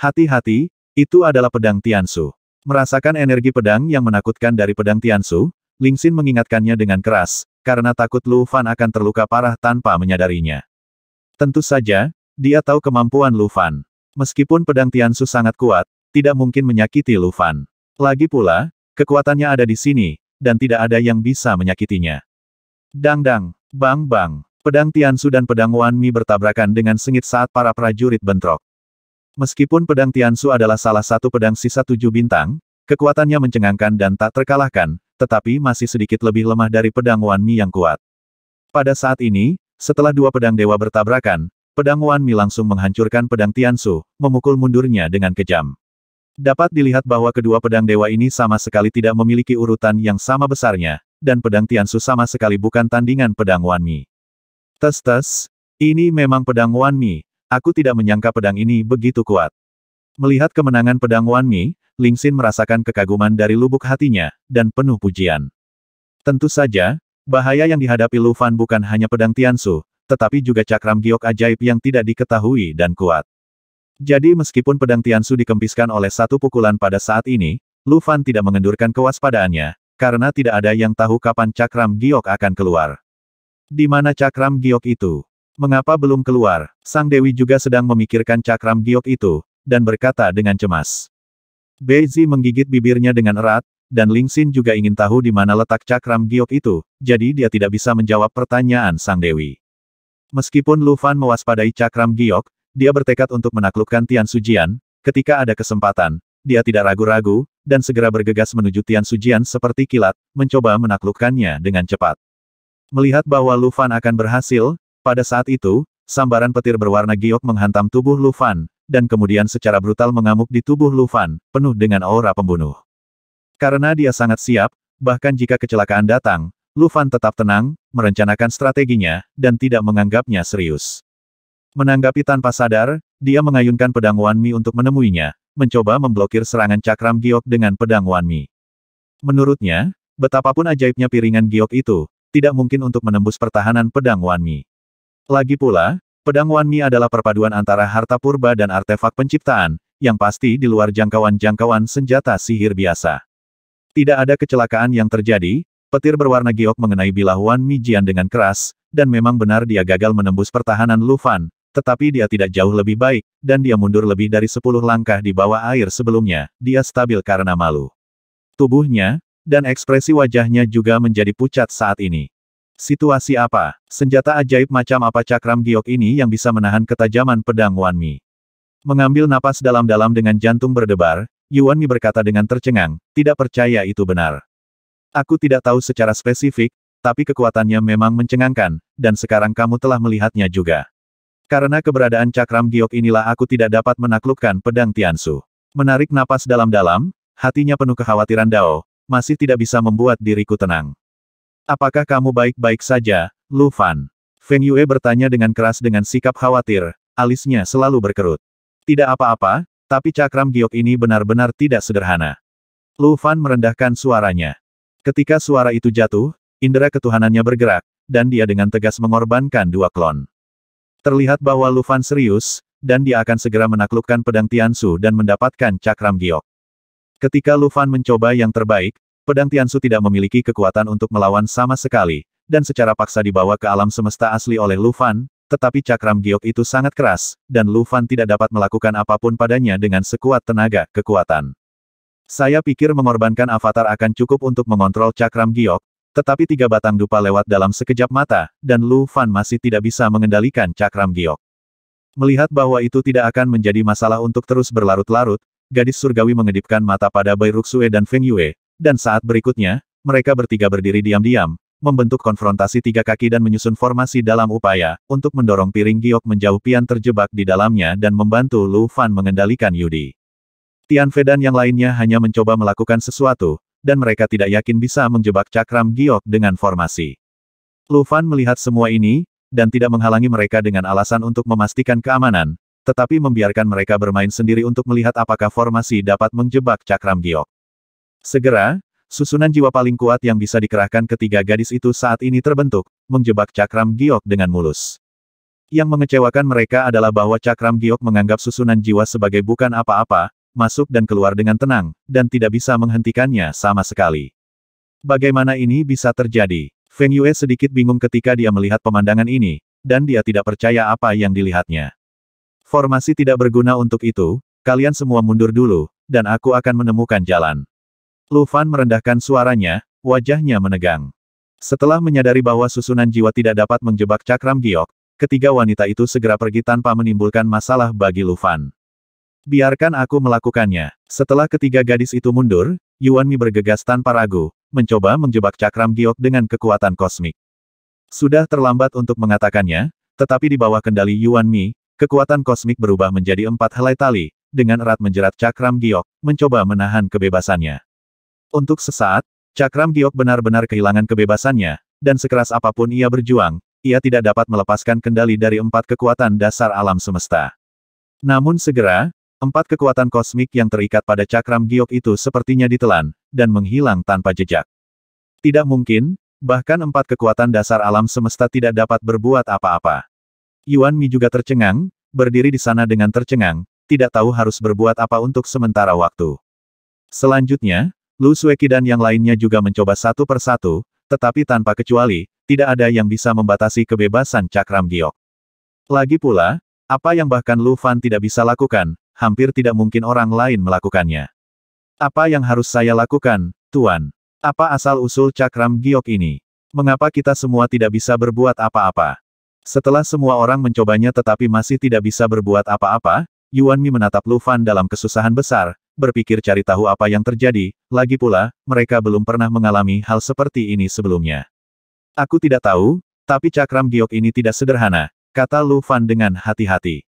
Hati-hati, itu adalah pedang Tiansu. Merasakan energi pedang yang menakutkan dari pedang Tiansu, Lingxin mengingatkannya dengan keras, karena takut Lu Fan akan terluka parah tanpa menyadarinya. Tentu saja, dia tahu kemampuan Lu Fan. Meskipun pedang Tiansu sangat kuat, tidak mungkin menyakiti Lu Fan. Lagi pula, kekuatannya ada di sini, dan tidak ada yang bisa menyakitinya. Dang-dang, bang-bang, pedang Tiansu dan pedang Wan Mi bertabrakan dengan sengit saat para prajurit bentrok. Meskipun pedang Tiansu adalah salah satu pedang sisa tujuh bintang, kekuatannya mencengangkan dan tak terkalahkan, tetapi masih sedikit lebih lemah dari pedang Wan Mi yang kuat. Pada saat ini, setelah dua pedang dewa bertabrakan, pedang Wan Mi langsung menghancurkan pedang Tiansu, memukul mundurnya dengan kejam. Dapat dilihat bahwa kedua pedang dewa ini sama sekali tidak memiliki urutan yang sama besarnya, dan pedang Tiansu sama sekali bukan tandingan pedang Mi. Tes-tes, ini memang pedang Wan Mi. Aku tidak menyangka pedang ini begitu kuat. Melihat kemenangan pedang Wan Mi, Ling Xin merasakan kekaguman dari lubuk hatinya, dan penuh pujian. Tentu saja, bahaya yang dihadapi Lu Fan bukan hanya pedang Tiansu, tetapi juga cakram giok ajaib yang tidak diketahui dan kuat. Jadi meskipun pedang Tiansu dikempiskan oleh satu pukulan pada saat ini, Lu Fan tidak mengendurkan kewaspadaannya, karena tidak ada yang tahu kapan cakram giok akan keluar. Di mana cakram giok itu? Mengapa belum keluar? Sang Dewi juga sedang memikirkan cakram giok itu, dan berkata dengan cemas. Beizi menggigit bibirnya dengan erat, dan Lingxin juga ingin tahu di mana letak cakram giok itu, jadi dia tidak bisa menjawab pertanyaan Sang Dewi. Meskipun Lu Fan mewaspadai cakram giok, dia bertekad untuk menaklukkan Tian Sujian, ketika ada kesempatan, dia tidak ragu-ragu, dan segera bergegas menuju Tian Sujian seperti kilat, mencoba menaklukkannya dengan cepat. Melihat bahwa Lu Fan akan berhasil, pada saat itu, sambaran petir berwarna giok menghantam tubuh Lufan, dan kemudian secara brutal mengamuk di tubuh Lufan, penuh dengan aura pembunuh. Karena dia sangat siap, bahkan jika kecelakaan datang, Lufan tetap tenang, merencanakan strateginya, dan tidak menganggapnya serius. Menanggapi tanpa sadar, dia mengayunkan pedang Wanmi untuk menemuinya, mencoba memblokir serangan cakram giok dengan pedang Wanmi. Menurutnya, betapapun ajaibnya piringan giok itu, tidak mungkin untuk menembus pertahanan pedang Wanmi. Lagi pula, pedang Wan Mi adalah perpaduan antara harta purba dan artefak penciptaan, yang pasti di luar jangkauan-jangkauan senjata sihir biasa. Tidak ada kecelakaan yang terjadi, petir berwarna giok mengenai bilah Wan Mi Jian dengan keras, dan memang benar dia gagal menembus pertahanan Lufan, tetapi dia tidak jauh lebih baik, dan dia mundur lebih dari sepuluh langkah di bawah air sebelumnya, dia stabil karena malu. Tubuhnya, dan ekspresi wajahnya juga menjadi pucat saat ini. Situasi apa? Senjata ajaib macam apa cakram giok ini yang bisa menahan ketajaman pedang Mi? Mengambil napas dalam-dalam dengan jantung berdebar, Yuan Mi berkata dengan tercengang, tidak percaya itu benar. Aku tidak tahu secara spesifik, tapi kekuatannya memang mencengangkan, dan sekarang kamu telah melihatnya juga. Karena keberadaan cakram giok inilah aku tidak dapat menaklukkan pedang Tiansu. Menarik napas dalam-dalam, hatinya penuh kekhawatiran Dao, masih tidak bisa membuat diriku tenang. Apakah kamu baik-baik saja, Lu Fan? Feng Yue bertanya dengan keras dengan sikap khawatir, alisnya selalu berkerut. Tidak apa-apa, tapi cakram giok ini benar-benar tidak sederhana. Lu Fan merendahkan suaranya. Ketika suara itu jatuh, indera ketuhanannya bergerak, dan dia dengan tegas mengorbankan dua klon. Terlihat bahwa Lu Fan serius, dan dia akan segera menaklukkan pedang Tian Su dan mendapatkan cakram giok. Ketika Lu Fan mencoba yang terbaik, pedang Tiansu tidak memiliki kekuatan untuk melawan sama sekali, dan secara paksa dibawa ke alam semesta asli oleh Lu Fan, tetapi cakram giok itu sangat keras, dan Lu Fan tidak dapat melakukan apapun padanya dengan sekuat tenaga, kekuatan. Saya pikir mengorbankan avatar akan cukup untuk mengontrol cakram giok, tetapi tiga batang dupa lewat dalam sekejap mata, dan Lu Fan masih tidak bisa mengendalikan cakram giok. Melihat bahwa itu tidak akan menjadi masalah untuk terus berlarut-larut, gadis surgawi mengedipkan mata pada Bai Ruxue dan Feng Yue, dan saat berikutnya, mereka bertiga berdiri diam-diam, membentuk konfrontasi tiga kaki dan menyusun formasi dalam upaya untuk mendorong piring giok menjauh Pian terjebak di dalamnya dan membantu Lu Fan mengendalikan Yudi. Tian Fe dan yang lainnya hanya mencoba melakukan sesuatu, dan mereka tidak yakin bisa menjebak cakram giok dengan formasi. Lu Fan melihat semua ini, dan tidak menghalangi mereka dengan alasan untuk memastikan keamanan, tetapi membiarkan mereka bermain sendiri untuk melihat apakah formasi dapat menjebak cakram giok. Segera, susunan jiwa paling kuat yang bisa dikerahkan ketiga gadis itu saat ini terbentuk, menjebak cakram giok dengan mulus. Yang mengecewakan mereka adalah bahwa cakram giok menganggap susunan jiwa sebagai bukan apa-apa, masuk dan keluar dengan tenang, dan tidak bisa menghentikannya sama sekali. Bagaimana ini bisa terjadi? Feng Yue sedikit bingung ketika dia melihat pemandangan ini, dan dia tidak percaya apa yang dilihatnya. Formasi tidak berguna untuk itu, kalian semua mundur dulu, dan aku akan menemukan jalan. Lufan merendahkan suaranya, wajahnya menegang. Setelah menyadari bahwa susunan jiwa tidak dapat menjebak cakram giok, ketiga wanita itu segera pergi tanpa menimbulkan masalah bagi Lufan. Biarkan aku melakukannya. Setelah ketiga gadis itu mundur, Yuan Mi bergegas tanpa ragu, mencoba menjebak cakram giok dengan kekuatan kosmik. Sudah terlambat untuk mengatakannya, tetapi di bawah kendali Yuan Mi, kekuatan kosmik berubah menjadi empat helai tali, dengan erat menjerat cakram giok, mencoba menahan kebebasannya. Untuk sesaat, Cakram Giok benar-benar kehilangan kebebasannya, dan sekeras apapun ia berjuang, ia tidak dapat melepaskan kendali dari empat kekuatan dasar alam semesta. Namun segera, empat kekuatan kosmik yang terikat pada Cakram Giok itu sepertinya ditelan, dan menghilang tanpa jejak. Tidak mungkin, bahkan empat kekuatan dasar alam semesta tidak dapat berbuat apa-apa. Yuan Mi juga tercengang, berdiri di sana dengan tercengang, tidak tahu harus berbuat apa untuk sementara waktu. Selanjutnya, Lu Sueki dan yang lainnya juga mencoba satu persatu, tetapi tanpa kecuali, tidak ada yang bisa membatasi kebebasan cakram giok. Lagi pula, apa yang bahkan Lu Fan tidak bisa lakukan, hampir tidak mungkin orang lain melakukannya. Apa yang harus saya lakukan, Tuan? Apa asal-usul cakram giok ini? Mengapa kita semua tidak bisa berbuat apa-apa? Setelah semua orang mencobanya tetapi masih tidak bisa berbuat apa-apa, Yuan Mi menatap Lu Fan dalam kesusahan besar, berpikir cari tahu apa yang terjadi, lagi pula, mereka belum pernah mengalami hal seperti ini sebelumnya. Aku tidak tahu, tapi cakram giok ini tidak sederhana, kata Lu Fan dengan hati-hati.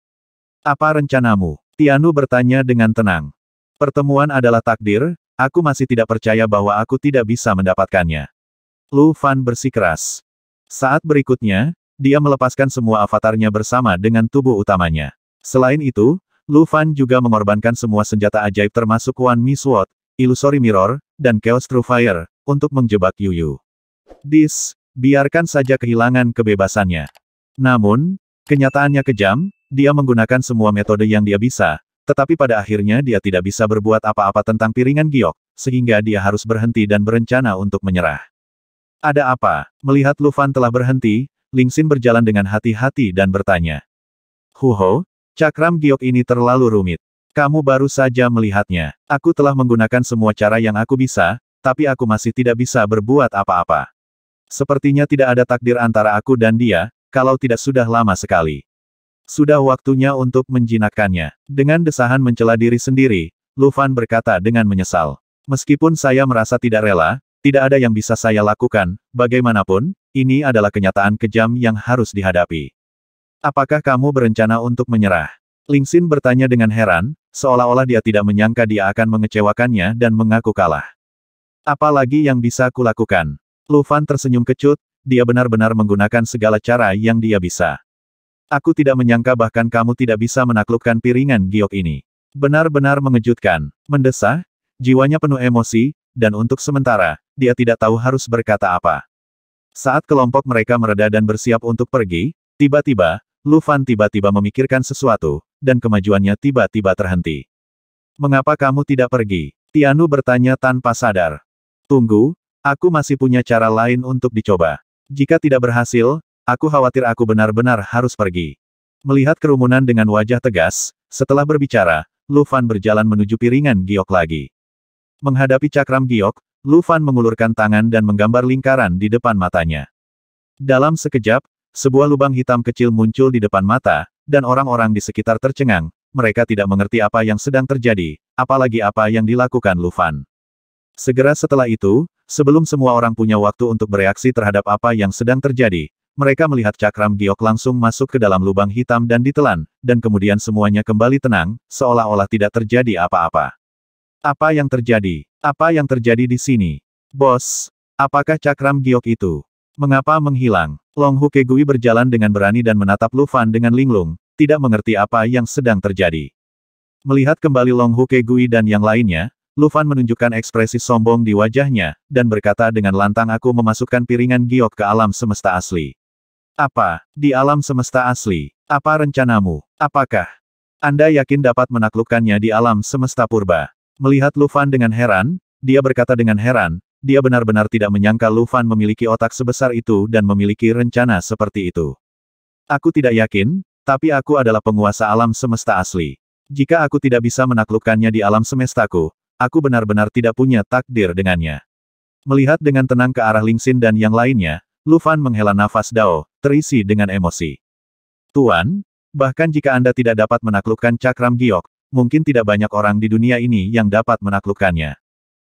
Apa rencanamu? Tianu bertanya dengan tenang. Pertemuan adalah takdir, aku masih tidak percaya bahwa aku tidak bisa mendapatkannya. Lu Fan bersikeras. Saat berikutnya, dia melepaskan semua avatarnya bersama dengan tubuh utamanya. Selain itu, Lu Fan juga mengorbankan semua senjata ajaib termasuk Wan Mi Sword, Illusory Mirror, dan Chaos True Fire, untuk menjebak Yu Yu. Dis, biarkan saja kehilangan kebebasannya. Namun, kenyataannya kejam, dia menggunakan semua metode yang dia bisa, tetapi pada akhirnya dia tidak bisa berbuat apa-apa tentang piringan giok, sehingga dia harus berhenti dan berencana untuk menyerah. Ada apa? Melihat Lufan telah berhenti, Lingxin berjalan dengan hati-hati dan bertanya. Huho, Cakram giok ini terlalu rumit. Kamu baru saja melihatnya. Aku telah menggunakan semua cara yang aku bisa, tapi aku masih tidak bisa berbuat apa-apa. Sepertinya tidak ada takdir antara aku dan dia, kalau tidak sudah lama sekali. Sudah waktunya untuk menjinakkannya. Dengan desahan mencela diri sendiri, Lufan berkata dengan menyesal. Meskipun saya merasa tidak rela, tidak ada yang bisa saya lakukan, bagaimanapun, ini adalah kenyataan kejam yang harus dihadapi. Apakah kamu berencana untuk menyerah? Lingsin bertanya dengan heran, seolah-olah dia tidak menyangka dia akan mengecewakannya dan mengaku kalah. Apalagi yang bisa kulakukan? Fan tersenyum kecut, dia benar-benar menggunakan segala cara yang dia bisa. Aku tidak menyangka bahkan kamu tidak bisa menaklukkan piringan giok ini. Benar-benar mengejutkan, mendesah, jiwanya penuh emosi, dan untuk sementara, dia tidak tahu harus berkata apa. Saat kelompok mereka mereda dan bersiap untuk pergi, tiba-tiba, Lu Fan tiba-tiba memikirkan sesuatu, dan kemajuannya tiba-tiba terhenti. Mengapa kamu tidak pergi? Tianu bertanya tanpa sadar. Tunggu, aku masih punya cara lain untuk dicoba. Jika tidak berhasil, aku khawatir aku benar-benar harus pergi. Melihat kerumunan dengan wajah tegas, setelah berbicara, Lu Fan berjalan menuju piringan giok lagi. Menghadapi cakram giok, Lu Fan mengulurkan tangan dan menggambar lingkaran di depan matanya. Dalam sekejap, sebuah lubang hitam kecil muncul di depan mata, dan orang-orang di sekitar tercengang, mereka tidak mengerti apa yang sedang terjadi, apalagi apa yang dilakukan Lufan. Segera setelah itu, sebelum semua orang punya waktu untuk bereaksi terhadap apa yang sedang terjadi, mereka melihat cakram giok langsung masuk ke dalam lubang hitam dan ditelan, dan kemudian semuanya kembali tenang, seolah-olah tidak terjadi apa-apa. Apa yang terjadi? Apa yang terjadi di sini? Bos, apakah cakram giok itu? Mengapa menghilang? Long Hu Gui berjalan dengan berani dan menatap Lu Fan dengan linglung, tidak mengerti apa yang sedang terjadi. Melihat kembali Long Hu Gui dan yang lainnya, Lu Fan menunjukkan ekspresi sombong di wajahnya, dan berkata dengan lantang aku memasukkan piringan giok ke alam semesta asli. Apa, di alam semesta asli, apa rencanamu? Apakah Anda yakin dapat menaklukkannya di alam semesta purba? Melihat Lu Fan dengan heran, dia berkata dengan heran, dia benar-benar tidak menyangka Lu Fan memiliki otak sebesar itu dan memiliki rencana seperti itu. Aku tidak yakin, tapi aku adalah penguasa alam semesta asli. Jika aku tidak bisa menaklukkannya di alam semestaku, aku benar-benar tidak punya takdir dengannya. Melihat dengan tenang ke arah Lingxin dan yang lainnya, Lu Fan menghela nafas Dao, terisi dengan emosi. Tuan, bahkan jika Anda tidak dapat menaklukkan cakram giok, mungkin tidak banyak orang di dunia ini yang dapat menaklukkannya.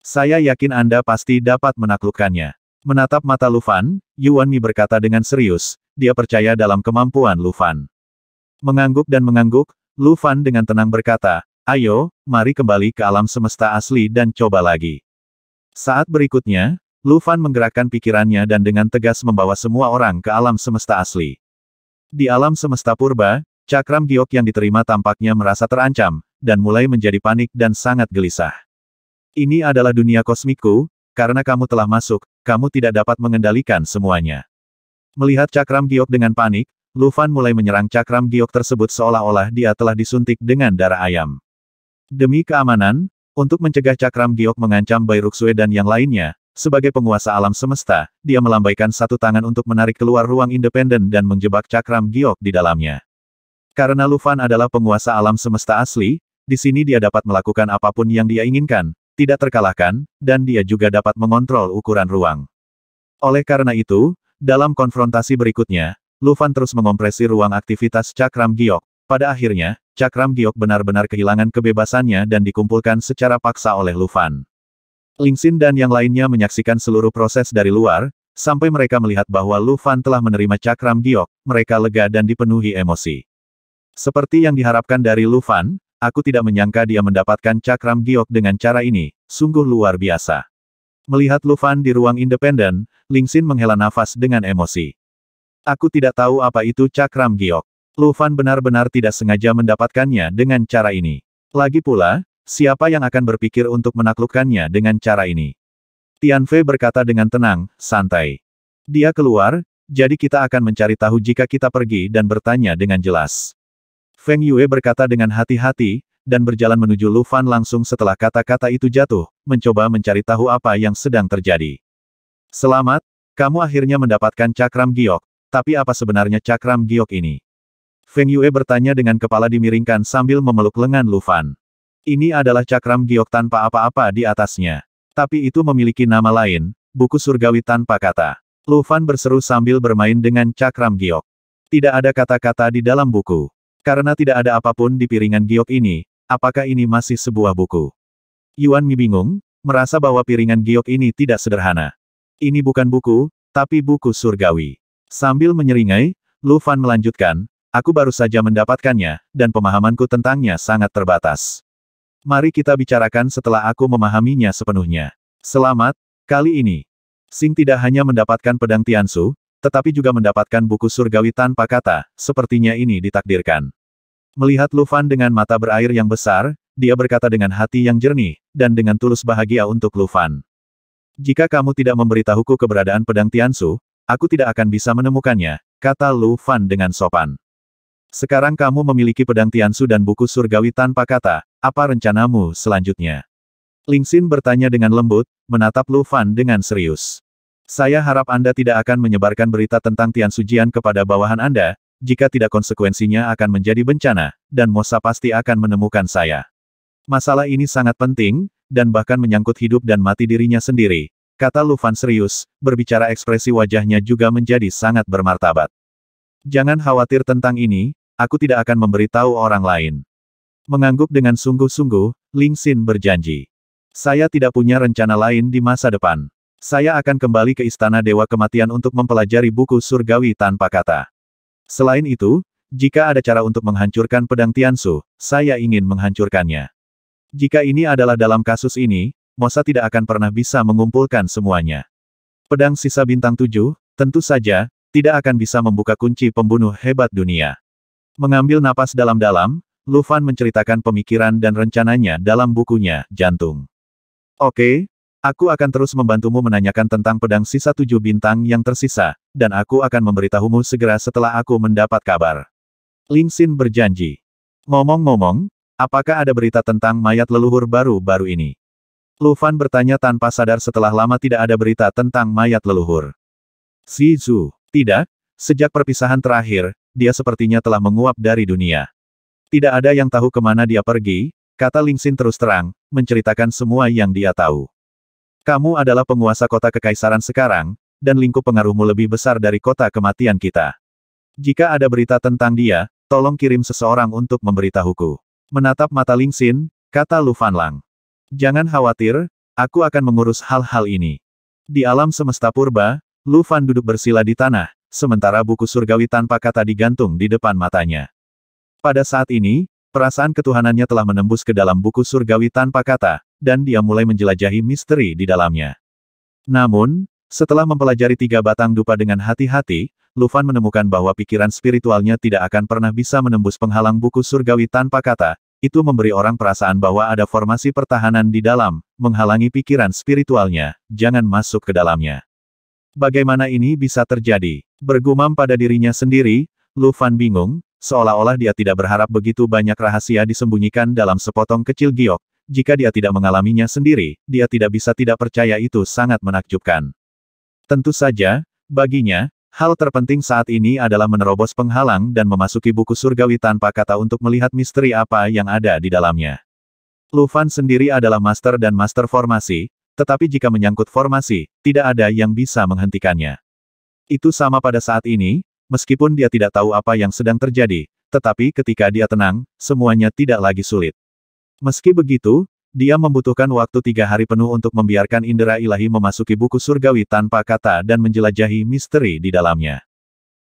Saya yakin Anda pasti dapat menaklukkannya. Menatap mata Lufan, Yuan Mi berkata dengan serius, dia percaya dalam kemampuan Lufan. Mengangguk dan mengangguk, Lufan dengan tenang berkata, ayo, mari kembali ke alam semesta asli dan coba lagi. Saat berikutnya, Lufan menggerakkan pikirannya dan dengan tegas membawa semua orang ke alam semesta asli. Di alam semesta purba, cakram giok yang diterima tampaknya merasa terancam, dan mulai menjadi panik dan sangat gelisah. Ini adalah dunia kosmiku, karena kamu telah masuk, kamu tidak dapat mengendalikan semuanya. Melihat cakram giok dengan panik, Lufan mulai menyerang cakram giok tersebut seolah-olah dia telah disuntik dengan darah ayam. Demi keamanan, untuk mencegah cakram giok mengancam Bai Ruxue dan yang lainnya, sebagai penguasa alam semesta, dia melambaikan satu tangan untuk menarik keluar ruang independen dan menjebak cakram giok di dalamnya. Karena Lufan adalah penguasa alam semesta asli, di sini dia dapat melakukan apapun yang dia inginkan, tidak terkalahkan, dan dia juga dapat mengontrol ukuran ruang. Oleh karena itu, dalam konfrontasi berikutnya, Lufan terus mengompresi ruang aktivitas cakram giok. Pada akhirnya, cakram giok benar-benar kehilangan kebebasannya dan dikumpulkan secara paksa oleh Lufan. Lingsin dan yang lainnya menyaksikan seluruh proses dari luar, sampai mereka melihat bahwa Lufan telah menerima cakram giok, mereka lega dan dipenuhi emosi. Seperti yang diharapkan dari Lufan, aku tidak menyangka dia mendapatkan cakram giok dengan cara ini, sungguh luar biasa. Melihat Lufan di ruang independen, Ling Xin menghela nafas dengan emosi. Aku tidak tahu apa itu cakram giok. Lufan benar-benar tidak sengaja mendapatkannya dengan cara ini. Lagi pula, siapa yang akan berpikir untuk menaklukkannya dengan cara ini? Tian Fei berkata dengan tenang, santai. Dia keluar, jadi kita akan mencari tahu jika kita pergi dan bertanya dengan jelas. Feng Yue berkata dengan hati-hati, dan berjalan menuju Lu Fan langsung setelah kata-kata itu jatuh, mencoba mencari tahu apa yang sedang terjadi. Selamat, kamu akhirnya mendapatkan cakram giok, tapi apa sebenarnya cakram giok ini? Feng Yue bertanya dengan kepala dimiringkan sambil memeluk lengan Lu Fan. Ini adalah cakram giok tanpa apa-apa di atasnya. Tapi itu memiliki nama lain, buku surgawi tanpa kata. Lu Fan berseru sambil bermain dengan cakram giok. Tidak ada kata-kata di dalam buku. Karena tidak ada apapun di piringan giok ini, apakah ini masih sebuah buku? Yuan Mi bingung, merasa bahwa piringan giok ini tidak sederhana. Ini bukan buku, tapi buku surgawi. Sambil menyeringai, Lu Fan melanjutkan, aku baru saja mendapatkannya, dan pemahamanku tentangnya sangat terbatas. Mari kita bicarakan setelah aku memahaminya sepenuhnya. Selamat, kali ini. Sing tidak hanya mendapatkan pedang Tiansu, tetapi juga mendapatkan buku surgawi tanpa kata, sepertinya ini ditakdirkan. Melihat Lufan dengan mata berair yang besar, dia berkata dengan hati yang jernih, dan dengan tulus bahagia untuk Lufan. Jika kamu tidak memberitahuku keberadaan pedang Tiansu, aku tidak akan bisa menemukannya, kata Lufan dengan sopan. Sekarang kamu memiliki pedang Tiansu dan buku surgawi tanpa kata, apa rencanamu selanjutnya? Lingxin bertanya dengan lembut, menatap Lufan dengan serius. Saya harap Anda tidak akan menyebarkan berita tentang Tian Sujian kepada bawahan Anda, jika tidak konsekuensinya akan menjadi bencana, dan Mosa pasti akan menemukan saya. Masalah ini sangat penting, dan bahkan menyangkut hidup dan mati dirinya sendiri, kata Lufan serius, berbicara ekspresi wajahnya juga menjadi sangat bermartabat. Jangan khawatir tentang ini, aku tidak akan memberitahu orang lain. Mengangguk dengan sungguh-sungguh, Ling Xin berjanji. Saya tidak punya rencana lain di masa depan. Saya akan kembali ke Istana Dewa Kematian untuk mempelajari buku surgawi tanpa kata. Selain itu, jika ada cara untuk menghancurkan pedang Tiansu, saya ingin menghancurkannya. Jika ini adalah dalam kasus ini, Mosa tidak akan pernah bisa mengumpulkan semuanya. Pedang sisa bintang tujuh, tentu saja, tidak akan bisa membuka kunci pembunuh hebat dunia. Mengambil napas dalam-dalam, Lufan menceritakan pemikiran dan rencananya dalam bukunya, Jantung. Oke, Aku akan terus membantumu menanyakan tentang pedang sisa tujuh bintang yang tersisa, dan aku akan memberitahumu segera setelah aku mendapat kabar. Ling Xin berjanji. Ngomong-ngomong, apakah ada berita tentang mayat leluhur baru-baru ini? Lu Fan bertanya tanpa sadar setelah lama tidak ada berita tentang mayat leluhur. Si Zhu, tidak, sejak perpisahan terakhir, dia sepertinya telah menguap dari dunia. Tidak ada yang tahu kemana dia pergi, kata Ling Xin terus terang, menceritakan semua yang dia tahu. Kamu adalah penguasa kota kekaisaran sekarang, dan lingkup pengaruhmu lebih besar dari kota kematian kita. Jika ada berita tentang dia, tolong kirim seseorang untuk memberitahuku. Menatap mata Lingxin, kata Lu Fanlang. Jangan khawatir, aku akan mengurus hal-hal ini. Di alam semesta purba, Lu Fan duduk bersila di tanah, sementara buku surgawi tanpa kata digantung di depan matanya. Pada saat ini, perasaan ketuhanannya telah menembus ke dalam buku surgawi tanpa kata, dan dia mulai menjelajahi misteri di dalamnya. Namun, setelah mempelajari tiga batang dupa dengan hati-hati, Lufan menemukan bahwa pikiran spiritualnya tidak akan pernah bisa menembus penghalang buku surgawi tanpa kata, itu memberi orang perasaan bahwa ada formasi pertahanan di dalam, menghalangi pikiran spiritualnya, jangan masuk ke dalamnya. Bagaimana ini bisa terjadi? Bergumam pada dirinya sendiri, Lufan bingung, seolah-olah dia tidak berharap begitu banyak rahasia disembunyikan dalam sepotong kecil giok, jika dia tidak mengalaminya sendiri, dia tidak bisa tidak percaya itu sangat menakjubkan. Tentu saja, baginya, hal terpenting saat ini adalah menerobos penghalang dan memasuki buku surgawi tanpa kata untuk melihat misteri apa yang ada di dalamnya. Lufan sendiri adalah master dan master formasi, tetapi jika menyangkut formasi, tidak ada yang bisa menghentikannya. Itu sama pada saat ini, meskipun dia tidak tahu apa yang sedang terjadi, tetapi ketika dia tenang, semuanya tidak lagi sulit. Meski begitu, dia membutuhkan waktu tiga hari penuh untuk membiarkan indera ilahi memasuki buku surgawi tanpa kata dan menjelajahi misteri di dalamnya.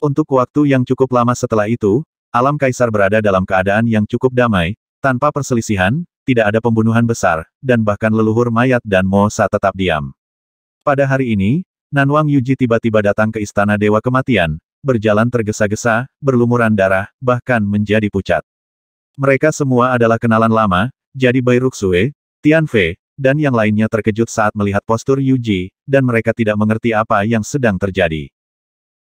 Untuk waktu yang cukup lama setelah itu, alam kaisar berada dalam keadaan yang cukup damai, tanpa perselisihan, tidak ada pembunuhan besar, dan bahkan leluhur mayat dan Mosa tetap diam. Pada hari ini, Nanwang Yuji tiba-tiba datang ke istana Dewa Kematian, berjalan tergesa-gesa, berlumuran darah, bahkan menjadi pucat. Mereka semua adalah kenalan lama, jadi Bai Ruxue, Tian Fei, dan yang lainnya terkejut saat melihat postur Yu Ji, dan mereka tidak mengerti apa yang sedang terjadi.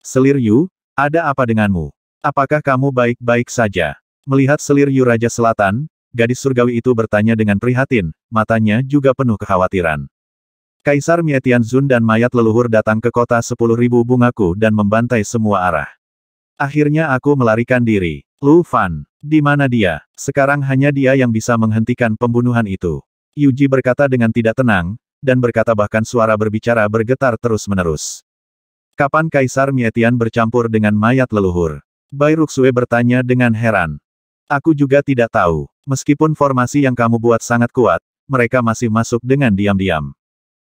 Selir Yu, ada apa denganmu? Apakah kamu baik-baik saja? Melihat selir Yu Raja Selatan, gadis surgawi itu bertanya dengan prihatin, matanya juga penuh kekhawatiran. Kaisar Mietian Zun dan mayat leluhur datang ke kota sepuluh ribu bungaku dan membantai semua arah. Akhirnya aku melarikan diri. Lu Fan. Di mana dia? Sekarang hanya dia yang bisa menghentikan pembunuhan itu. Yuji berkata dengan tidak tenang, dan berkata bahkan suara berbicara bergetar terus-menerus. Kapan Kaisar Mietian bercampur dengan mayat leluhur? Bai Ruxue bertanya dengan heran. Aku juga tidak tahu. Meskipun formasi yang kamu buat sangat kuat, mereka masih masuk dengan diam-diam.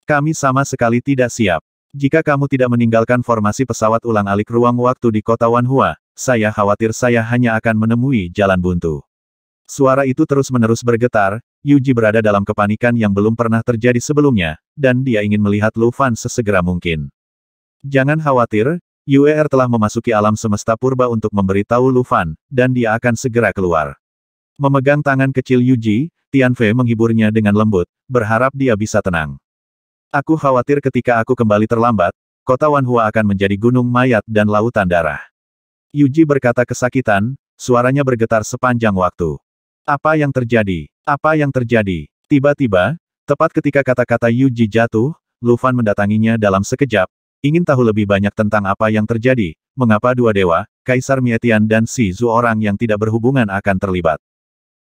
Kami sama sekali tidak siap. Jika kamu tidak meninggalkan formasi pesawat ulang alik ruang waktu di kota Wanhua, saya khawatir saya hanya akan menemui jalan buntu. Suara itu terus-menerus bergetar, Yuji berada dalam kepanikan yang belum pernah terjadi sebelumnya, dan dia ingin melihat Lu Fan sesegera mungkin. Jangan khawatir, UER telah memasuki alam semesta purba untuk memberitahu Lu Fan, dan dia akan segera keluar. Memegang tangan kecil Yuji, Tianfei menghiburnya dengan lembut, berharap dia bisa tenang. Aku khawatir ketika aku kembali terlambat, kota Wanhua akan menjadi gunung mayat dan lautan darah. Yuji berkata kesakitan, suaranya bergetar sepanjang waktu. Apa yang terjadi? Apa yang terjadi? Tiba-tiba, tepat ketika kata-kata Yuji jatuh, Lufan mendatanginya dalam sekejap, ingin tahu lebih banyak tentang apa yang terjadi, mengapa dua dewa, Kaisar Mietian dan Si Zu orang yang tidak berhubungan akan terlibat.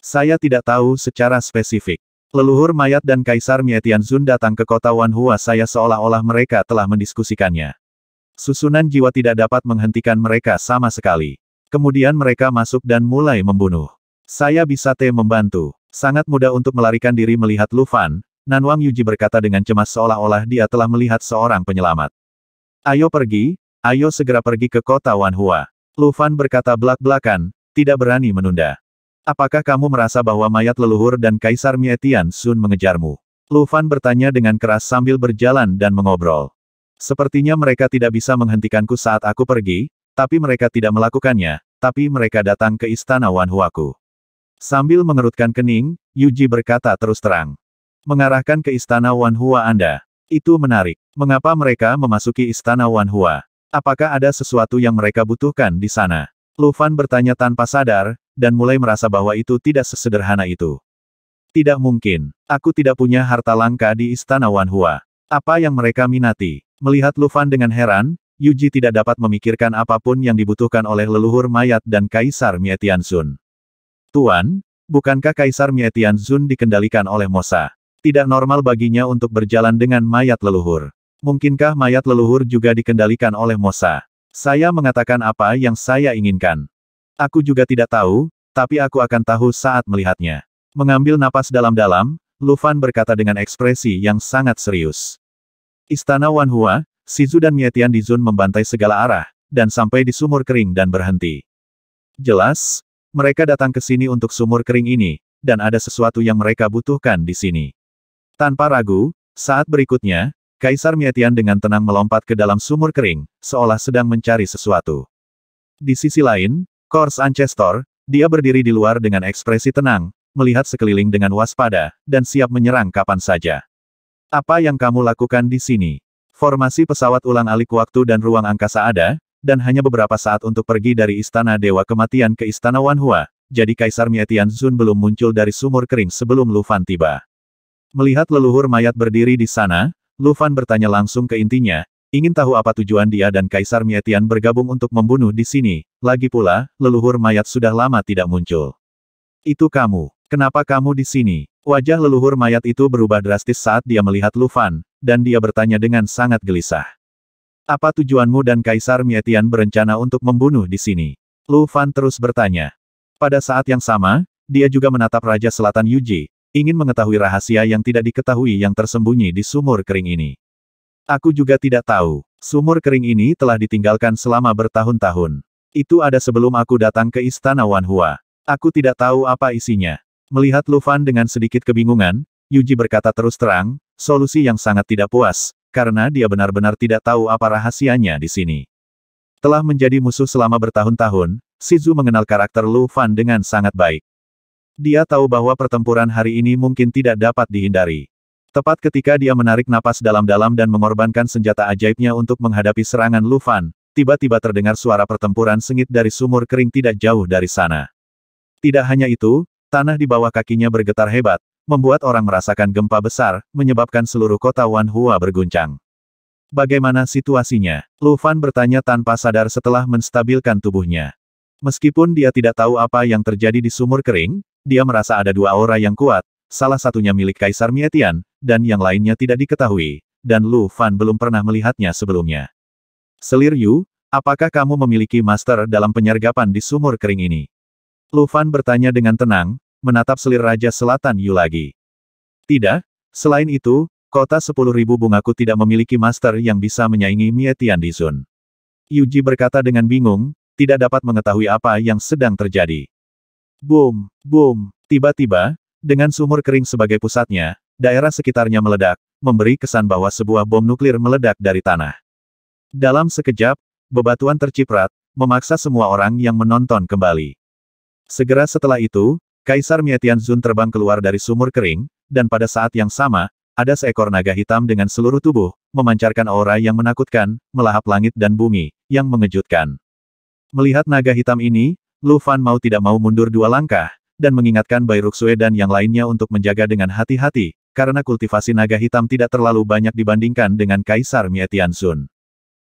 Saya tidak tahu secara spesifik. Leluhur mayat dan Kaisar Mietian Zun datang ke kota Wanhua saya seolah-olah mereka telah mendiskusikannya. Susunan jiwa tidak dapat menghentikan mereka sama sekali. Kemudian mereka masuk dan mulai membunuh. Saya bisa teh membantu. Sangat mudah untuk melarikan diri melihat Lufan, Nan Wang Yuji berkata dengan cemas seolah-olah dia telah melihat seorang penyelamat. Ayo pergi, ayo segera pergi ke kota Wan Wanhua. Lufan berkata belak-belakan, tidak berani menunda. Apakah kamu merasa bahwa mayat leluhur dan Kaisar Mietian Sun mengejarmu? Lufan bertanya dengan keras sambil berjalan dan mengobrol. Sepertinya mereka tidak bisa menghentikanku saat aku pergi, tapi mereka tidak melakukannya, tapi mereka datang ke istana Wanhuaku. Sambil mengerutkan kening, Yuji berkata terus terang. Mengarahkan ke istana Wanhua Anda. Itu menarik. Mengapa mereka memasuki istana Wanhua? Apakah ada sesuatu yang mereka butuhkan di sana? Lufan bertanya tanpa sadar, dan mulai merasa bahwa itu tidak sesederhana itu. Tidak mungkin. Aku tidak punya harta langka di istana Wanhua. Apa yang mereka minati? Melihat Lufan dengan heran, Yuji tidak dapat memikirkan apapun yang dibutuhkan oleh leluhur mayat dan Kaisar Mietian Sun. Tuan, bukankah Kaisar Mietian Sun dikendalikan oleh Mosa? Tidak normal baginya untuk berjalan dengan mayat leluhur. Mungkinkah mayat leluhur juga dikendalikan oleh Mosa? Saya mengatakan apa yang saya inginkan. Aku juga tidak tahu, tapi aku akan tahu saat melihatnya. Mengambil napas dalam-dalam, Lufan berkata dengan ekspresi yang sangat serius. Istana Wanhua, Sizu dan Mietian di Zun membantai segala arah, dan sampai di sumur kering dan berhenti. Jelas, mereka datang ke sini untuk sumur kering ini, dan ada sesuatu yang mereka butuhkan di sini. Tanpa ragu, saat berikutnya, Kaisar Mietian dengan tenang melompat ke dalam sumur kering, seolah sedang mencari sesuatu. Di sisi lain, Kors Ancestor, dia berdiri di luar dengan ekspresi tenang, melihat sekeliling dengan waspada, dan siap menyerang kapan saja. Apa yang kamu lakukan di sini? Formasi pesawat ulang-alik waktu dan ruang angkasa ada, dan hanya beberapa saat untuk pergi dari Istana Dewa Kematian ke Istana Wanhua, jadi Kaisar Mietian Zun belum muncul dari sumur kering sebelum Lufan tiba. Melihat leluhur mayat berdiri di sana, Lufan bertanya langsung ke intinya, ingin tahu apa tujuan dia dan Kaisar Mietian bergabung untuk membunuh di sini, lagi pula, leluhur mayat sudah lama tidak muncul. Itu kamu, kenapa kamu di sini? Wajah leluhur mayat itu berubah drastis saat dia melihat Lufan, dan dia bertanya dengan sangat gelisah. Apa tujuanmu dan Kaisar Mietian berencana untuk membunuh di sini? Lufan terus bertanya. Pada saat yang sama, dia juga menatap Raja Selatan Yuji, ingin mengetahui rahasia yang tidak diketahui yang tersembunyi di sumur kering ini. Aku juga tidak tahu, sumur kering ini telah ditinggalkan selama bertahun-tahun. Itu ada sebelum aku datang ke Istana Wanhua. Aku tidak tahu apa isinya. Melihat Lufan dengan sedikit kebingungan, Yuji berkata terus terang, solusi yang sangat tidak puas, karena dia benar-benar tidak tahu apa rahasianya di sini. Telah menjadi musuh selama bertahun-tahun, Shizu mengenal karakter Lu Fan dengan sangat baik. Dia tahu bahwa pertempuran hari ini mungkin tidak dapat dihindari. Tepat ketika dia menarik napas dalam-dalam dan mengorbankan senjata ajaibnya untuk menghadapi serangan Lu Fan, tiba-tiba terdengar suara pertempuran sengit dari sumur kering tidak jauh dari sana. Tidak hanya itu, Tanah di bawah kakinya bergetar hebat, membuat orang merasakan gempa besar, menyebabkan seluruh kota Wan Hua berguncang. Bagaimana situasinya? Lu Fan bertanya tanpa sadar setelah menstabilkan tubuhnya. Meskipun dia tidak tahu apa yang terjadi di sumur kering, dia merasa ada dua aura yang kuat, salah satunya milik Kaisar Mietian, dan yang lainnya tidak diketahui, dan Lu Fan belum pernah melihatnya sebelumnya. Selir Yu, apakah kamu memiliki master dalam penyergapan di sumur kering ini? Lufan bertanya dengan tenang, menatap selir Raja Selatan Yu lagi. Tidak, selain itu, kota sepuluh ribu bungaku tidak memiliki master yang bisa menyaingi Mie Tian Dizun. Yuji berkata dengan bingung, tidak dapat mengetahui apa yang sedang terjadi. Boom, boom, tiba-tiba, dengan sumur kering sebagai pusatnya, daerah sekitarnya meledak, memberi kesan bahwa sebuah bom nuklir meledak dari tanah. Dalam sekejap, bebatuan terciprat, memaksa semua orang yang menonton kembali. Segera setelah itu, Kaisar Mietian Zun terbang keluar dari sumur kering, dan pada saat yang sama, ada seekor naga hitam dengan seluruh tubuh, memancarkan aura yang menakutkan, melahap langit dan bumi, yang mengejutkan. Melihat naga hitam ini, Lu Fan mau tidak mau mundur dua langkah, dan mengingatkan Bai Ruxue dan yang lainnya untuk menjaga dengan hati-hati, karena kultivasi naga hitam tidak terlalu banyak dibandingkan dengan Kaisar Mietian Zun.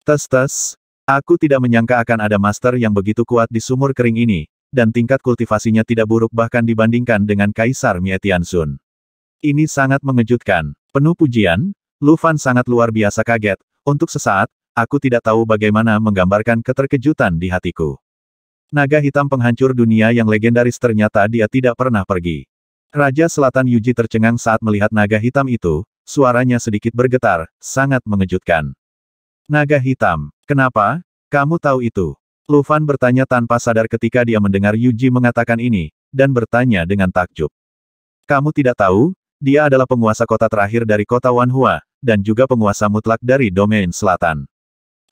Tes-tes, aku tidak menyangka akan ada master yang begitu kuat di sumur kering ini, dan tingkat kultivasinya tidak buruk bahkan dibandingkan dengan Kaisar Mie Ini sangat mengejutkan. Penuh pujian, Lu Fan sangat luar biasa kaget. Untuk sesaat, aku tidak tahu bagaimana menggambarkan keterkejutan di hatiku. Naga hitam penghancur dunia yang legendaris ternyata dia tidak pernah pergi. Raja Selatan Yuji tercengang saat melihat naga hitam itu, suaranya sedikit bergetar, sangat mengejutkan. Naga hitam, kenapa? Kamu tahu itu? Lufan bertanya tanpa sadar ketika dia mendengar Yuji mengatakan ini, dan bertanya dengan takjub. Kamu tidak tahu, dia adalah penguasa kota terakhir dari kota Wanhua, dan juga penguasa mutlak dari domain selatan.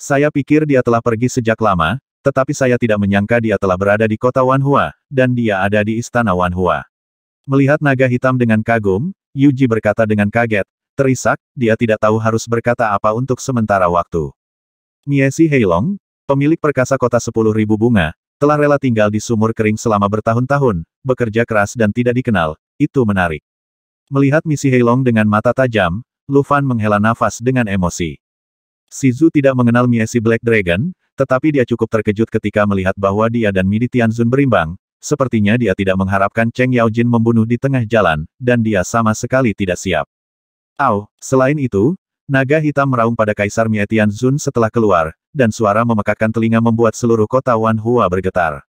Saya pikir dia telah pergi sejak lama, tetapi saya tidak menyangka dia telah berada di kota Wanhua, dan dia ada di istana Wanhua. Melihat naga hitam dengan kagum, Yuji berkata dengan kaget, terisak, dia tidak tahu harus berkata apa untuk sementara waktu. Miesi Heilong, Pemilik perkasa kota sepuluh ribu bunga, telah rela tinggal di sumur kering selama bertahun-tahun, bekerja keras dan tidak dikenal, itu menarik. Melihat misi Heilong dengan mata tajam, Lufan menghela nafas dengan emosi. Sizu tidak mengenal Miesi Black Dragon, tetapi dia cukup terkejut ketika melihat bahwa dia dan Midi Tianzun berimbang, sepertinya dia tidak mengharapkan Cheng Yaojin membunuh di tengah jalan, dan dia sama sekali tidak siap. Au, selain itu, Naga hitam meraung pada Kaisar Mie Tianzun setelah keluar, dan suara memekakkan telinga membuat seluruh kota Wanhua bergetar.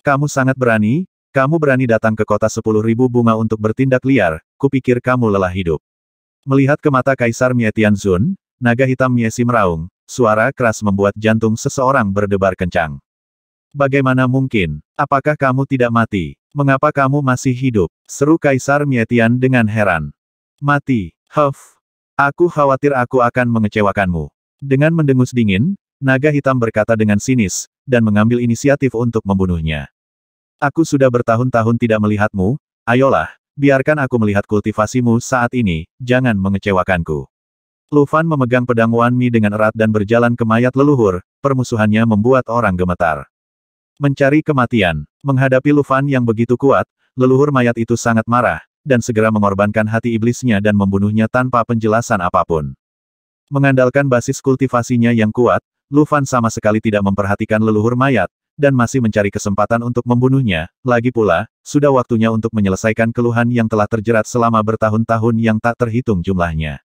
Kamu sangat berani, kamu berani datang ke kota sepuluh ribu bunga untuk bertindak liar, kupikir kamu lelah hidup. Melihat ke mata Kaisar Mie Tianzun, naga hitam Miesi meraung, suara keras membuat jantung seseorang berdebar kencang. Bagaimana mungkin? Apakah kamu tidak mati? Mengapa kamu masih hidup? Seru Kaisar Mie dengan heran. Mati. Huff. Aku khawatir aku akan mengecewakanmu. Dengan mendengus dingin, naga hitam berkata dengan sinis, dan mengambil inisiatif untuk membunuhnya. Aku sudah bertahun-tahun tidak melihatmu, ayolah, biarkan aku melihat kultivasimu saat ini, jangan mengecewakanku. Lufan memegang pedang Wanmi dengan erat dan berjalan ke mayat leluhur, permusuhannya membuat orang gemetar. Mencari kematian, menghadapi Lufan yang begitu kuat, leluhur mayat itu sangat marah, dan segera mengorbankan hati iblisnya dan membunuhnya tanpa penjelasan apapun. Mengandalkan basis kultivasinya yang kuat, Lufan sama sekali tidak memperhatikan leluhur mayat, dan masih mencari kesempatan untuk membunuhnya. Lagi pula, sudah waktunya untuk menyelesaikan keluhan yang telah terjerat selama bertahun-tahun yang tak terhitung jumlahnya.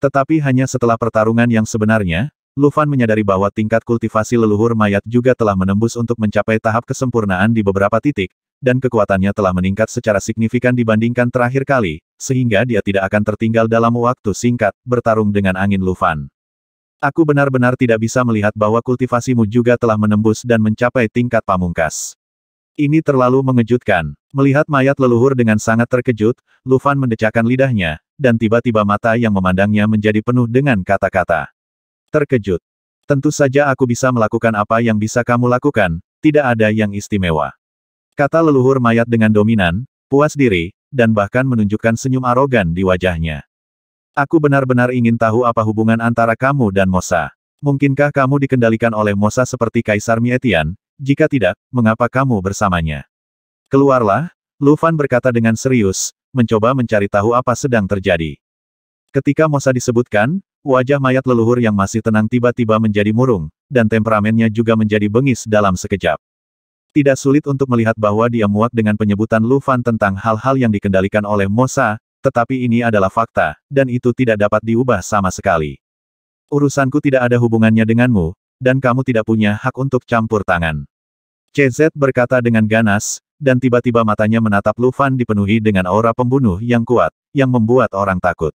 Tetapi hanya setelah pertarungan yang sebenarnya, Lufan menyadari bahwa tingkat kultivasi leluhur mayat juga telah menembus untuk mencapai tahap kesempurnaan di beberapa titik, dan kekuatannya telah meningkat secara signifikan dibandingkan terakhir kali, sehingga dia tidak akan tertinggal dalam waktu singkat, bertarung dengan angin Lufan. Aku benar-benar tidak bisa melihat bahwa kultivasimu juga telah menembus dan mencapai tingkat pamungkas. Ini terlalu mengejutkan. Melihat mayat leluhur dengan sangat terkejut, Lufan mendecakkan lidahnya, dan tiba-tiba mata yang memandangnya menjadi penuh dengan kata-kata. Terkejut. Tentu saja aku bisa melakukan apa yang bisa kamu lakukan, tidak ada yang istimewa. Kata leluhur mayat dengan dominan, puas diri, dan bahkan menunjukkan senyum arogan di wajahnya. Aku benar-benar ingin tahu apa hubungan antara kamu dan Mosa. Mungkinkah kamu dikendalikan oleh Mosa seperti Kaisar Mietian? Jika tidak, mengapa kamu bersamanya? Keluarlah, Lufan berkata dengan serius, mencoba mencari tahu apa sedang terjadi. Ketika Mosa disebutkan, wajah mayat leluhur yang masih tenang tiba-tiba menjadi murung, dan temperamennya juga menjadi bengis dalam sekejap. Tidak sulit untuk melihat bahwa dia muak dengan penyebutan Lu Fan tentang hal-hal yang dikendalikan oleh Mosa, tetapi ini adalah fakta, dan itu tidak dapat diubah sama sekali. Urusanku tidak ada hubungannya denganmu, dan kamu tidak punya hak untuk campur tangan. CZ berkata dengan ganas, dan tiba-tiba matanya menatap Lufan dipenuhi dengan aura pembunuh yang kuat, yang membuat orang takut.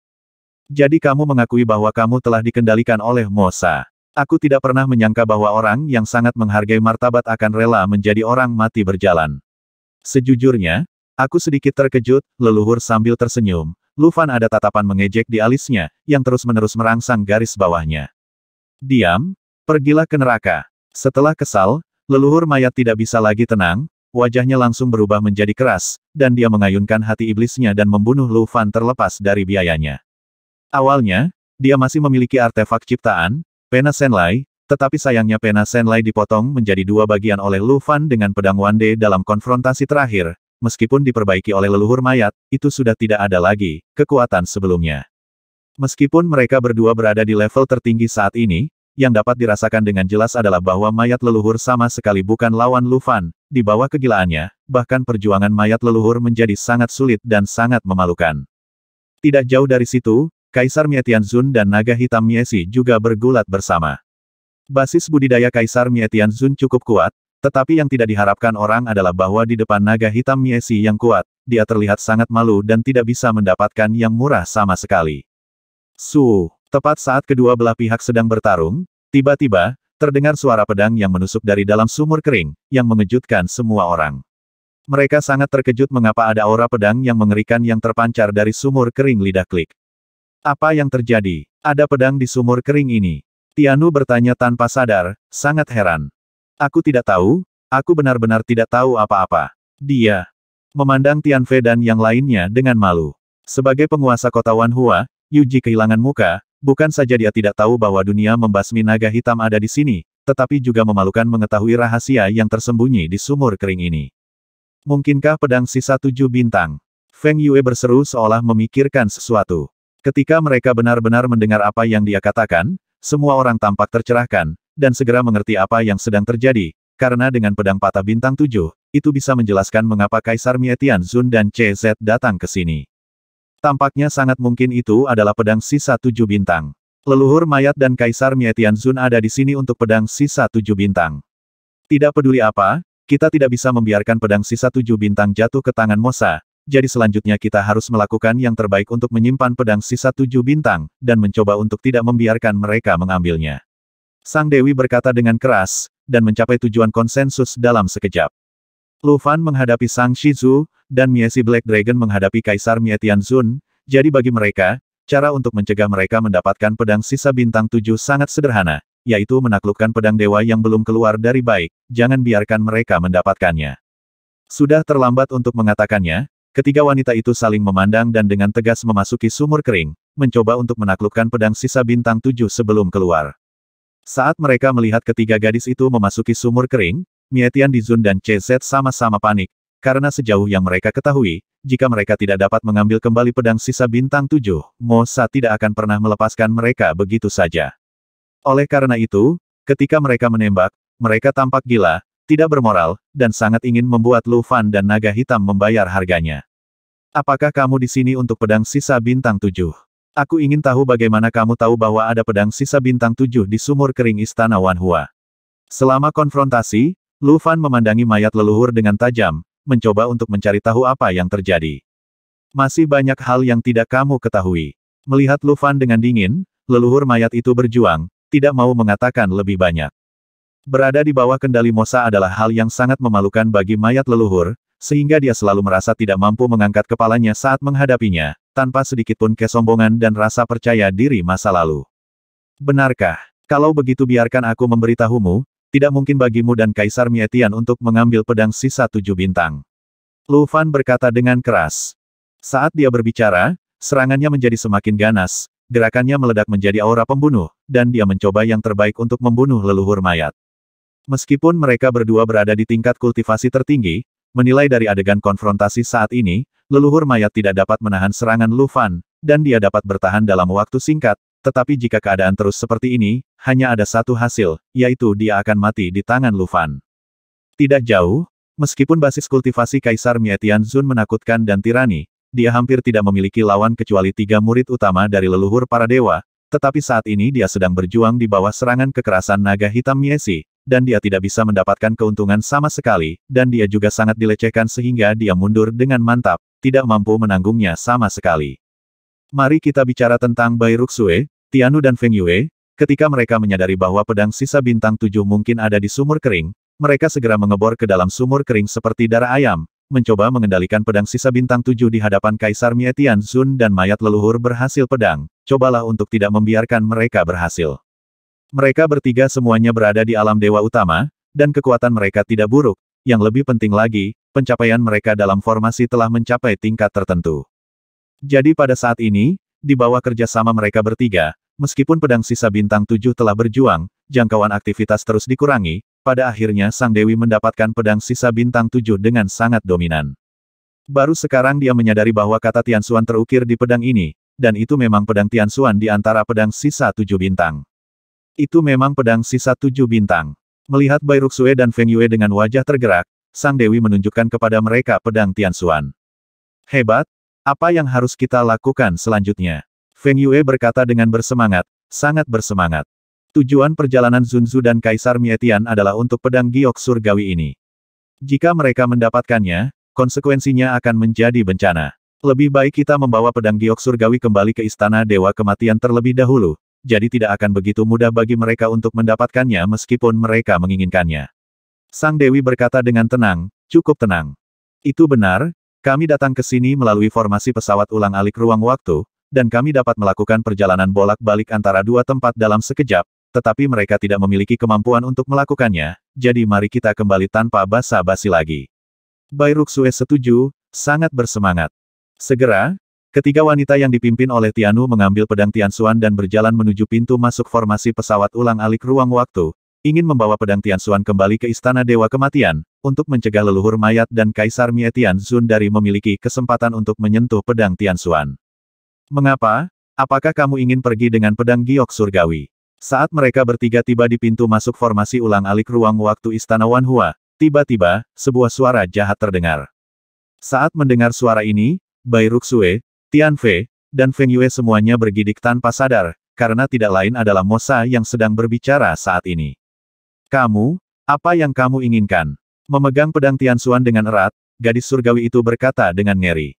Jadi kamu mengakui bahwa kamu telah dikendalikan oleh Mosa. Aku tidak pernah menyangka bahwa orang yang sangat menghargai martabat akan rela menjadi orang mati berjalan. Sejujurnya, aku sedikit terkejut, leluhur sambil tersenyum. Lufan ada tatapan mengejek di alisnya, yang terus-menerus merangsang garis bawahnya. Diam, pergilah ke neraka. Setelah kesal, leluhur mayat tidak bisa lagi tenang, wajahnya langsung berubah menjadi keras, dan dia mengayunkan hati iblisnya dan membunuh Lufan terlepas dari biayanya. Awalnya, dia masih memiliki artefak ciptaan, Pena Senlai, tetapi sayangnya pena Senlai dipotong menjadi dua bagian oleh Lu Fan dengan pedang Wande dalam konfrontasi terakhir, meskipun diperbaiki oleh leluhur mayat, itu sudah tidak ada lagi, kekuatan sebelumnya. Meskipun mereka berdua berada di level tertinggi saat ini, yang dapat dirasakan dengan jelas adalah bahwa mayat leluhur sama sekali bukan lawan Lu Fan, di bawah kegilaannya, bahkan perjuangan mayat leluhur menjadi sangat sulit dan sangat memalukan. Tidak jauh dari situ, Kaisar Mietianzun Zun dan naga hitam Miesi juga bergulat bersama. Basis budidaya Kaisar Mietianzun Zun cukup kuat, tetapi yang tidak diharapkan orang adalah bahwa di depan naga hitam Miesi yang kuat, dia terlihat sangat malu dan tidak bisa mendapatkan yang murah sama sekali. Su, tepat saat kedua belah pihak sedang bertarung, tiba-tiba, terdengar suara pedang yang menusuk dari dalam sumur kering, yang mengejutkan semua orang. Mereka sangat terkejut mengapa ada aura pedang yang mengerikan yang terpancar dari sumur kering lidah klik. Apa yang terjadi? Ada pedang di sumur kering ini. Tianu bertanya tanpa sadar, sangat heran. Aku tidak tahu, aku benar-benar tidak tahu apa-apa. Dia memandang Tian Tianfei dan yang lainnya dengan malu. Sebagai penguasa kota Wanhua, Yuji kehilangan muka, bukan saja dia tidak tahu bahwa dunia membasmi naga hitam ada di sini, tetapi juga memalukan mengetahui rahasia yang tersembunyi di sumur kering ini. Mungkinkah pedang sisa tujuh bintang? Feng Yue berseru seolah memikirkan sesuatu. Ketika mereka benar-benar mendengar apa yang dia katakan, semua orang tampak tercerahkan, dan segera mengerti apa yang sedang terjadi, karena dengan pedang patah bintang tujuh, itu bisa menjelaskan mengapa Kaisar Mietian Zun dan CZ datang ke sini. Tampaknya sangat mungkin itu adalah pedang sisa tujuh bintang. Leluhur mayat dan Kaisar Mietian Zun ada di sini untuk pedang sisa tujuh bintang. Tidak peduli apa, kita tidak bisa membiarkan pedang sisa tujuh bintang jatuh ke tangan Mosa, jadi selanjutnya kita harus melakukan yang terbaik untuk menyimpan pedang sisa tujuh bintang, dan mencoba untuk tidak membiarkan mereka mengambilnya. Sang Dewi berkata dengan keras, dan mencapai tujuan konsensus dalam sekejap. Lu Fan menghadapi Sang Shizu, dan Miesi Black Dragon menghadapi Kaisar Mietian Zun, jadi bagi mereka, cara untuk mencegah mereka mendapatkan pedang sisa bintang tujuh sangat sederhana, yaitu menaklukkan pedang dewa yang belum keluar dari baik, jangan biarkan mereka mendapatkannya. Sudah terlambat untuk mengatakannya, Ketiga wanita itu saling memandang dan dengan tegas memasuki sumur kering, mencoba untuk menaklukkan pedang sisa bintang tujuh sebelum keluar. Saat mereka melihat ketiga gadis itu memasuki sumur kering, Mietian Dizun dan CZ sama-sama panik, karena sejauh yang mereka ketahui, jika mereka tidak dapat mengambil kembali pedang sisa bintang tujuh, Mosa tidak akan pernah melepaskan mereka begitu saja. Oleh karena itu, ketika mereka menembak, mereka tampak gila, tidak bermoral, dan sangat ingin membuat Lu Fan dan naga hitam membayar harganya. Apakah kamu di sini untuk pedang sisa bintang tujuh? Aku ingin tahu bagaimana kamu tahu bahwa ada pedang sisa bintang tujuh di sumur kering istana Wan Hua. Selama konfrontasi, Lu Fan memandangi mayat leluhur dengan tajam, mencoba untuk mencari tahu apa yang terjadi. Masih banyak hal yang tidak kamu ketahui. Melihat Lu Fan dengan dingin, leluhur mayat itu berjuang, tidak mau mengatakan lebih banyak. Berada di bawah kendali Mosa adalah hal yang sangat memalukan bagi mayat leluhur, sehingga dia selalu merasa tidak mampu mengangkat kepalanya saat menghadapinya, tanpa sedikitpun kesombongan dan rasa percaya diri masa lalu. Benarkah? Kalau begitu biarkan aku memberitahumu, tidak mungkin bagimu dan Kaisar Mietian untuk mengambil pedang sisa tujuh bintang. Lu Fan berkata dengan keras. Saat dia berbicara, serangannya menjadi semakin ganas, gerakannya meledak menjadi aura pembunuh, dan dia mencoba yang terbaik untuk membunuh leluhur mayat. Meskipun mereka berdua berada di tingkat kultivasi tertinggi, menilai dari adegan konfrontasi saat ini, leluhur mayat tidak dapat menahan serangan Lufan, dan dia dapat bertahan dalam waktu singkat, tetapi jika keadaan terus seperti ini, hanya ada satu hasil, yaitu dia akan mati di tangan Lufan. Tidak jauh, meskipun basis kultivasi Kaisar Mietian Zun menakutkan dan tirani, dia hampir tidak memiliki lawan kecuali tiga murid utama dari leluhur para dewa, tetapi saat ini dia sedang berjuang di bawah serangan kekerasan naga hitam Miesi, dan dia tidak bisa mendapatkan keuntungan sama sekali, dan dia juga sangat dilecehkan sehingga dia mundur dengan mantap, tidak mampu menanggungnya sama sekali. Mari kita bicara tentang Bai Ruxue, Tianu dan Feng Yue, ketika mereka menyadari bahwa pedang sisa bintang tujuh mungkin ada di sumur kering, mereka segera mengebor ke dalam sumur kering seperti darah ayam, mencoba mengendalikan pedang sisa bintang tujuh di hadapan Kaisar Mie Zun dan mayat leluhur berhasil pedang, cobalah untuk tidak membiarkan mereka berhasil. Mereka bertiga semuanya berada di alam dewa utama, dan kekuatan mereka tidak buruk, yang lebih penting lagi, pencapaian mereka dalam formasi telah mencapai tingkat tertentu. Jadi pada saat ini, di bawah kerjasama mereka bertiga, meskipun pedang sisa bintang tujuh telah berjuang, jangkauan aktivitas terus dikurangi, pada akhirnya Sang Dewi mendapatkan pedang sisa bintang tujuh dengan sangat dominan. Baru sekarang dia menyadari bahwa kata Tiansuan terukir di pedang ini, dan itu memang pedang Tiansuan di antara pedang sisa tujuh bintang. Itu memang pedang sisa tujuh bintang. Melihat Bai Ruxue dan Feng Yue dengan wajah tergerak, Sang Dewi menunjukkan kepada mereka pedang Tianxuan. Hebat, apa yang harus kita lakukan selanjutnya? Feng Yue berkata dengan bersemangat, sangat bersemangat. Tujuan perjalanan Zunzu dan Kaisar Mietian adalah untuk pedang giok surgawi ini. Jika mereka mendapatkannya, konsekuensinya akan menjadi bencana. Lebih baik kita membawa pedang giok surgawi kembali ke istana dewa kematian terlebih dahulu, jadi tidak akan begitu mudah bagi mereka untuk mendapatkannya meskipun mereka menginginkannya. Sang Dewi berkata dengan tenang, cukup tenang. Itu benar, kami datang ke sini melalui formasi pesawat ulang alik ruang waktu, dan kami dapat melakukan perjalanan bolak-balik antara dua tempat dalam sekejap, tetapi mereka tidak memiliki kemampuan untuk melakukannya, jadi mari kita kembali tanpa basa-basi lagi. Bairuk Sue setuju, sangat bersemangat. Segera, Ketiga wanita yang dipimpin oleh Tianu mengambil pedang Tianxuan dan berjalan menuju pintu masuk formasi pesawat ulang-alik ruang waktu, ingin membawa pedang Tianxuan kembali ke Istana Dewa Kematian, untuk mencegah leluhur mayat dan Kaisar Mie Tianzun dari memiliki kesempatan untuk menyentuh pedang Tianxuan. Mengapa? Apakah kamu ingin pergi dengan pedang giok surgawi? Saat mereka bertiga tiba di pintu masuk formasi ulang-alik ruang waktu Istana Wanhua, tiba-tiba, sebuah suara jahat terdengar. Saat mendengar suara ini, Bai Ruxue, Tian Fei, dan Feng Yue semuanya bergidik tanpa sadar, karena tidak lain adalah Mosa yang sedang berbicara saat ini. Kamu, apa yang kamu inginkan? Memegang pedang Tian Xuan dengan erat, gadis surgawi itu berkata dengan ngeri.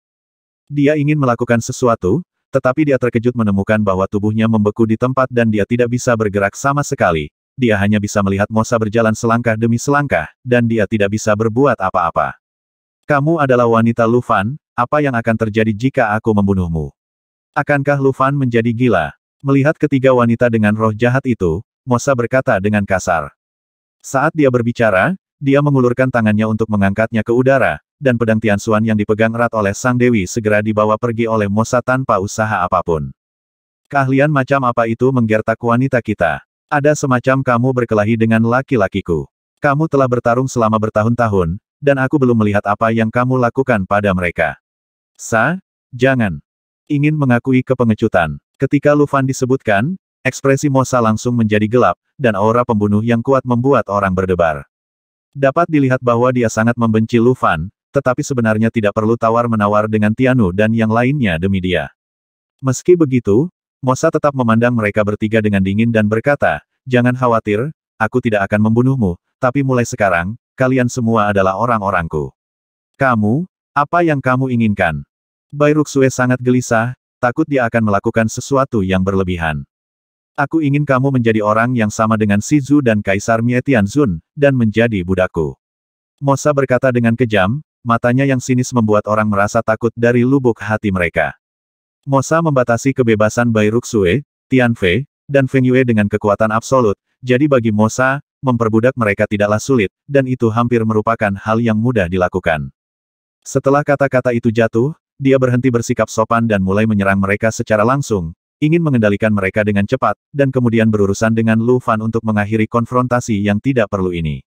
Dia ingin melakukan sesuatu, tetapi dia terkejut menemukan bahwa tubuhnya membeku di tempat dan dia tidak bisa bergerak sama sekali. Dia hanya bisa melihat Mosa berjalan selangkah demi selangkah, dan dia tidak bisa berbuat apa-apa. Kamu adalah wanita Lufan, apa yang akan terjadi jika aku membunuhmu? Akankah Lufan menjadi gila? Melihat ketiga wanita dengan roh jahat itu, Mosa berkata dengan kasar. Saat dia berbicara, dia mengulurkan tangannya untuk mengangkatnya ke udara, dan pedang Tianxuan yang dipegang erat oleh Sang Dewi segera dibawa pergi oleh Mosa tanpa usaha apapun. Keahlian macam apa itu menggertak wanita kita? Ada semacam kamu berkelahi dengan laki-lakiku. Kamu telah bertarung selama bertahun-tahun, dan aku belum melihat apa yang kamu lakukan pada mereka. Sa, jangan. Ingin mengakui kepengecutan. Ketika Lufan disebutkan, ekspresi Mosa langsung menjadi gelap, dan aura pembunuh yang kuat membuat orang berdebar. Dapat dilihat bahwa dia sangat membenci Lufan, tetapi sebenarnya tidak perlu tawar-menawar dengan Tianu dan yang lainnya demi dia. Meski begitu, Mosa tetap memandang mereka bertiga dengan dingin dan berkata, Jangan khawatir, aku tidak akan membunuhmu, tapi mulai sekarang, kalian semua adalah orang-orangku. Kamu, apa yang kamu inginkan? Bai Ruxue sangat gelisah, takut dia akan melakukan sesuatu yang berlebihan. Aku ingin kamu menjadi orang yang sama dengan Sizu dan Kaisar Mie Tianzun, dan menjadi budakku. Mosa berkata dengan kejam, matanya yang sinis membuat orang merasa takut dari lubuk hati mereka. Mosa membatasi kebebasan Bai Ruxue, Tianfei, dan Feng Yue dengan kekuatan absolut, jadi bagi Mosa, memperbudak mereka tidaklah sulit, dan itu hampir merupakan hal yang mudah dilakukan. Setelah kata-kata itu jatuh, dia berhenti bersikap sopan dan mulai menyerang mereka secara langsung, ingin mengendalikan mereka dengan cepat, dan kemudian berurusan dengan Lu Fan untuk mengakhiri konfrontasi yang tidak perlu ini.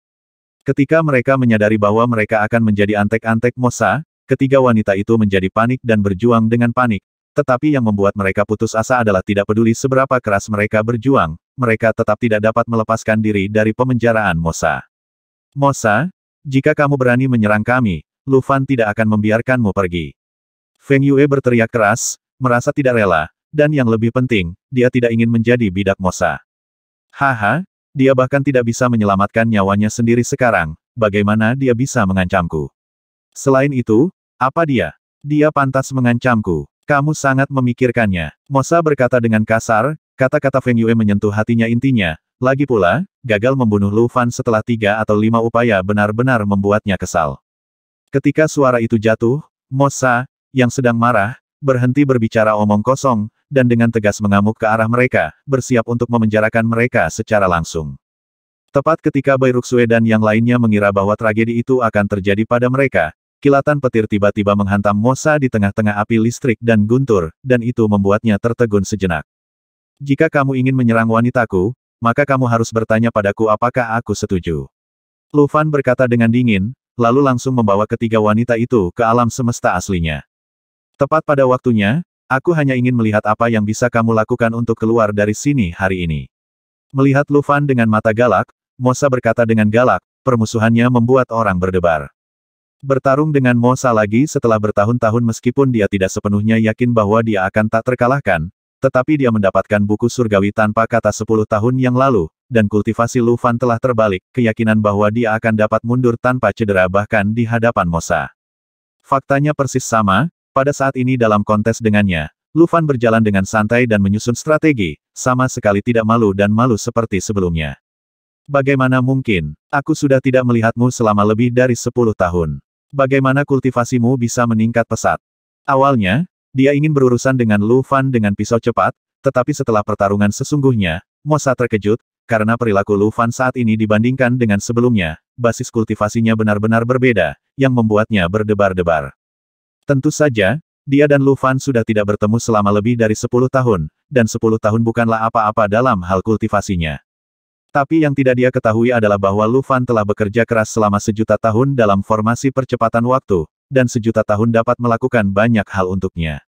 Ketika mereka menyadari bahwa mereka akan menjadi antek-antek Mosa, ketiga wanita itu menjadi panik dan berjuang dengan panik, tetapi yang membuat mereka putus asa adalah tidak peduli seberapa keras mereka berjuang, mereka tetap tidak dapat melepaskan diri dari pemenjaraan Mosa. Mosa, jika kamu berani menyerang kami, Lufan tidak akan membiarkanmu pergi. Feng Yue berteriak keras, merasa tidak rela, dan yang lebih penting, dia tidak ingin menjadi bidak Mosa. Haha, dia bahkan tidak bisa menyelamatkan nyawanya sendiri sekarang, bagaimana dia bisa mengancamku? Selain itu, apa dia? Dia pantas mengancamku. Kamu sangat memikirkannya. Mosa berkata dengan kasar, kata-kata Feng Yue menyentuh hatinya intinya. Lagi pula, gagal membunuh Lu Fan setelah tiga atau lima upaya benar-benar membuatnya kesal. Ketika suara itu jatuh, Mosa, yang sedang marah, berhenti berbicara omong kosong, dan dengan tegas mengamuk ke arah mereka, bersiap untuk memenjarakan mereka secara langsung. Tepat ketika Bairuksue dan yang lainnya mengira bahwa tragedi itu akan terjadi pada mereka, kilatan petir tiba-tiba menghantam Mosa di tengah-tengah api listrik dan guntur, dan itu membuatnya tertegun sejenak. Jika kamu ingin menyerang wanitaku, maka kamu harus bertanya padaku apakah aku setuju. Lufan berkata dengan dingin, lalu langsung membawa ketiga wanita itu ke alam semesta aslinya. Tepat pada waktunya, aku hanya ingin melihat apa yang bisa kamu lakukan untuk keluar dari sini hari ini. Melihat Lufan dengan mata galak, Mosa berkata dengan galak, permusuhannya membuat orang berdebar. Bertarung dengan Mosa lagi setelah bertahun-tahun meskipun dia tidak sepenuhnya yakin bahwa dia akan tak terkalahkan, tetapi dia mendapatkan buku surgawi tanpa kata 10 tahun yang lalu, dan kultivasi Lufan telah terbalik, keyakinan bahwa dia akan dapat mundur tanpa cedera bahkan di hadapan Mosa. Faktanya persis sama, pada saat ini dalam kontes dengannya, Lufan berjalan dengan santai dan menyusun strategi, sama sekali tidak malu dan malu seperti sebelumnya. Bagaimana mungkin, aku sudah tidak melihatmu selama lebih dari 10 tahun. Bagaimana kultivasimu bisa meningkat pesat? Awalnya, dia ingin berurusan dengan Lu Fan dengan pisau cepat, tetapi setelah pertarungan sesungguhnya, Mosa terkejut, karena perilaku Lu Fan saat ini dibandingkan dengan sebelumnya, basis kultivasinya benar-benar berbeda, yang membuatnya berdebar-debar. Tentu saja, dia dan Lu Fan sudah tidak bertemu selama lebih dari 10 tahun, dan 10 tahun bukanlah apa-apa dalam hal kultivasinya. Tapi yang tidak dia ketahui adalah bahwa Lu Fan telah bekerja keras selama sejuta tahun dalam formasi percepatan waktu, dan sejuta tahun dapat melakukan banyak hal untuknya.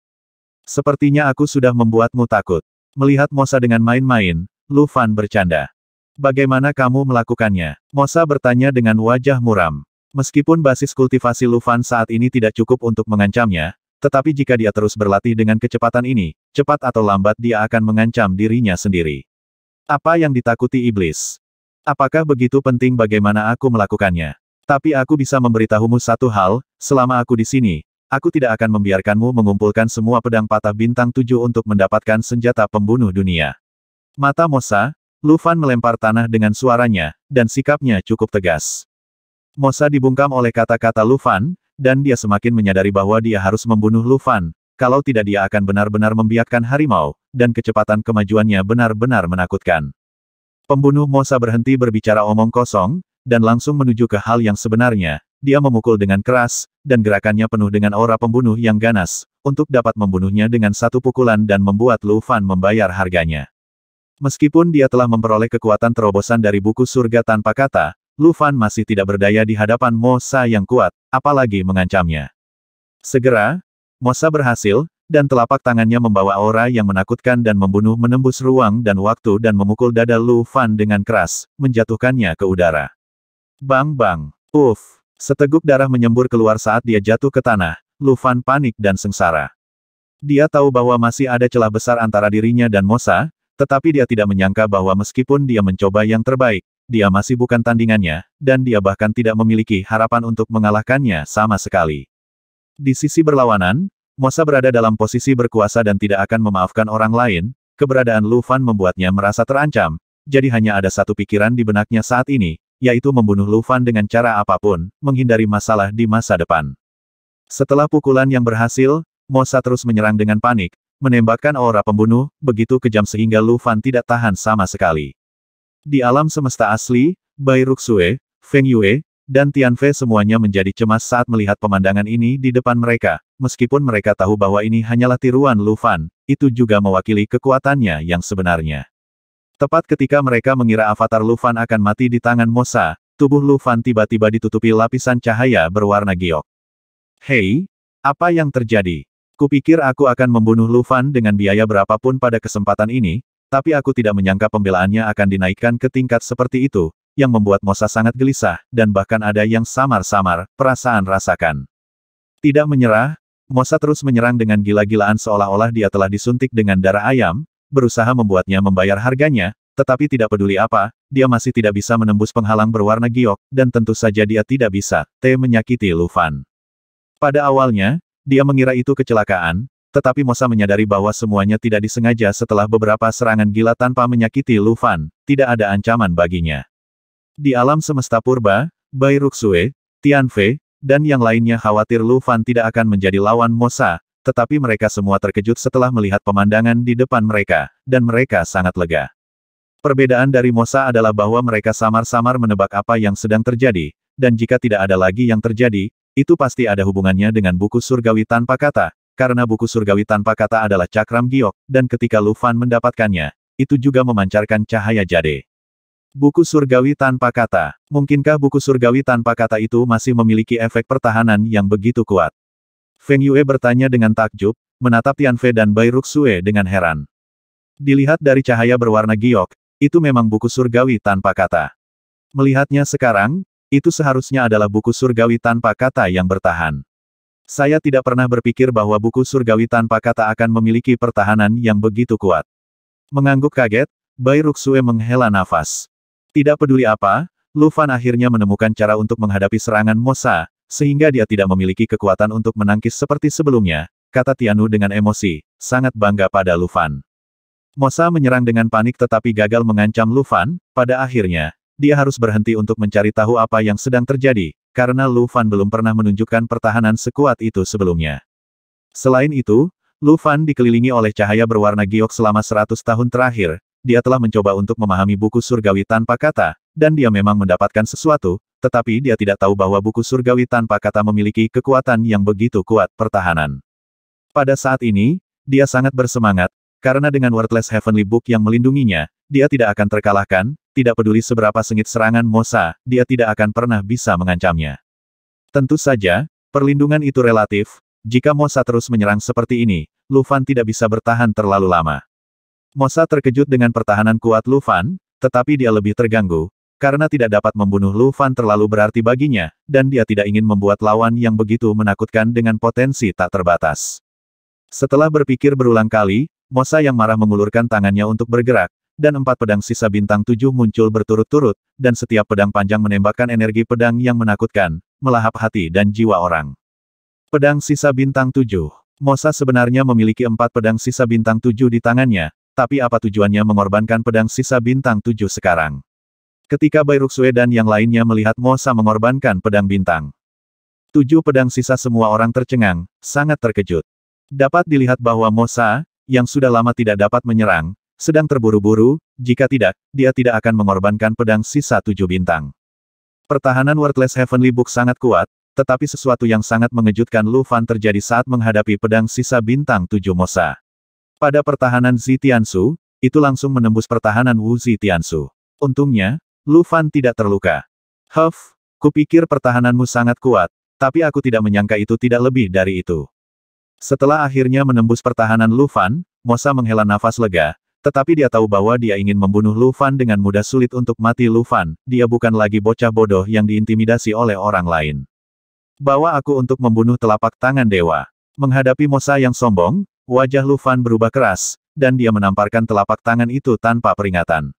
Sepertinya aku sudah membuatmu takut. Melihat Mosa dengan main-main, Lu Fan bercanda. Bagaimana kamu melakukannya? Mosa bertanya dengan wajah muram. Meskipun basis kultivasi Lufan saat ini tidak cukup untuk mengancamnya, tetapi jika dia terus berlatih dengan kecepatan ini, cepat atau lambat dia akan mengancam dirinya sendiri. Apa yang ditakuti iblis? Apakah begitu penting bagaimana aku melakukannya? Tapi aku bisa memberitahumu satu hal, selama aku di sini, aku tidak akan membiarkanmu mengumpulkan semua pedang patah bintang tujuh untuk mendapatkan senjata pembunuh dunia. Mata Mosa, Lufan melempar tanah dengan suaranya, dan sikapnya cukup tegas. Mosa dibungkam oleh kata-kata Lufan, dan dia semakin menyadari bahwa dia harus membunuh Lufan, kalau tidak dia akan benar-benar membiarkan harimau, dan kecepatan kemajuannya benar-benar menakutkan. Pembunuh Mosa berhenti berbicara omong kosong, dan langsung menuju ke hal yang sebenarnya, dia memukul dengan keras, dan gerakannya penuh dengan aura pembunuh yang ganas, untuk dapat membunuhnya dengan satu pukulan dan membuat Lufan membayar harganya. Meskipun dia telah memperoleh kekuatan terobosan dari buku surga tanpa kata, Lu masih tidak berdaya di hadapan Mo Sa yang kuat, apalagi mengancamnya. Segera, Mo Sa berhasil, dan telapak tangannya membawa aura yang menakutkan dan membunuh menembus ruang dan waktu dan memukul dada Lu Fan dengan keras, menjatuhkannya ke udara. Bang bang, uff, seteguk darah menyembur keluar saat dia jatuh ke tanah, Lu Fan panik dan sengsara. Dia tahu bahwa masih ada celah besar antara dirinya dan Mosa, tetapi dia tidak menyangka bahwa meskipun dia mencoba yang terbaik, dia masih bukan tandingannya, dan dia bahkan tidak memiliki harapan untuk mengalahkannya sama sekali. Di sisi berlawanan, Mosa berada dalam posisi berkuasa dan tidak akan memaafkan orang lain, keberadaan Lu Fan membuatnya merasa terancam, jadi hanya ada satu pikiran di benaknya saat ini, yaitu membunuh Lu Fan dengan cara apapun, menghindari masalah di masa depan. Setelah pukulan yang berhasil, Mosa terus menyerang dengan panik, menembakkan aura pembunuh, begitu kejam sehingga Lu Fan tidak tahan sama sekali. Di alam semesta asli, Bai Ruxue, Feng Yue, dan Tian Fe semuanya menjadi cemas saat melihat pemandangan ini di depan mereka, meskipun mereka tahu bahwa ini hanyalah tiruan Lu Fan, itu juga mewakili kekuatannya yang sebenarnya. Tepat ketika mereka mengira avatar Lu Fan akan mati di tangan Mosa, tubuh Lu Fan tiba-tiba ditutupi lapisan cahaya berwarna giok. Hei, apa yang terjadi? Kupikir aku akan membunuh Lu Fan dengan biaya berapapun pada kesempatan ini, tapi aku tidak menyangka pembelaannya akan dinaikkan ke tingkat seperti itu, yang membuat Mosa sangat gelisah, dan bahkan ada yang samar-samar, perasaan rasakan. Tidak menyerah, Mosa terus menyerang dengan gila-gilaan seolah-olah dia telah disuntik dengan darah ayam, berusaha membuatnya membayar harganya, tetapi tidak peduli apa, dia masih tidak bisa menembus penghalang berwarna giok, dan tentu saja dia tidak bisa, T menyakiti Lufan. Pada awalnya, dia mengira itu kecelakaan, tetapi Mosa menyadari bahwa semuanya tidak disengaja setelah beberapa serangan gila tanpa menyakiti Lufan, tidak ada ancaman baginya. Di alam semesta purba, Bai Ruxue, Tianfei, dan yang lainnya khawatir Lufan tidak akan menjadi lawan Mosa, tetapi mereka semua terkejut setelah melihat pemandangan di depan mereka, dan mereka sangat lega. Perbedaan dari Mosa adalah bahwa mereka samar-samar menebak apa yang sedang terjadi, dan jika tidak ada lagi yang terjadi, itu pasti ada hubungannya dengan buku surgawi tanpa kata, karena buku surgawi tanpa kata adalah cakram giok, dan ketika Lufan mendapatkannya, itu juga memancarkan cahaya jade. Buku surgawi tanpa kata. Mungkinkah buku surgawi tanpa kata itu masih memiliki efek pertahanan yang begitu kuat? Feng Yue bertanya dengan takjub, menatap Fei dan Bai Ruxue dengan heran. Dilihat dari cahaya berwarna giok, itu memang buku surgawi tanpa kata. Melihatnya sekarang, itu seharusnya adalah buku surgawi tanpa kata yang bertahan. Saya tidak pernah berpikir bahwa buku surgawi tanpa kata akan memiliki pertahanan yang begitu kuat. Mengangguk kaget, Bai Ruxue menghela nafas. Tidak peduli apa, Lufan akhirnya menemukan cara untuk menghadapi serangan Mosa, sehingga dia tidak memiliki kekuatan untuk menangkis seperti sebelumnya, kata Tianu dengan emosi, sangat bangga pada Lufan. Mosa menyerang dengan panik tetapi gagal mengancam Lufan, pada akhirnya, dia harus berhenti untuk mencari tahu apa yang sedang terjadi, karena Lu Fan belum pernah menunjukkan pertahanan sekuat itu sebelumnya. Selain itu, Lu Fan dikelilingi oleh cahaya berwarna giok selama 100 tahun terakhir, dia telah mencoba untuk memahami buku surgawi tanpa kata, dan dia memang mendapatkan sesuatu, tetapi dia tidak tahu bahwa buku surgawi tanpa kata memiliki kekuatan yang begitu kuat pertahanan. Pada saat ini, dia sangat bersemangat, karena dengan Worthless Heavenly Book yang melindunginya, dia tidak akan terkalahkan, tidak peduli seberapa sengit serangan Mosa, dia tidak akan pernah bisa mengancamnya. Tentu saja, perlindungan itu relatif, jika Mosa terus menyerang seperti ini, Lufan tidak bisa bertahan terlalu lama. Mosa terkejut dengan pertahanan kuat Lufan, tetapi dia lebih terganggu, karena tidak dapat membunuh Lufan terlalu berarti baginya, dan dia tidak ingin membuat lawan yang begitu menakutkan dengan potensi tak terbatas. Setelah berpikir berulang kali, Mosa yang marah mengulurkan tangannya untuk bergerak, dan empat pedang sisa bintang tujuh muncul berturut-turut, dan setiap pedang panjang menembakkan energi pedang yang menakutkan, melahap hati dan jiwa orang. Pedang sisa bintang tujuh. Mosa sebenarnya memiliki empat pedang sisa bintang tujuh di tangannya, tapi apa tujuannya mengorbankan pedang sisa bintang tujuh sekarang? Ketika Sue dan yang lainnya melihat Mosa mengorbankan pedang bintang. Tujuh pedang sisa semua orang tercengang, sangat terkejut. Dapat dilihat bahwa Mosa, yang sudah lama tidak dapat menyerang, sedang terburu-buru, jika tidak, dia tidak akan mengorbankan pedang sisa tujuh bintang. Pertahanan Worthless Heavenly Book sangat kuat, tetapi sesuatu yang sangat mengejutkan Lu Fan terjadi saat menghadapi pedang sisa bintang tujuh Mosa. Pada pertahanan Zi Tiansu, itu langsung menembus pertahanan Wu Zi Tiansu. Untungnya, Lu Fan tidak terluka. Huff, kupikir pertahananmu sangat kuat, tapi aku tidak menyangka itu tidak lebih dari itu. Setelah akhirnya menembus pertahanan Lufan, Mosa menghela nafas lega, tetapi dia tahu bahwa dia ingin membunuh Lufan dengan mudah sulit untuk mati Lufan. dia bukan lagi bocah bodoh yang diintimidasi oleh orang lain. Bawa aku untuk membunuh telapak tangan dewa. Menghadapi Mosa yang sombong, wajah Lufan berubah keras, dan dia menamparkan telapak tangan itu tanpa peringatan.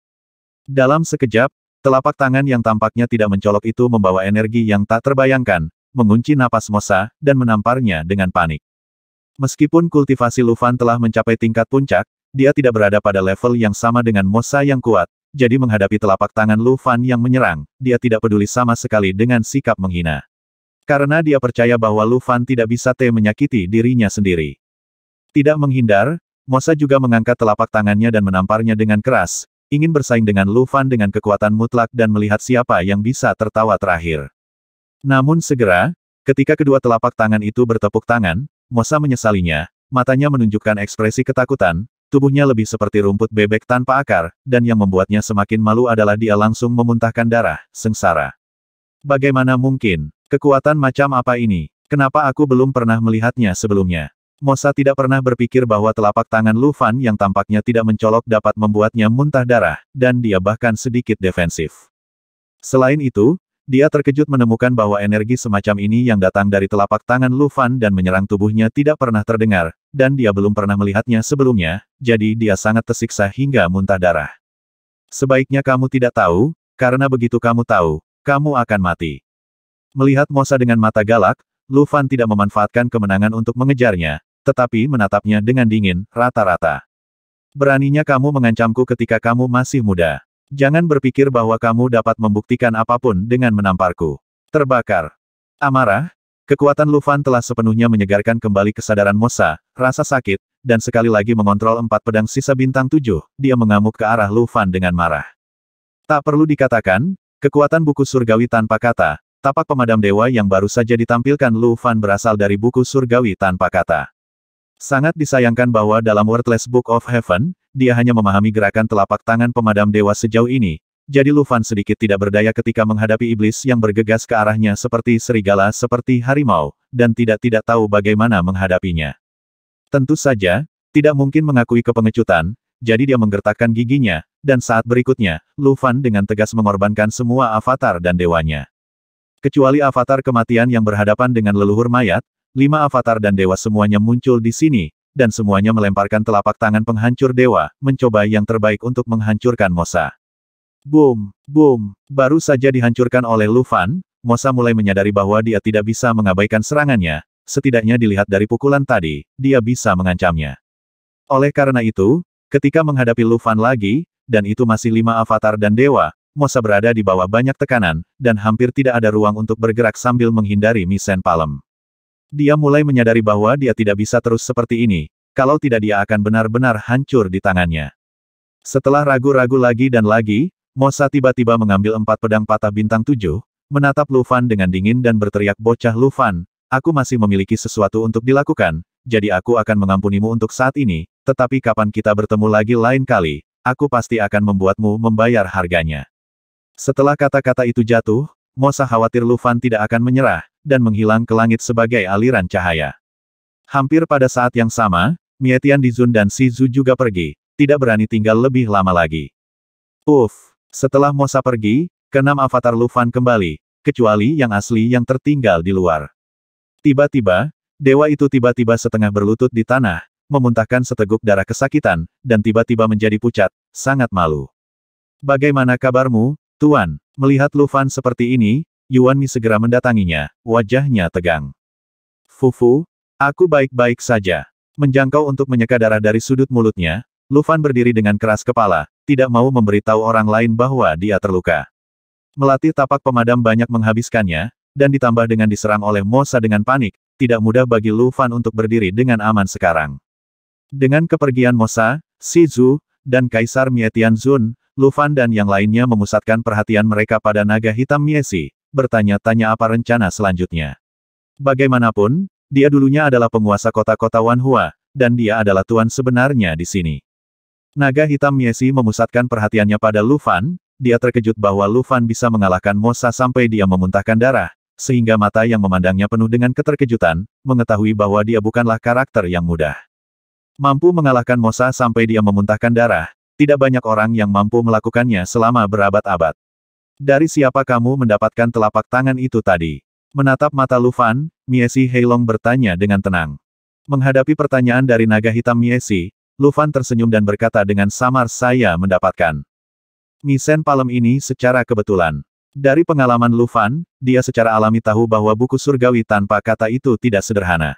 Dalam sekejap, telapak tangan yang tampaknya tidak mencolok itu membawa energi yang tak terbayangkan, mengunci napas Mosa, dan menamparnya dengan panik. Meskipun kultivasi Lufan telah mencapai tingkat puncak, dia tidak berada pada level yang sama dengan Mosa yang kuat, jadi menghadapi telapak tangan Lufan yang menyerang, dia tidak peduli sama sekali dengan sikap menghina. Karena dia percaya bahwa Lufan tidak bisa te menyakiti dirinya sendiri. Tidak menghindar, Mosa juga mengangkat telapak tangannya dan menamparnya dengan keras, ingin bersaing dengan Lufan dengan kekuatan mutlak dan melihat siapa yang bisa tertawa terakhir. Namun segera, ketika kedua telapak tangan itu bertepuk tangan, Mosa menyesalinya, matanya menunjukkan ekspresi ketakutan, tubuhnya lebih seperti rumput bebek tanpa akar, dan yang membuatnya semakin malu adalah dia langsung memuntahkan darah, sengsara. Bagaimana mungkin, kekuatan macam apa ini? Kenapa aku belum pernah melihatnya sebelumnya? Mosa tidak pernah berpikir bahwa telapak tangan Lufan yang tampaknya tidak mencolok dapat membuatnya muntah darah, dan dia bahkan sedikit defensif. Selain itu, dia terkejut menemukan bahwa energi semacam ini yang datang dari telapak tangan Lu Fan dan menyerang tubuhnya tidak pernah terdengar, dan dia belum pernah melihatnya sebelumnya, jadi dia sangat tersiksa hingga muntah darah. Sebaiknya kamu tidak tahu, karena begitu kamu tahu, kamu akan mati. Melihat Mosa dengan mata galak, Lu Fan tidak memanfaatkan kemenangan untuk mengejarnya, tetapi menatapnya dengan dingin, rata-rata. Beraninya kamu mengancamku ketika kamu masih muda. Jangan berpikir bahwa kamu dapat membuktikan apapun dengan menamparku. Terbakar. Amarah, kekuatan Lufan telah sepenuhnya menyegarkan kembali kesadaran Mosa, rasa sakit, dan sekali lagi mengontrol empat pedang sisa bintang tujuh, dia mengamuk ke arah Lufan dengan marah. Tak perlu dikatakan, kekuatan buku surgawi tanpa kata, tapak pemadam dewa yang baru saja ditampilkan Lufan berasal dari buku surgawi tanpa kata. Sangat disayangkan bahwa dalam Worthless Book of Heaven, dia hanya memahami gerakan telapak tangan pemadam dewa sejauh ini, jadi Lufan sedikit tidak berdaya ketika menghadapi iblis yang bergegas ke arahnya seperti serigala seperti harimau, dan tidak-tidak tahu bagaimana menghadapinya. Tentu saja, tidak mungkin mengakui kepengecutan, jadi dia menggertakkan giginya, dan saat berikutnya, Lufan dengan tegas mengorbankan semua avatar dan dewanya. Kecuali avatar kematian yang berhadapan dengan leluhur mayat, lima avatar dan dewa semuanya muncul di sini, dan semuanya melemparkan telapak tangan penghancur dewa, mencoba yang terbaik untuk menghancurkan Mosa. Boom, boom, baru saja dihancurkan oleh Lufan, Mosa mulai menyadari bahwa dia tidak bisa mengabaikan serangannya, setidaknya dilihat dari pukulan tadi, dia bisa mengancamnya. Oleh karena itu, ketika menghadapi Lufan lagi, dan itu masih lima avatar dan dewa, Mosa berada di bawah banyak tekanan, dan hampir tidak ada ruang untuk bergerak sambil menghindari Misen Palem. Dia mulai menyadari bahwa dia tidak bisa terus seperti ini, kalau tidak dia akan benar-benar hancur di tangannya. Setelah ragu-ragu lagi dan lagi, Mosa tiba-tiba mengambil empat pedang patah bintang tujuh, menatap Lufan dengan dingin dan berteriak bocah Lufan, aku masih memiliki sesuatu untuk dilakukan, jadi aku akan mengampunimu untuk saat ini, tetapi kapan kita bertemu lagi lain kali, aku pasti akan membuatmu membayar harganya. Setelah kata-kata itu jatuh, Mosa khawatir Lufan tidak akan menyerah, dan menghilang ke langit sebagai aliran cahaya. Hampir pada saat yang sama, Mietian Zun dan Si Zu juga pergi, tidak berani tinggal lebih lama lagi. Uff, setelah Mosa pergi, keenam avatar Lufan kembali, kecuali yang asli yang tertinggal di luar. Tiba-tiba, dewa itu tiba-tiba setengah berlutut di tanah, memuntahkan seteguk darah kesakitan, dan tiba-tiba menjadi pucat, sangat malu. Bagaimana kabarmu, Tuan? Melihat Lufan seperti ini, Yuan Mi segera mendatanginya, wajahnya tegang. Fufu, aku baik-baik saja. Menjangkau untuk menyeka darah dari sudut mulutnya, Lufan berdiri dengan keras kepala, tidak mau memberitahu orang lain bahwa dia terluka. Melatih tapak pemadam banyak menghabiskannya, dan ditambah dengan diserang oleh Mosa dengan panik, tidak mudah bagi Lufan untuk berdiri dengan aman sekarang. Dengan kepergian Mosa, Zhu, dan Kaisar Mietian Zun, Lufan dan yang lainnya memusatkan perhatian mereka pada naga hitam Miesi, bertanya-tanya apa rencana selanjutnya. Bagaimanapun, dia dulunya adalah penguasa kota-kota Wanhua, dan dia adalah tuan sebenarnya di sini. Naga hitam Yesi memusatkan perhatiannya pada Lufan, dia terkejut bahwa Lufan bisa mengalahkan Mosa sampai dia memuntahkan darah, sehingga mata yang memandangnya penuh dengan keterkejutan, mengetahui bahwa dia bukanlah karakter yang mudah. Mampu mengalahkan Mosa sampai dia memuntahkan darah, tidak banyak orang yang mampu melakukannya selama berabad-abad. Dari siapa kamu mendapatkan telapak tangan itu tadi? Menatap mata Lufan, Miesi Heilong bertanya dengan tenang. Menghadapi pertanyaan dari naga hitam Miesi, Lufan tersenyum dan berkata dengan samar saya mendapatkan. Misen Palem ini secara kebetulan. Dari pengalaman Lufan, dia secara alami tahu bahwa buku surgawi tanpa kata itu tidak sederhana.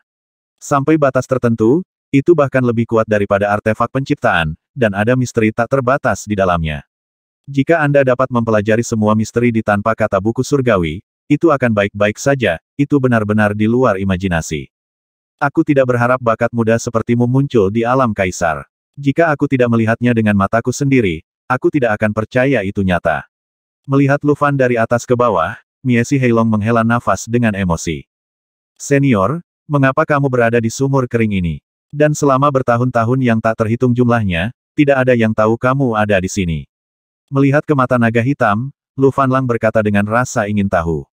Sampai batas tertentu, itu bahkan lebih kuat daripada artefak penciptaan, dan ada misteri tak terbatas di dalamnya. Jika Anda dapat mempelajari semua misteri di tanpa kata buku surgawi, itu akan baik-baik saja, itu benar-benar di luar imajinasi. Aku tidak berharap bakat muda sepertimu muncul di alam kaisar. Jika aku tidak melihatnya dengan mataku sendiri, aku tidak akan percaya itu nyata. Melihat Lufan dari atas ke bawah, Miesi Heilong menghela nafas dengan emosi. Senior, mengapa kamu berada di sumur kering ini? Dan selama bertahun-tahun yang tak terhitung jumlahnya, tidak ada yang tahu kamu ada di sini. Melihat ke mata naga hitam, Lu Fanlang berkata dengan rasa ingin tahu.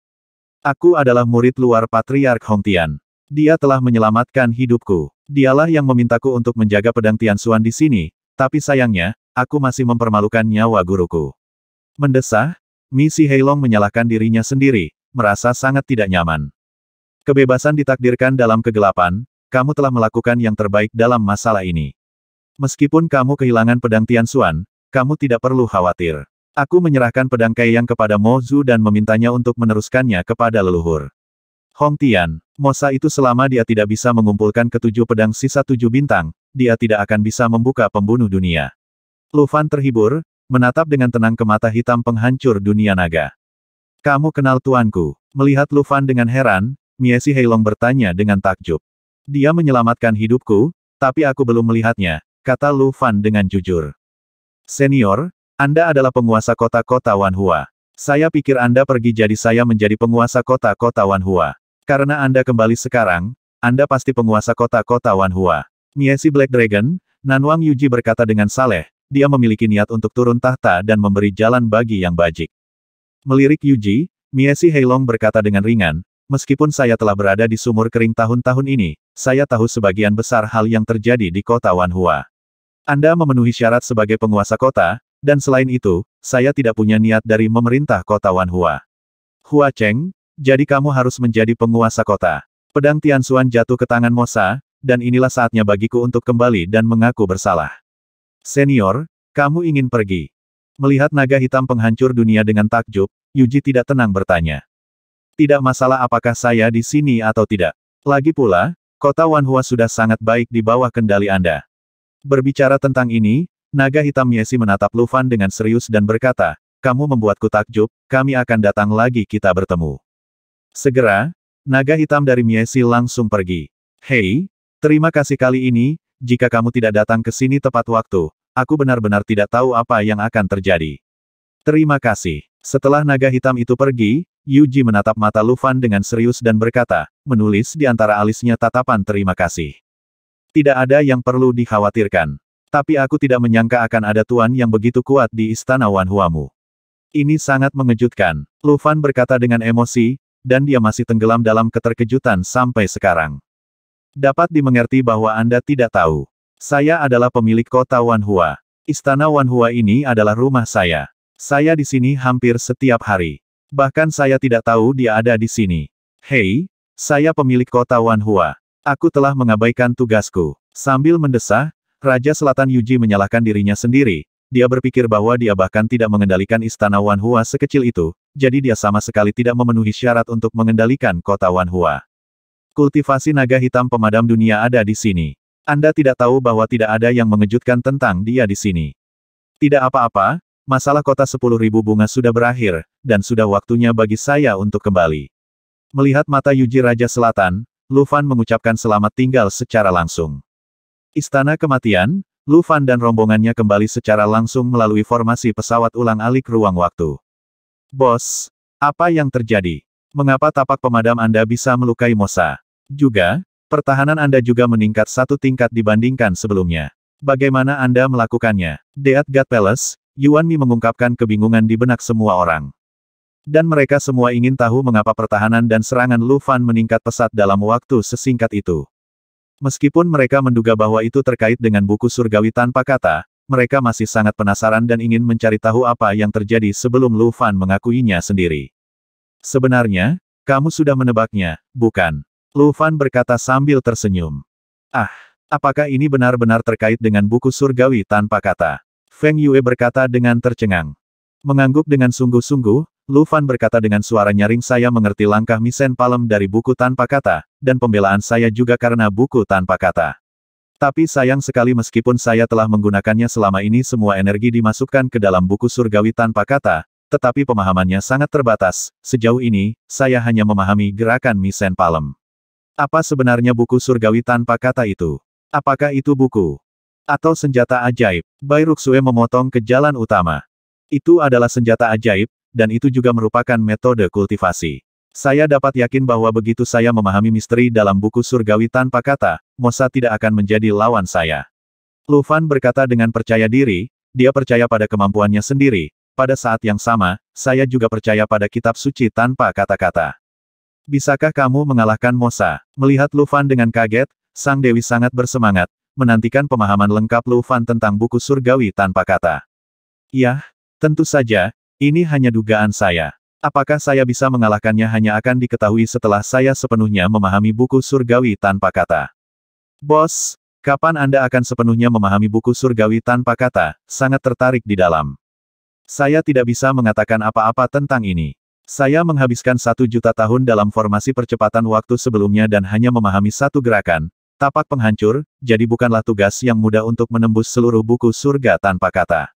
Aku adalah murid luar Patriark Hongtian. Dia telah menyelamatkan hidupku. Dialah yang memintaku untuk menjaga pedang Xuan di sini, tapi sayangnya, aku masih mempermalukan nyawa guruku. Mendesah, Misi Heilong menyalahkan dirinya sendiri, merasa sangat tidak nyaman. Kebebasan ditakdirkan dalam kegelapan, kamu telah melakukan yang terbaik dalam masalah ini. Meskipun kamu kehilangan pedang Xuan, kamu tidak perlu khawatir. Aku menyerahkan pedang yang kepada Mo Mozu dan memintanya untuk meneruskannya kepada leluhur. Hong Tian, Mosa itu selama dia tidak bisa mengumpulkan ketujuh pedang sisa tujuh bintang, dia tidak akan bisa membuka pembunuh dunia. Lu Fan terhibur, menatap dengan tenang ke mata hitam penghancur dunia naga. Kamu kenal tuanku. Melihat Lu Fan dengan heran, Miesi Heilong bertanya dengan takjub. Dia menyelamatkan hidupku, tapi aku belum melihatnya, kata Lu Fan dengan jujur. Senior, Anda adalah penguasa kota-kota Wanhua. Saya pikir Anda pergi jadi saya menjadi penguasa kota-kota Wanhua. Karena Anda kembali sekarang, Anda pasti penguasa kota-kota Wanhua. Miesi Black Dragon, Nanwang Yuji berkata dengan saleh, dia memiliki niat untuk turun tahta dan memberi jalan bagi yang bajik. Melirik Yuji, Miesi Heilong berkata dengan ringan, meskipun saya telah berada di sumur kering tahun-tahun ini, saya tahu sebagian besar hal yang terjadi di kota Wanhua. Anda memenuhi syarat sebagai penguasa kota, dan selain itu, saya tidak punya niat dari memerintah kota Wanhua. Hua Cheng, jadi kamu harus menjadi penguasa kota. Pedang Tianxuan jatuh ke tangan Mosa, dan inilah saatnya bagiku untuk kembali dan mengaku bersalah. Senior, kamu ingin pergi. Melihat naga hitam penghancur dunia dengan takjub, Yuji tidak tenang bertanya. Tidak masalah apakah saya di sini atau tidak. Lagi pula, kota Wanhua sudah sangat baik di bawah kendali Anda. Berbicara tentang ini, naga hitam Yesi menatap Lufan dengan serius dan berkata, kamu membuatku takjub, kami akan datang lagi kita bertemu. Segera, naga hitam dari Miesi langsung pergi. Hei, terima kasih kali ini, jika kamu tidak datang ke sini tepat waktu, aku benar-benar tidak tahu apa yang akan terjadi. Terima kasih. Setelah naga hitam itu pergi, Yuji menatap mata Lufan dengan serius dan berkata, menulis di antara alisnya tatapan terima kasih. Tidak ada yang perlu dikhawatirkan. Tapi aku tidak menyangka akan ada tuan yang begitu kuat di istana Wan Huamu. Ini sangat mengejutkan. Lu Fan berkata dengan emosi, dan dia masih tenggelam dalam keterkejutan sampai sekarang. Dapat dimengerti bahwa Anda tidak tahu. Saya adalah pemilik kota Wanhua. Istana Wanhua ini adalah rumah saya. Saya di sini hampir setiap hari. Bahkan saya tidak tahu dia ada di sini. Hei, saya pemilik kota Wanhua. Aku telah mengabaikan tugasku. Sambil mendesah, Raja Selatan Yuji menyalahkan dirinya sendiri. Dia berpikir bahwa dia bahkan tidak mengendalikan istana Wanhua sekecil itu, jadi dia sama sekali tidak memenuhi syarat untuk mengendalikan kota Wanhua. Kultivasi naga hitam pemadam dunia ada di sini. Anda tidak tahu bahwa tidak ada yang mengejutkan tentang dia di sini. Tidak apa-apa, masalah kota 10.000 bunga sudah berakhir, dan sudah waktunya bagi saya untuk kembali. Melihat mata Yuji Raja Selatan, Lufan mengucapkan selamat tinggal secara langsung. Istana kematian, Lufan dan rombongannya kembali secara langsung melalui formasi pesawat ulang-alik ruang waktu. Bos, apa yang terjadi? Mengapa tapak pemadam Anda bisa melukai Mosa? Juga, pertahanan Anda juga meningkat satu tingkat dibandingkan sebelumnya. Bagaimana Anda melakukannya? Deat God Palace, Yuan Mi mengungkapkan kebingungan di benak semua orang dan mereka semua ingin tahu mengapa pertahanan dan serangan Lu Fan meningkat pesat dalam waktu sesingkat itu. Meskipun mereka menduga bahwa itu terkait dengan buku surgawi tanpa kata, mereka masih sangat penasaran dan ingin mencari tahu apa yang terjadi sebelum Lu Fan mengakuinya sendiri. Sebenarnya, kamu sudah menebaknya, bukan? Lu Fan berkata sambil tersenyum. Ah, apakah ini benar-benar terkait dengan buku surgawi tanpa kata? Feng Yue berkata dengan tercengang. Mengangguk dengan sungguh-sungguh, Lu Fan berkata dengan suara nyaring saya mengerti langkah Misen Palem dari buku tanpa kata, dan pembelaan saya juga karena buku tanpa kata. Tapi sayang sekali meskipun saya telah menggunakannya selama ini semua energi dimasukkan ke dalam buku surgawi tanpa kata, tetapi pemahamannya sangat terbatas, sejauh ini, saya hanya memahami gerakan Misen Palem. Apa sebenarnya buku surgawi tanpa kata itu? Apakah itu buku? Atau senjata ajaib? Bai Ruxue memotong ke jalan utama. Itu adalah senjata ajaib, dan itu juga merupakan metode kultivasi. Saya dapat yakin bahwa begitu saya memahami misteri dalam buku surgawi tanpa kata, Mosa tidak akan menjadi lawan saya. Lufan berkata dengan percaya diri, dia percaya pada kemampuannya sendiri. Pada saat yang sama, saya juga percaya pada kitab suci tanpa kata-kata. Bisakah kamu mengalahkan Mosa? Melihat Lufan dengan kaget, Sang Dewi sangat bersemangat, menantikan pemahaman lengkap Lufan tentang buku surgawi tanpa kata. Yah, tentu saja, ini hanya dugaan saya. Apakah saya bisa mengalahkannya hanya akan diketahui setelah saya sepenuhnya memahami buku surgawi tanpa kata. Bos, kapan Anda akan sepenuhnya memahami buku surgawi tanpa kata, sangat tertarik di dalam. Saya tidak bisa mengatakan apa-apa tentang ini. Saya menghabiskan satu juta tahun dalam formasi percepatan waktu sebelumnya dan hanya memahami satu gerakan, tapak penghancur, jadi bukanlah tugas yang mudah untuk menembus seluruh buku surga tanpa kata.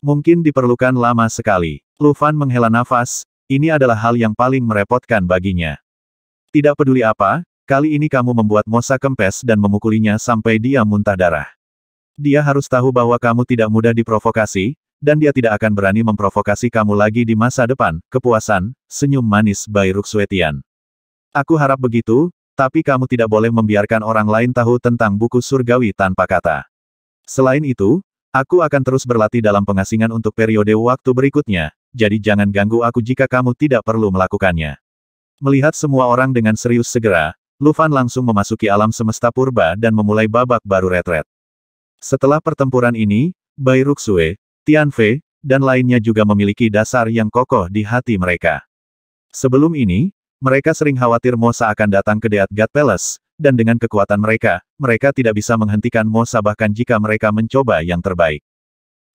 Mungkin diperlukan lama sekali. Lufan menghela nafas, ini adalah hal yang paling merepotkan baginya. Tidak peduli apa, kali ini kamu membuat Mosa kempes dan memukulinya sampai dia muntah darah. Dia harus tahu bahwa kamu tidak mudah diprovokasi, dan dia tidak akan berani memprovokasi kamu lagi di masa depan. Kepuasan, senyum manis Bayruk Swetian. Aku harap begitu, tapi kamu tidak boleh membiarkan orang lain tahu tentang buku surgawi tanpa kata. Selain itu, Aku akan terus berlatih dalam pengasingan untuk periode waktu berikutnya, jadi jangan ganggu aku jika kamu tidak perlu melakukannya. Melihat semua orang dengan serius segera, Lufan langsung memasuki alam semesta purba dan memulai babak baru retret. Setelah pertempuran ini, Bai Ruxue, Tian Fei, dan lainnya juga memiliki dasar yang kokoh di hati mereka. Sebelum ini, mereka sering khawatir Mosa akan datang ke Deat God Palace, dan dengan kekuatan mereka, mereka tidak bisa menghentikan Mosa bahkan jika mereka mencoba yang terbaik.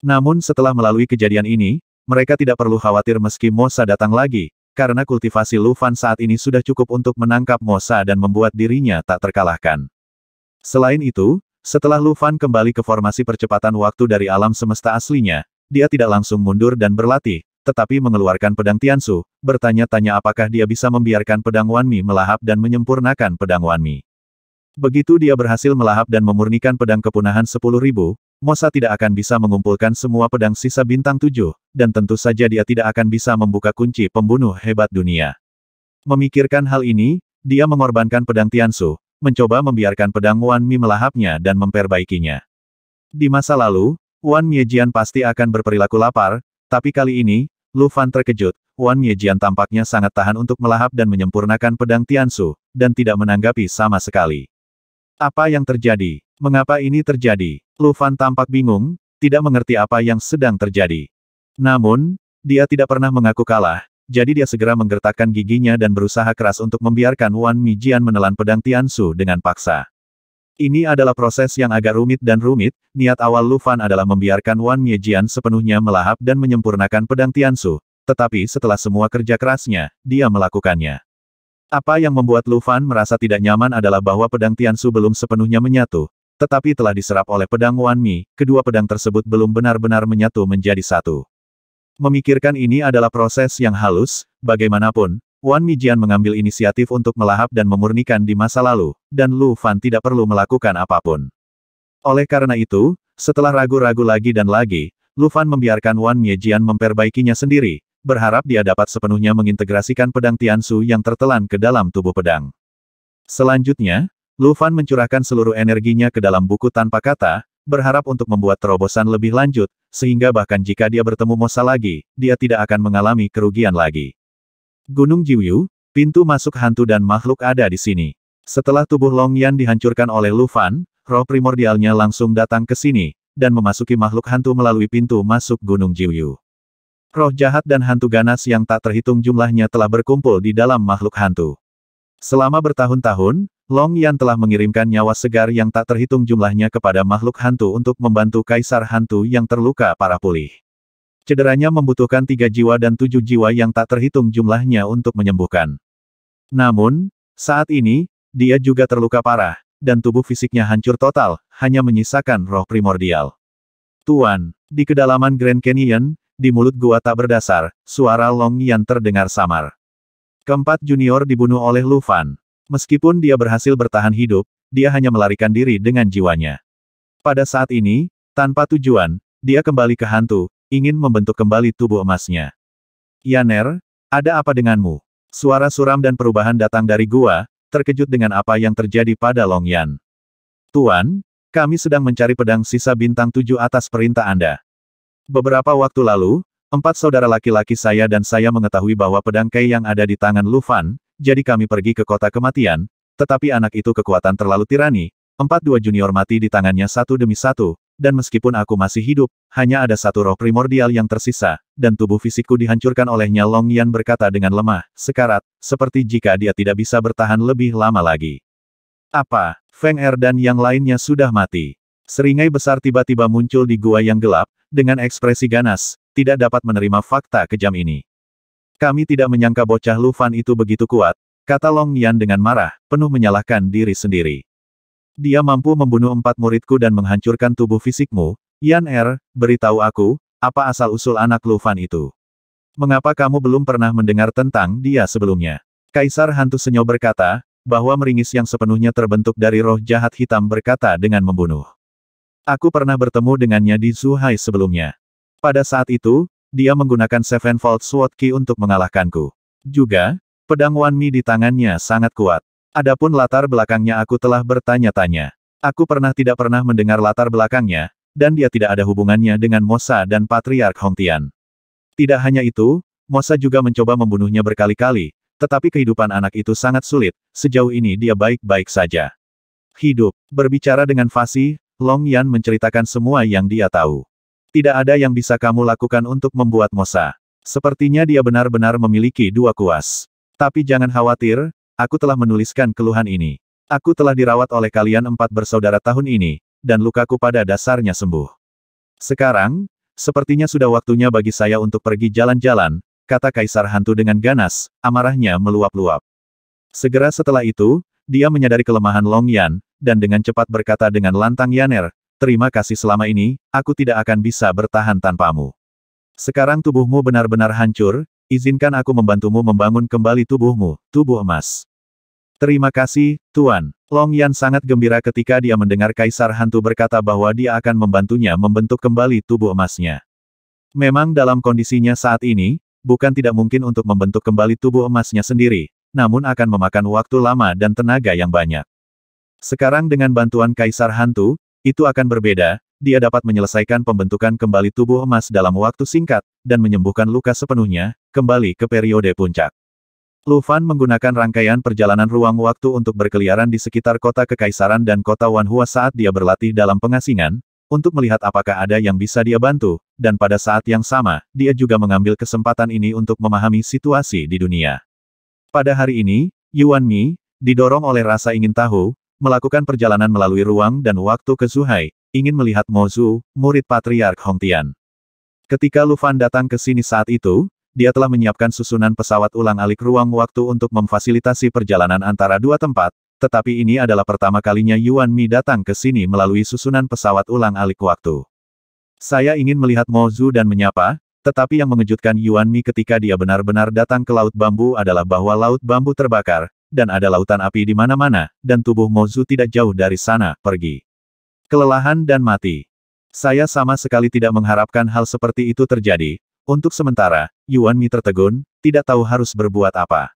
Namun setelah melalui kejadian ini, mereka tidak perlu khawatir meski Mosa datang lagi, karena kultivasi Lufan saat ini sudah cukup untuk menangkap Mosa dan membuat dirinya tak terkalahkan. Selain itu, setelah Lufan kembali ke formasi percepatan waktu dari alam semesta aslinya, dia tidak langsung mundur dan berlatih, tetapi mengeluarkan pedang Tiansu, bertanya-tanya apakah dia bisa membiarkan pedang Wanmi melahap dan menyempurnakan pedang Wanmi. Begitu dia berhasil melahap dan memurnikan pedang kepunahan sepuluh ribu, Mosa tidak akan bisa mengumpulkan semua pedang sisa bintang tujuh, dan tentu saja dia tidak akan bisa membuka kunci pembunuh hebat dunia. Memikirkan hal ini, dia mengorbankan pedang Tiansu, mencoba membiarkan pedang Wan Mi melahapnya dan memperbaikinya. Di masa lalu, Wan Miejian pasti akan berperilaku lapar, tapi kali ini, Lu Fan terkejut, Wan Miejian tampaknya sangat tahan untuk melahap dan menyempurnakan pedang Tiansu, dan tidak menanggapi sama sekali. Apa yang terjadi? Mengapa ini terjadi? Lu Fan tampak bingung, tidak mengerti apa yang sedang terjadi. Namun, dia tidak pernah mengaku kalah, jadi dia segera menggertakkan giginya dan berusaha keras untuk membiarkan Wan Mijian menelan pedang Tiansu dengan paksa. Ini adalah proses yang agak rumit dan rumit, niat awal Lu Fan adalah membiarkan Wan Mijian sepenuhnya melahap dan menyempurnakan pedang Tiansu, tetapi setelah semua kerja kerasnya, dia melakukannya. Apa yang membuat Lu Fan merasa tidak nyaman adalah bahwa pedang Tiansu belum sepenuhnya menyatu, tetapi telah diserap oleh pedang Wan Mi, kedua pedang tersebut belum benar-benar menyatu menjadi satu. Memikirkan ini adalah proses yang halus, bagaimanapun, Wan Mi Jian mengambil inisiatif untuk melahap dan memurnikan di masa lalu, dan Lu Fan tidak perlu melakukan apapun. Oleh karena itu, setelah ragu-ragu lagi dan lagi, Lu Fan membiarkan Wan Mie Jian memperbaikinya sendiri, berharap dia dapat sepenuhnya mengintegrasikan pedang Tiansu yang tertelan ke dalam tubuh pedang. Selanjutnya, Lu Fan mencurahkan seluruh energinya ke dalam buku tanpa kata, berharap untuk membuat terobosan lebih lanjut, sehingga bahkan jika dia bertemu Mosa lagi, dia tidak akan mengalami kerugian lagi. Gunung Jiuyu, pintu masuk hantu dan makhluk ada di sini. Setelah tubuh Long Yan dihancurkan oleh Lu Fan, roh primordialnya langsung datang ke sini, dan memasuki makhluk hantu melalui pintu masuk Gunung Jiuyu. Roh jahat dan hantu ganas yang tak terhitung jumlahnya telah berkumpul di dalam makhluk hantu. Selama bertahun-tahun, Long Yan telah mengirimkan nyawa segar yang tak terhitung jumlahnya kepada makhluk hantu untuk membantu kaisar hantu yang terluka parah pulih. Cederanya membutuhkan tiga jiwa dan tujuh jiwa yang tak terhitung jumlahnya untuk menyembuhkan. Namun, saat ini, dia juga terluka parah, dan tubuh fisiknya hancur total, hanya menyisakan roh primordial. Tuan, di kedalaman Grand Canyon, di mulut gua tak berdasar, suara Long Yan terdengar samar. Keempat junior dibunuh oleh Lu Fan. Meskipun dia berhasil bertahan hidup, dia hanya melarikan diri dengan jiwanya. Pada saat ini, tanpa tujuan, dia kembali ke hantu, ingin membentuk kembali tubuh emasnya. Yaner, ada apa denganmu? Suara suram dan perubahan datang dari gua, terkejut dengan apa yang terjadi pada Long Yan. Tuan, kami sedang mencari pedang sisa bintang tujuh atas perintah Anda. Beberapa waktu lalu, empat saudara laki-laki saya dan saya mengetahui bahwa pedang Kei yang ada di tangan Lufan, jadi kami pergi ke kota kematian, tetapi anak itu kekuatan terlalu tirani, empat dua junior mati di tangannya satu demi satu, dan meskipun aku masih hidup, hanya ada satu roh primordial yang tersisa, dan tubuh fisikku dihancurkan olehnya Long Yan berkata dengan lemah, sekarat, seperti jika dia tidak bisa bertahan lebih lama lagi. Apa, Feng Er dan yang lainnya sudah mati? Seringai besar tiba-tiba muncul di gua yang gelap, dengan ekspresi ganas, tidak dapat menerima fakta kejam ini. Kami tidak menyangka bocah Lu Fan itu begitu kuat, kata Long Yan dengan marah, penuh menyalahkan diri sendiri. Dia mampu membunuh empat muridku dan menghancurkan tubuh fisikmu, Yan Er, beritahu aku, apa asal-usul anak Lu Fan itu. Mengapa kamu belum pernah mendengar tentang dia sebelumnya? Kaisar Hantu Senyo berkata, bahwa meringis yang sepenuhnya terbentuk dari roh jahat hitam berkata dengan membunuh. Aku pernah bertemu dengannya di Zuhai sebelumnya. Pada saat itu, dia menggunakan Sevenfold Sword Qi untuk mengalahkanku. Juga, pedang Wanmi di tangannya sangat kuat. Adapun latar belakangnya aku telah bertanya-tanya. Aku pernah tidak pernah mendengar latar belakangnya, dan dia tidak ada hubungannya dengan Mosa dan Patriark Hongtian. Tidak hanya itu, Mosa juga mencoba membunuhnya berkali-kali, tetapi kehidupan anak itu sangat sulit, sejauh ini dia baik-baik saja. Hidup, berbicara dengan Fasi, Long Yan menceritakan semua yang dia tahu. Tidak ada yang bisa kamu lakukan untuk membuat Mosa. Sepertinya dia benar-benar memiliki dua kuas. Tapi jangan khawatir, aku telah menuliskan keluhan ini. Aku telah dirawat oleh kalian empat bersaudara tahun ini, dan lukaku pada dasarnya sembuh. Sekarang, sepertinya sudah waktunya bagi saya untuk pergi jalan-jalan, kata Kaisar Hantu dengan ganas, amarahnya meluap-luap. Segera setelah itu, dia menyadari kelemahan Long Yan, dan dengan cepat berkata dengan lantang Yaner, terima kasih selama ini, aku tidak akan bisa bertahan tanpamu. Sekarang tubuhmu benar-benar hancur, izinkan aku membantumu membangun kembali tubuhmu, tubuh emas. Terima kasih, Tuan. Long Yan sangat gembira ketika dia mendengar Kaisar Hantu berkata bahwa dia akan membantunya membentuk kembali tubuh emasnya. Memang dalam kondisinya saat ini, bukan tidak mungkin untuk membentuk kembali tubuh emasnya sendiri, namun akan memakan waktu lama dan tenaga yang banyak. Sekarang dengan bantuan Kaisar Hantu, itu akan berbeda, dia dapat menyelesaikan pembentukan kembali tubuh emas dalam waktu singkat, dan menyembuhkan luka sepenuhnya, kembali ke periode puncak. Lufan menggunakan rangkaian perjalanan ruang waktu untuk berkeliaran di sekitar kota Kekaisaran dan kota Wanhua saat dia berlatih dalam pengasingan, untuk melihat apakah ada yang bisa dia bantu, dan pada saat yang sama, dia juga mengambil kesempatan ini untuk memahami situasi di dunia. Pada hari ini, Yuan Mi, didorong oleh rasa ingin tahu, melakukan perjalanan melalui ruang dan waktu ke Zuhai, ingin melihat Mo Zhu, murid Patriark Hong Tian. Ketika Lu Fan datang ke sini saat itu, dia telah menyiapkan susunan pesawat ulang-alik ruang waktu untuk memfasilitasi perjalanan antara dua tempat, tetapi ini adalah pertama kalinya Yuan Mi datang ke sini melalui susunan pesawat ulang-alik waktu. Saya ingin melihat Mo Zhu dan menyapa, tetapi yang mengejutkan Yuan Mi ketika dia benar-benar datang ke Laut Bambu adalah bahwa Laut Bambu terbakar, dan ada lautan api di mana-mana, dan tubuh Mozu tidak jauh dari sana, pergi. Kelelahan dan mati. Saya sama sekali tidak mengharapkan hal seperti itu terjadi. Untuk sementara, Yuan Mi tertegun, tidak tahu harus berbuat apa.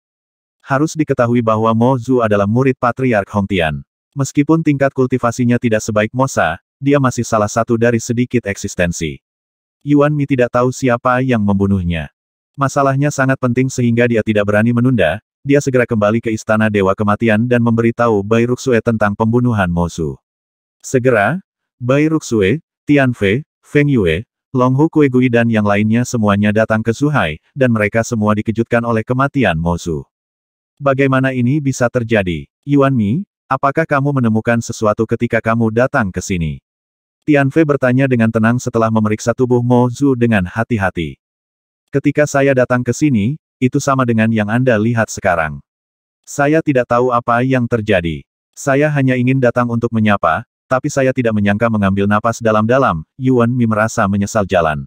Harus diketahui bahwa Mo Zhu adalah murid Patriark Hong Tian. Meskipun tingkat kultivasinya tidak sebaik Mosa, dia masih salah satu dari sedikit eksistensi. Yuan Mi tidak tahu siapa yang membunuhnya. Masalahnya sangat penting sehingga dia tidak berani menunda, dia segera kembali ke Istana Dewa Kematian dan memberitahu Bai Ruxue tentang pembunuhan Mosu. Segera, Bai Ruxue, Tian Fe, Feng Yue, Long Hu Longhu Gui dan yang lainnya semuanya datang ke Suhai, dan mereka semua dikejutkan oleh kematian Mosu. Bagaimana ini bisa terjadi? Yuan Mi, apakah kamu menemukan sesuatu ketika kamu datang ke sini? Tian Fei bertanya dengan tenang setelah memeriksa tubuh Mo Zhu dengan hati-hati. Ketika saya datang ke sini, itu sama dengan yang Anda lihat sekarang. Saya tidak tahu apa yang terjadi. Saya hanya ingin datang untuk menyapa, tapi saya tidak menyangka mengambil napas dalam-dalam, Yuan Mi merasa menyesal jalan.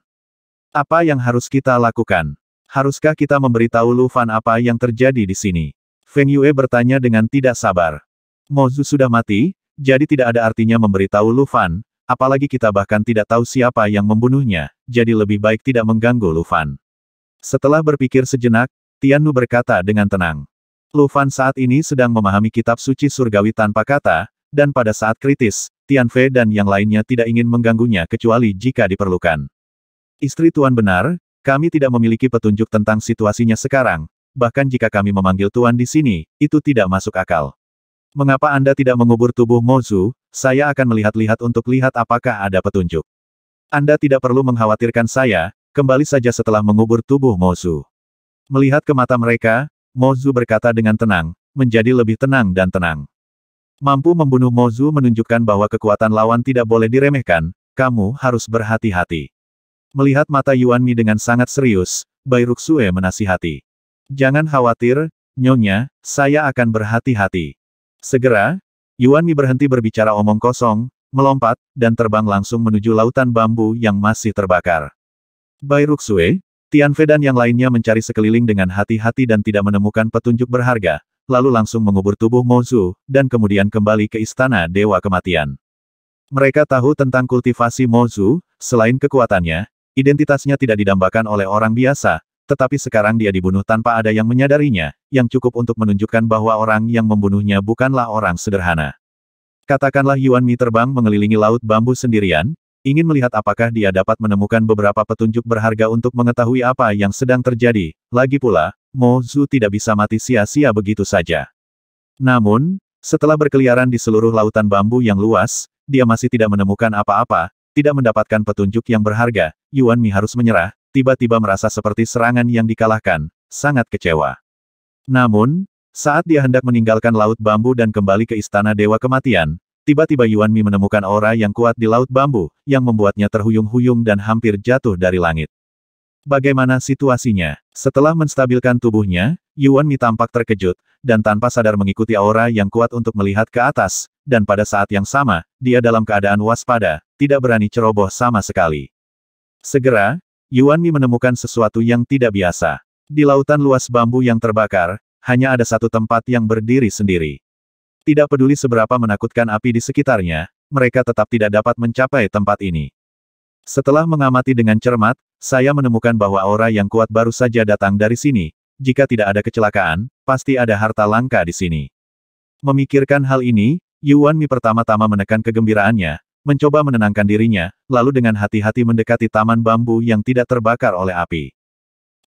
Apa yang harus kita lakukan? Haruskah kita memberitahu Lu Fan apa yang terjadi di sini? Feng Yue bertanya dengan tidak sabar. Mozu sudah mati, jadi tidak ada artinya memberitahu Lu Fan, Apalagi kita bahkan tidak tahu siapa yang membunuhnya, jadi lebih baik tidak mengganggu Lufan. Setelah berpikir sejenak, Tianu berkata dengan tenang. Lufan saat ini sedang memahami kitab suci surgawi tanpa kata, dan pada saat kritis, Tian Fei dan yang lainnya tidak ingin mengganggunya kecuali jika diperlukan. Istri Tuan benar, kami tidak memiliki petunjuk tentang situasinya sekarang, bahkan jika kami memanggil Tuan di sini, itu tidak masuk akal. Mengapa Anda tidak mengubur tubuh Mozu? Saya akan melihat-lihat untuk lihat apakah ada petunjuk. Anda tidak perlu mengkhawatirkan saya, kembali saja setelah mengubur tubuh Mozu. Melihat ke mata mereka, Mozu berkata dengan tenang, menjadi lebih tenang dan tenang. Mampu membunuh Mozu menunjukkan bahwa kekuatan lawan tidak boleh diremehkan, kamu harus berhati-hati. Melihat mata Yuan Mi dengan sangat serius, Bai Ruxue menasihati. Jangan khawatir, Nyonya, saya akan berhati-hati. Segera, Yuan Mi berhenti berbicara omong kosong, melompat, dan terbang langsung menuju lautan bambu yang masih terbakar. Bai Ruxue, Tian Fe dan yang lainnya mencari sekeliling dengan hati-hati dan tidak menemukan petunjuk berharga, lalu langsung mengubur tubuh Mozu, dan kemudian kembali ke istana Dewa Kematian. Mereka tahu tentang kultivasi Mozu, selain kekuatannya, identitasnya tidak didambakan oleh orang biasa, tetapi sekarang dia dibunuh tanpa ada yang menyadarinya, yang cukup untuk menunjukkan bahwa orang yang membunuhnya bukanlah orang sederhana. Katakanlah Yuan Mi terbang mengelilingi laut bambu sendirian, ingin melihat apakah dia dapat menemukan beberapa petunjuk berharga untuk mengetahui apa yang sedang terjadi, lagi pula, Mo Zhu tidak bisa mati sia-sia begitu saja. Namun, setelah berkeliaran di seluruh lautan bambu yang luas, dia masih tidak menemukan apa-apa, tidak mendapatkan petunjuk yang berharga, Yuan Mi harus menyerah, tiba-tiba merasa seperti serangan yang dikalahkan, sangat kecewa. Namun, saat dia hendak meninggalkan Laut Bambu dan kembali ke Istana Dewa Kematian, tiba-tiba Yuan Mi menemukan aura yang kuat di Laut Bambu, yang membuatnya terhuyung-huyung dan hampir jatuh dari langit. Bagaimana situasinya? Setelah menstabilkan tubuhnya, Yuan Mi tampak terkejut, dan tanpa sadar mengikuti aura yang kuat untuk melihat ke atas, dan pada saat yang sama, dia dalam keadaan waspada, tidak berani ceroboh sama sekali. Segera, Yuan Mi menemukan sesuatu yang tidak biasa. Di lautan luas bambu yang terbakar, hanya ada satu tempat yang berdiri sendiri. Tidak peduli seberapa menakutkan api di sekitarnya, mereka tetap tidak dapat mencapai tempat ini. Setelah mengamati dengan cermat, saya menemukan bahwa aura yang kuat baru saja datang dari sini. Jika tidak ada kecelakaan, pasti ada harta langka di sini. Memikirkan hal ini, Yuan Mi pertama-tama menekan kegembiraannya, mencoba menenangkan dirinya, lalu dengan hati-hati mendekati taman bambu yang tidak terbakar oleh api.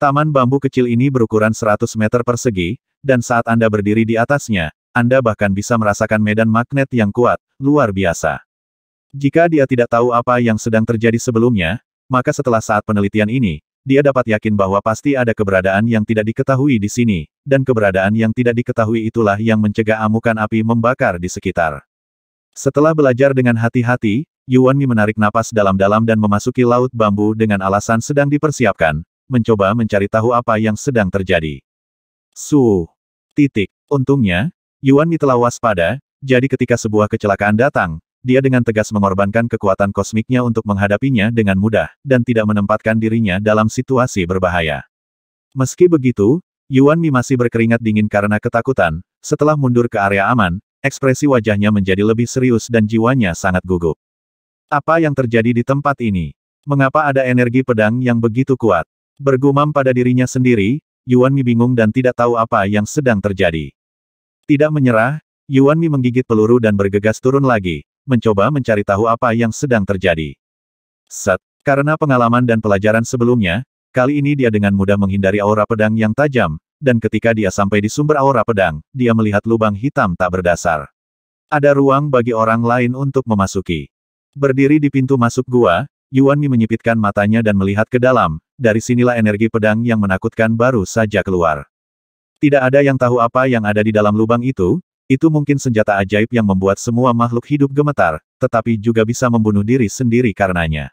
Taman bambu kecil ini berukuran 100 meter persegi, dan saat Anda berdiri di atasnya, Anda bahkan bisa merasakan medan magnet yang kuat, luar biasa. Jika dia tidak tahu apa yang sedang terjadi sebelumnya, maka setelah saat penelitian ini, dia dapat yakin bahwa pasti ada keberadaan yang tidak diketahui di sini, dan keberadaan yang tidak diketahui itulah yang mencegah amukan api membakar di sekitar. Setelah belajar dengan hati-hati, Yuan Mi menarik napas dalam-dalam dan memasuki laut bambu dengan alasan sedang dipersiapkan, mencoba mencari tahu apa yang sedang terjadi. Su. Titik. Untungnya, Yuan Mi telah waspada, jadi ketika sebuah kecelakaan datang, dia dengan tegas mengorbankan kekuatan kosmiknya untuk menghadapinya dengan mudah, dan tidak menempatkan dirinya dalam situasi berbahaya. Meski begitu, Yuan Mi masih berkeringat dingin karena ketakutan, setelah mundur ke area aman, Ekspresi wajahnya menjadi lebih serius dan jiwanya sangat gugup. Apa yang terjadi di tempat ini? Mengapa ada energi pedang yang begitu kuat? Bergumam pada dirinya sendiri, Yuan Mi bingung dan tidak tahu apa yang sedang terjadi. Tidak menyerah, Yuan Mi menggigit peluru dan bergegas turun lagi, mencoba mencari tahu apa yang sedang terjadi. Set, karena pengalaman dan pelajaran sebelumnya, kali ini dia dengan mudah menghindari aura pedang yang tajam, dan ketika dia sampai di sumber aura pedang, dia melihat lubang hitam tak berdasar. Ada ruang bagi orang lain untuk memasuki. Berdiri di pintu masuk gua, Yuan Mi menyipitkan matanya dan melihat ke dalam, dari sinilah energi pedang yang menakutkan baru saja keluar. Tidak ada yang tahu apa yang ada di dalam lubang itu, itu mungkin senjata ajaib yang membuat semua makhluk hidup gemetar, tetapi juga bisa membunuh diri sendiri karenanya.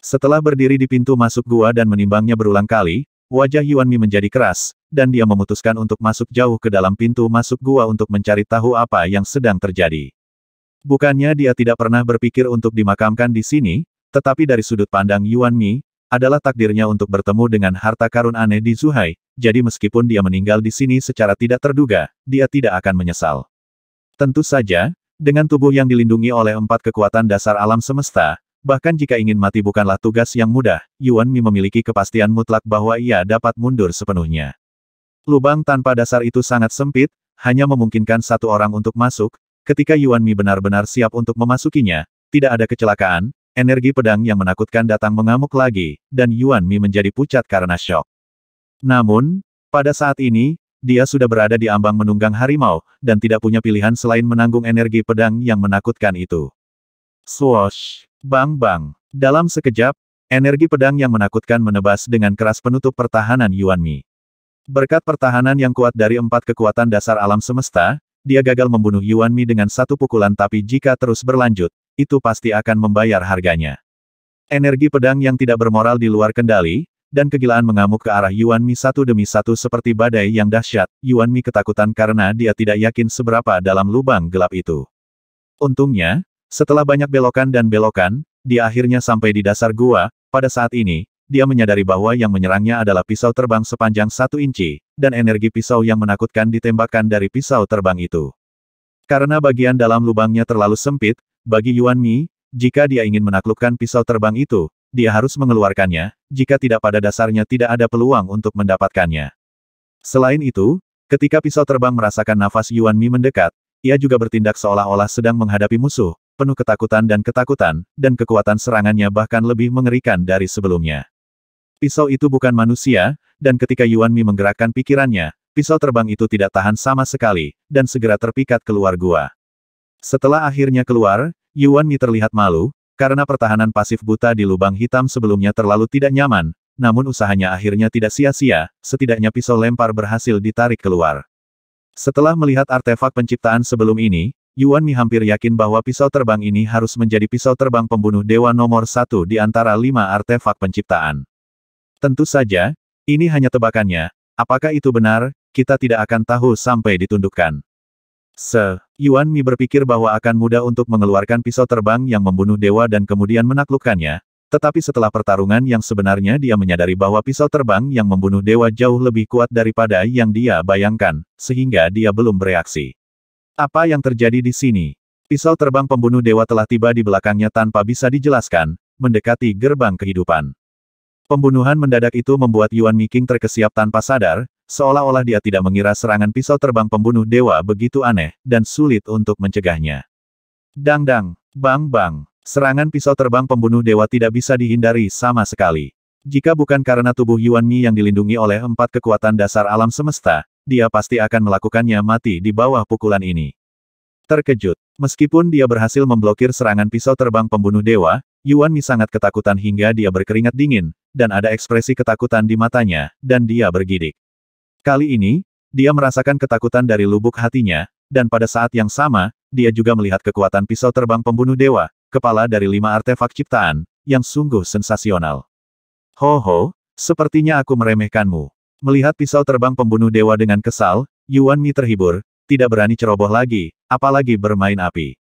Setelah berdiri di pintu masuk gua dan menimbangnya berulang kali, Wajah Yuan Mi menjadi keras, dan dia memutuskan untuk masuk jauh ke dalam pintu masuk gua untuk mencari tahu apa yang sedang terjadi. Bukannya dia tidak pernah berpikir untuk dimakamkan di sini, tetapi dari sudut pandang Yuan Mi, adalah takdirnya untuk bertemu dengan harta karun aneh di Zuhai, jadi meskipun dia meninggal di sini secara tidak terduga, dia tidak akan menyesal. Tentu saja, dengan tubuh yang dilindungi oleh empat kekuatan dasar alam semesta, Bahkan jika ingin mati bukanlah tugas yang mudah, Yuan Mi memiliki kepastian mutlak bahwa ia dapat mundur sepenuhnya. Lubang tanpa dasar itu sangat sempit, hanya memungkinkan satu orang untuk masuk, ketika Yuan Mi benar-benar siap untuk memasukinya, tidak ada kecelakaan, energi pedang yang menakutkan datang mengamuk lagi, dan Yuan Mi menjadi pucat karena shock. Namun, pada saat ini, dia sudah berada di ambang menunggang harimau, dan tidak punya pilihan selain menanggung energi pedang yang menakutkan itu. Swoosh! Bang-bang. Dalam sekejap, energi pedang yang menakutkan menebas dengan keras penutup pertahanan Yuan Mi. Berkat pertahanan yang kuat dari empat kekuatan dasar alam semesta, dia gagal membunuh Yuan Mi dengan satu pukulan tapi jika terus berlanjut, itu pasti akan membayar harganya. Energi pedang yang tidak bermoral di luar kendali, dan kegilaan mengamuk ke arah Yuan Mi satu demi satu seperti badai yang dahsyat, Yuan Mi ketakutan karena dia tidak yakin seberapa dalam lubang gelap itu. Untungnya, setelah banyak belokan dan belokan, dia akhirnya sampai di dasar gua, pada saat ini, dia menyadari bahwa yang menyerangnya adalah pisau terbang sepanjang satu inci, dan energi pisau yang menakutkan ditembakkan dari pisau terbang itu. Karena bagian dalam lubangnya terlalu sempit, bagi Yuan Mi, jika dia ingin menaklukkan pisau terbang itu, dia harus mengeluarkannya, jika tidak pada dasarnya tidak ada peluang untuk mendapatkannya. Selain itu, ketika pisau terbang merasakan nafas Yuan Mi mendekat, ia juga bertindak seolah-olah sedang menghadapi musuh, penuh ketakutan dan ketakutan, dan kekuatan serangannya bahkan lebih mengerikan dari sebelumnya. Pisau itu bukan manusia, dan ketika Yuan Mi menggerakkan pikirannya, pisau terbang itu tidak tahan sama sekali, dan segera terpikat keluar gua. Setelah akhirnya keluar, Yuan Mi terlihat malu, karena pertahanan pasif buta di lubang hitam sebelumnya terlalu tidak nyaman, namun usahanya akhirnya tidak sia-sia, setidaknya pisau lempar berhasil ditarik keluar. Setelah melihat artefak penciptaan sebelum ini, Yuan Mi hampir yakin bahwa pisau terbang ini harus menjadi pisau terbang pembunuh dewa nomor satu di antara lima artefak penciptaan. Tentu saja, ini hanya tebakannya, apakah itu benar, kita tidak akan tahu sampai ditundukkan. Se, Yuan Mi berpikir bahwa akan mudah untuk mengeluarkan pisau terbang yang membunuh dewa dan kemudian menaklukkannya, tetapi setelah pertarungan yang sebenarnya dia menyadari bahwa pisau terbang yang membunuh dewa jauh lebih kuat daripada yang dia bayangkan, sehingga dia belum bereaksi. Apa yang terjadi di sini? Pisau terbang pembunuh dewa telah tiba di belakangnya tanpa bisa dijelaskan, mendekati gerbang kehidupan. Pembunuhan mendadak itu membuat Yuan Miking terkesiap tanpa sadar, seolah-olah dia tidak mengira serangan pisau terbang pembunuh dewa begitu aneh, dan sulit untuk mencegahnya. Dang-dang, bang-bang, serangan pisau terbang pembunuh dewa tidak bisa dihindari sama sekali. Jika bukan karena tubuh Yuan Mi yang dilindungi oleh empat kekuatan dasar alam semesta, dia pasti akan melakukannya mati di bawah pukulan ini. Terkejut, meskipun dia berhasil memblokir serangan pisau terbang pembunuh dewa, Yuan Mi sangat ketakutan hingga dia berkeringat dingin, dan ada ekspresi ketakutan di matanya, dan dia bergidik. Kali ini, dia merasakan ketakutan dari lubuk hatinya, dan pada saat yang sama, dia juga melihat kekuatan pisau terbang pembunuh dewa, kepala dari lima artefak ciptaan, yang sungguh sensasional. Ho ho, sepertinya aku meremehkanmu. Melihat pisau terbang pembunuh dewa dengan kesal, Yuan Mi terhibur, tidak berani ceroboh lagi, apalagi bermain api.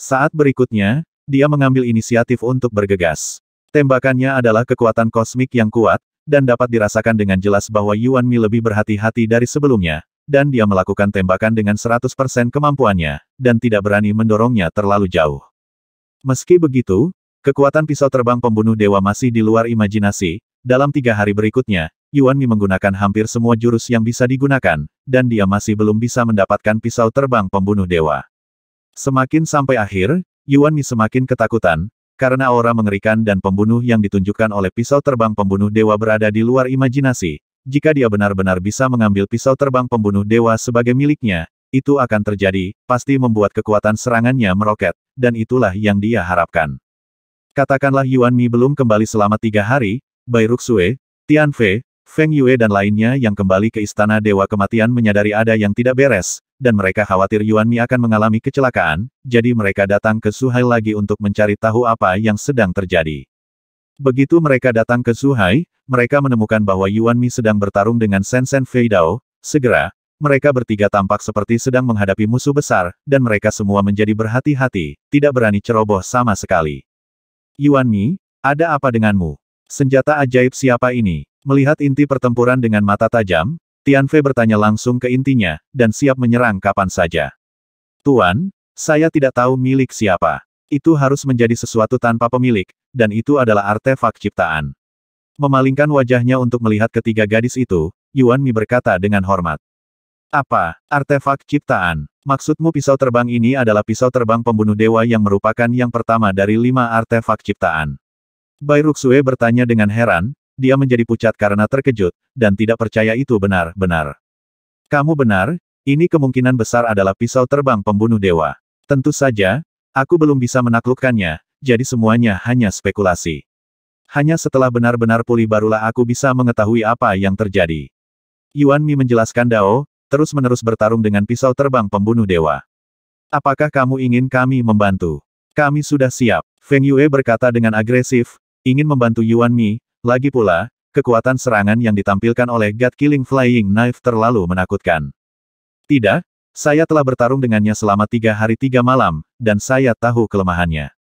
Saat berikutnya, dia mengambil inisiatif untuk bergegas. Tembakannya adalah kekuatan kosmik yang kuat, dan dapat dirasakan dengan jelas bahwa Yuan Mi lebih berhati-hati dari sebelumnya, dan dia melakukan tembakan dengan 100% kemampuannya, dan tidak berani mendorongnya terlalu jauh. Meski begitu, kekuatan pisau terbang pembunuh dewa masih di luar imajinasi, dalam tiga hari berikutnya, Yuan Mi menggunakan hampir semua jurus yang bisa digunakan, dan dia masih belum bisa mendapatkan pisau terbang pembunuh dewa. Semakin sampai akhir, Yuan Mi semakin ketakutan, karena aura mengerikan dan pembunuh yang ditunjukkan oleh pisau terbang pembunuh dewa berada di luar imajinasi. Jika dia benar-benar bisa mengambil pisau terbang pembunuh dewa sebagai miliknya, itu akan terjadi, pasti membuat kekuatan serangannya meroket, dan itulah yang dia harapkan. Katakanlah Yuan Mi belum kembali selama tiga hari, Bai Ruxue, Tian Fei, Feng Yue dan lainnya yang kembali ke Istana Dewa Kematian menyadari ada yang tidak beres, dan mereka khawatir Yuan Mi akan mengalami kecelakaan, jadi mereka datang ke Suhai lagi untuk mencari tahu apa yang sedang terjadi. Begitu mereka datang ke Suhai, mereka menemukan bahwa Yuan Mi sedang bertarung dengan Sen Fei Dao, segera, mereka bertiga tampak seperti sedang menghadapi musuh besar, dan mereka semua menjadi berhati-hati, tidak berani ceroboh sama sekali. Yuan Mi, ada apa denganmu? Senjata ajaib siapa ini? Melihat inti pertempuran dengan mata tajam, Tian Fei bertanya langsung ke intinya, dan siap menyerang kapan saja. Tuan, saya tidak tahu milik siapa. Itu harus menjadi sesuatu tanpa pemilik, dan itu adalah artefak ciptaan. Memalingkan wajahnya untuk melihat ketiga gadis itu, Yuan Mi berkata dengan hormat. Apa, artefak ciptaan? Maksudmu pisau terbang ini adalah pisau terbang pembunuh dewa yang merupakan yang pertama dari lima artefak ciptaan? Bai Ruxue bertanya dengan heran, dia menjadi pucat karena terkejut, dan tidak percaya itu benar-benar. Kamu benar, ini kemungkinan besar adalah pisau terbang pembunuh dewa. Tentu saja, aku belum bisa menaklukkannya, jadi semuanya hanya spekulasi. Hanya setelah benar-benar pulih barulah aku bisa mengetahui apa yang terjadi. Yuan Mi menjelaskan Dao, terus-menerus bertarung dengan pisau terbang pembunuh dewa. Apakah kamu ingin kami membantu? Kami sudah siap. Feng Yue berkata dengan agresif, ingin membantu Yuan Mi, lagi pula, kekuatan serangan yang ditampilkan oleh God Killing Flying Knife terlalu menakutkan. Tidak, saya telah bertarung dengannya selama tiga hari tiga malam, dan saya tahu kelemahannya.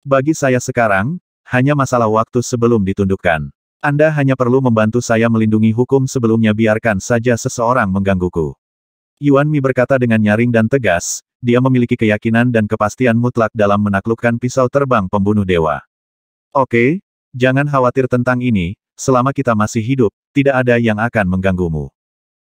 Bagi saya sekarang, hanya masalah waktu sebelum ditundukkan. Anda hanya perlu membantu saya melindungi hukum sebelumnya biarkan saja seseorang menggangguku. Yuan Mi berkata dengan nyaring dan tegas, dia memiliki keyakinan dan kepastian mutlak dalam menaklukkan pisau terbang pembunuh dewa. Oke, Jangan khawatir tentang ini, selama kita masih hidup, tidak ada yang akan mengganggumu.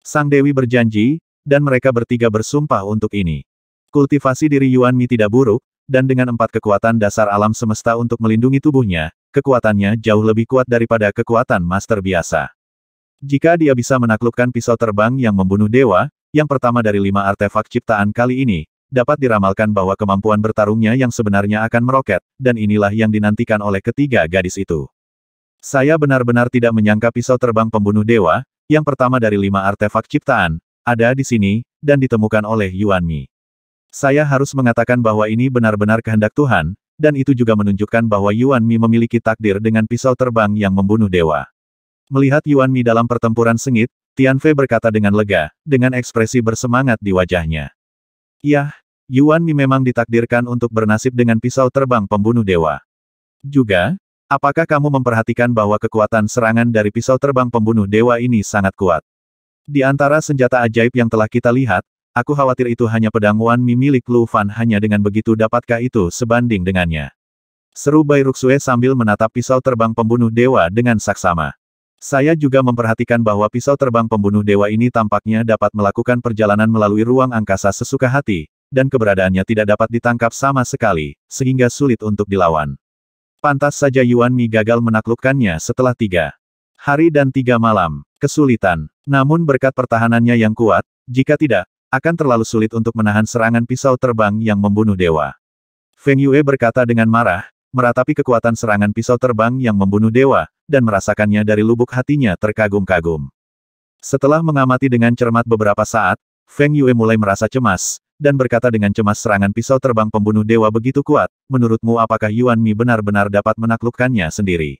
Sang Dewi berjanji, dan mereka bertiga bersumpah untuk ini. Kultivasi diri Yuan Mi tidak buruk, dan dengan empat kekuatan dasar alam semesta untuk melindungi tubuhnya, kekuatannya jauh lebih kuat daripada kekuatan master biasa. Jika dia bisa menaklukkan pisau terbang yang membunuh dewa, yang pertama dari lima artefak ciptaan kali ini, dapat diramalkan bahwa kemampuan bertarungnya yang sebenarnya akan meroket, dan inilah yang dinantikan oleh ketiga gadis itu. Saya benar-benar tidak menyangka pisau terbang pembunuh dewa, yang pertama dari lima artefak ciptaan, ada di sini, dan ditemukan oleh Yuan Mi. Saya harus mengatakan bahwa ini benar-benar kehendak Tuhan, dan itu juga menunjukkan bahwa Yuan Mi memiliki takdir dengan pisau terbang yang membunuh dewa. Melihat Yuan Mi dalam pertempuran sengit, Tian Fei berkata dengan lega, dengan ekspresi bersemangat di wajahnya. Yah, Yuan Mi memang ditakdirkan untuk bernasib dengan pisau terbang pembunuh dewa. Juga, apakah kamu memperhatikan bahwa kekuatan serangan dari pisau terbang pembunuh dewa ini sangat kuat? Di antara senjata ajaib yang telah kita lihat, aku khawatir itu hanya pedang Wan Mi milik Lu Fan hanya dengan begitu dapatkah itu sebanding dengannya. Seru Bai Ruxue sambil menatap pisau terbang pembunuh dewa dengan saksama. Saya juga memperhatikan bahwa pisau terbang pembunuh dewa ini tampaknya dapat melakukan perjalanan melalui ruang angkasa sesuka hati, dan keberadaannya tidak dapat ditangkap sama sekali, sehingga sulit untuk dilawan. Pantas saja Yuan Mi gagal menaklukkannya setelah tiga hari dan tiga malam, kesulitan. Namun berkat pertahanannya yang kuat, jika tidak, akan terlalu sulit untuk menahan serangan pisau terbang yang membunuh dewa. Feng Yue berkata dengan marah, meratapi kekuatan serangan pisau terbang yang membunuh dewa, dan merasakannya dari lubuk hatinya terkagum-kagum. Setelah mengamati dengan cermat beberapa saat, Feng Yue mulai merasa cemas, dan berkata dengan cemas serangan pisau terbang pembunuh dewa begitu kuat, menurutmu apakah Yuan Mi benar-benar dapat menaklukkannya sendiri?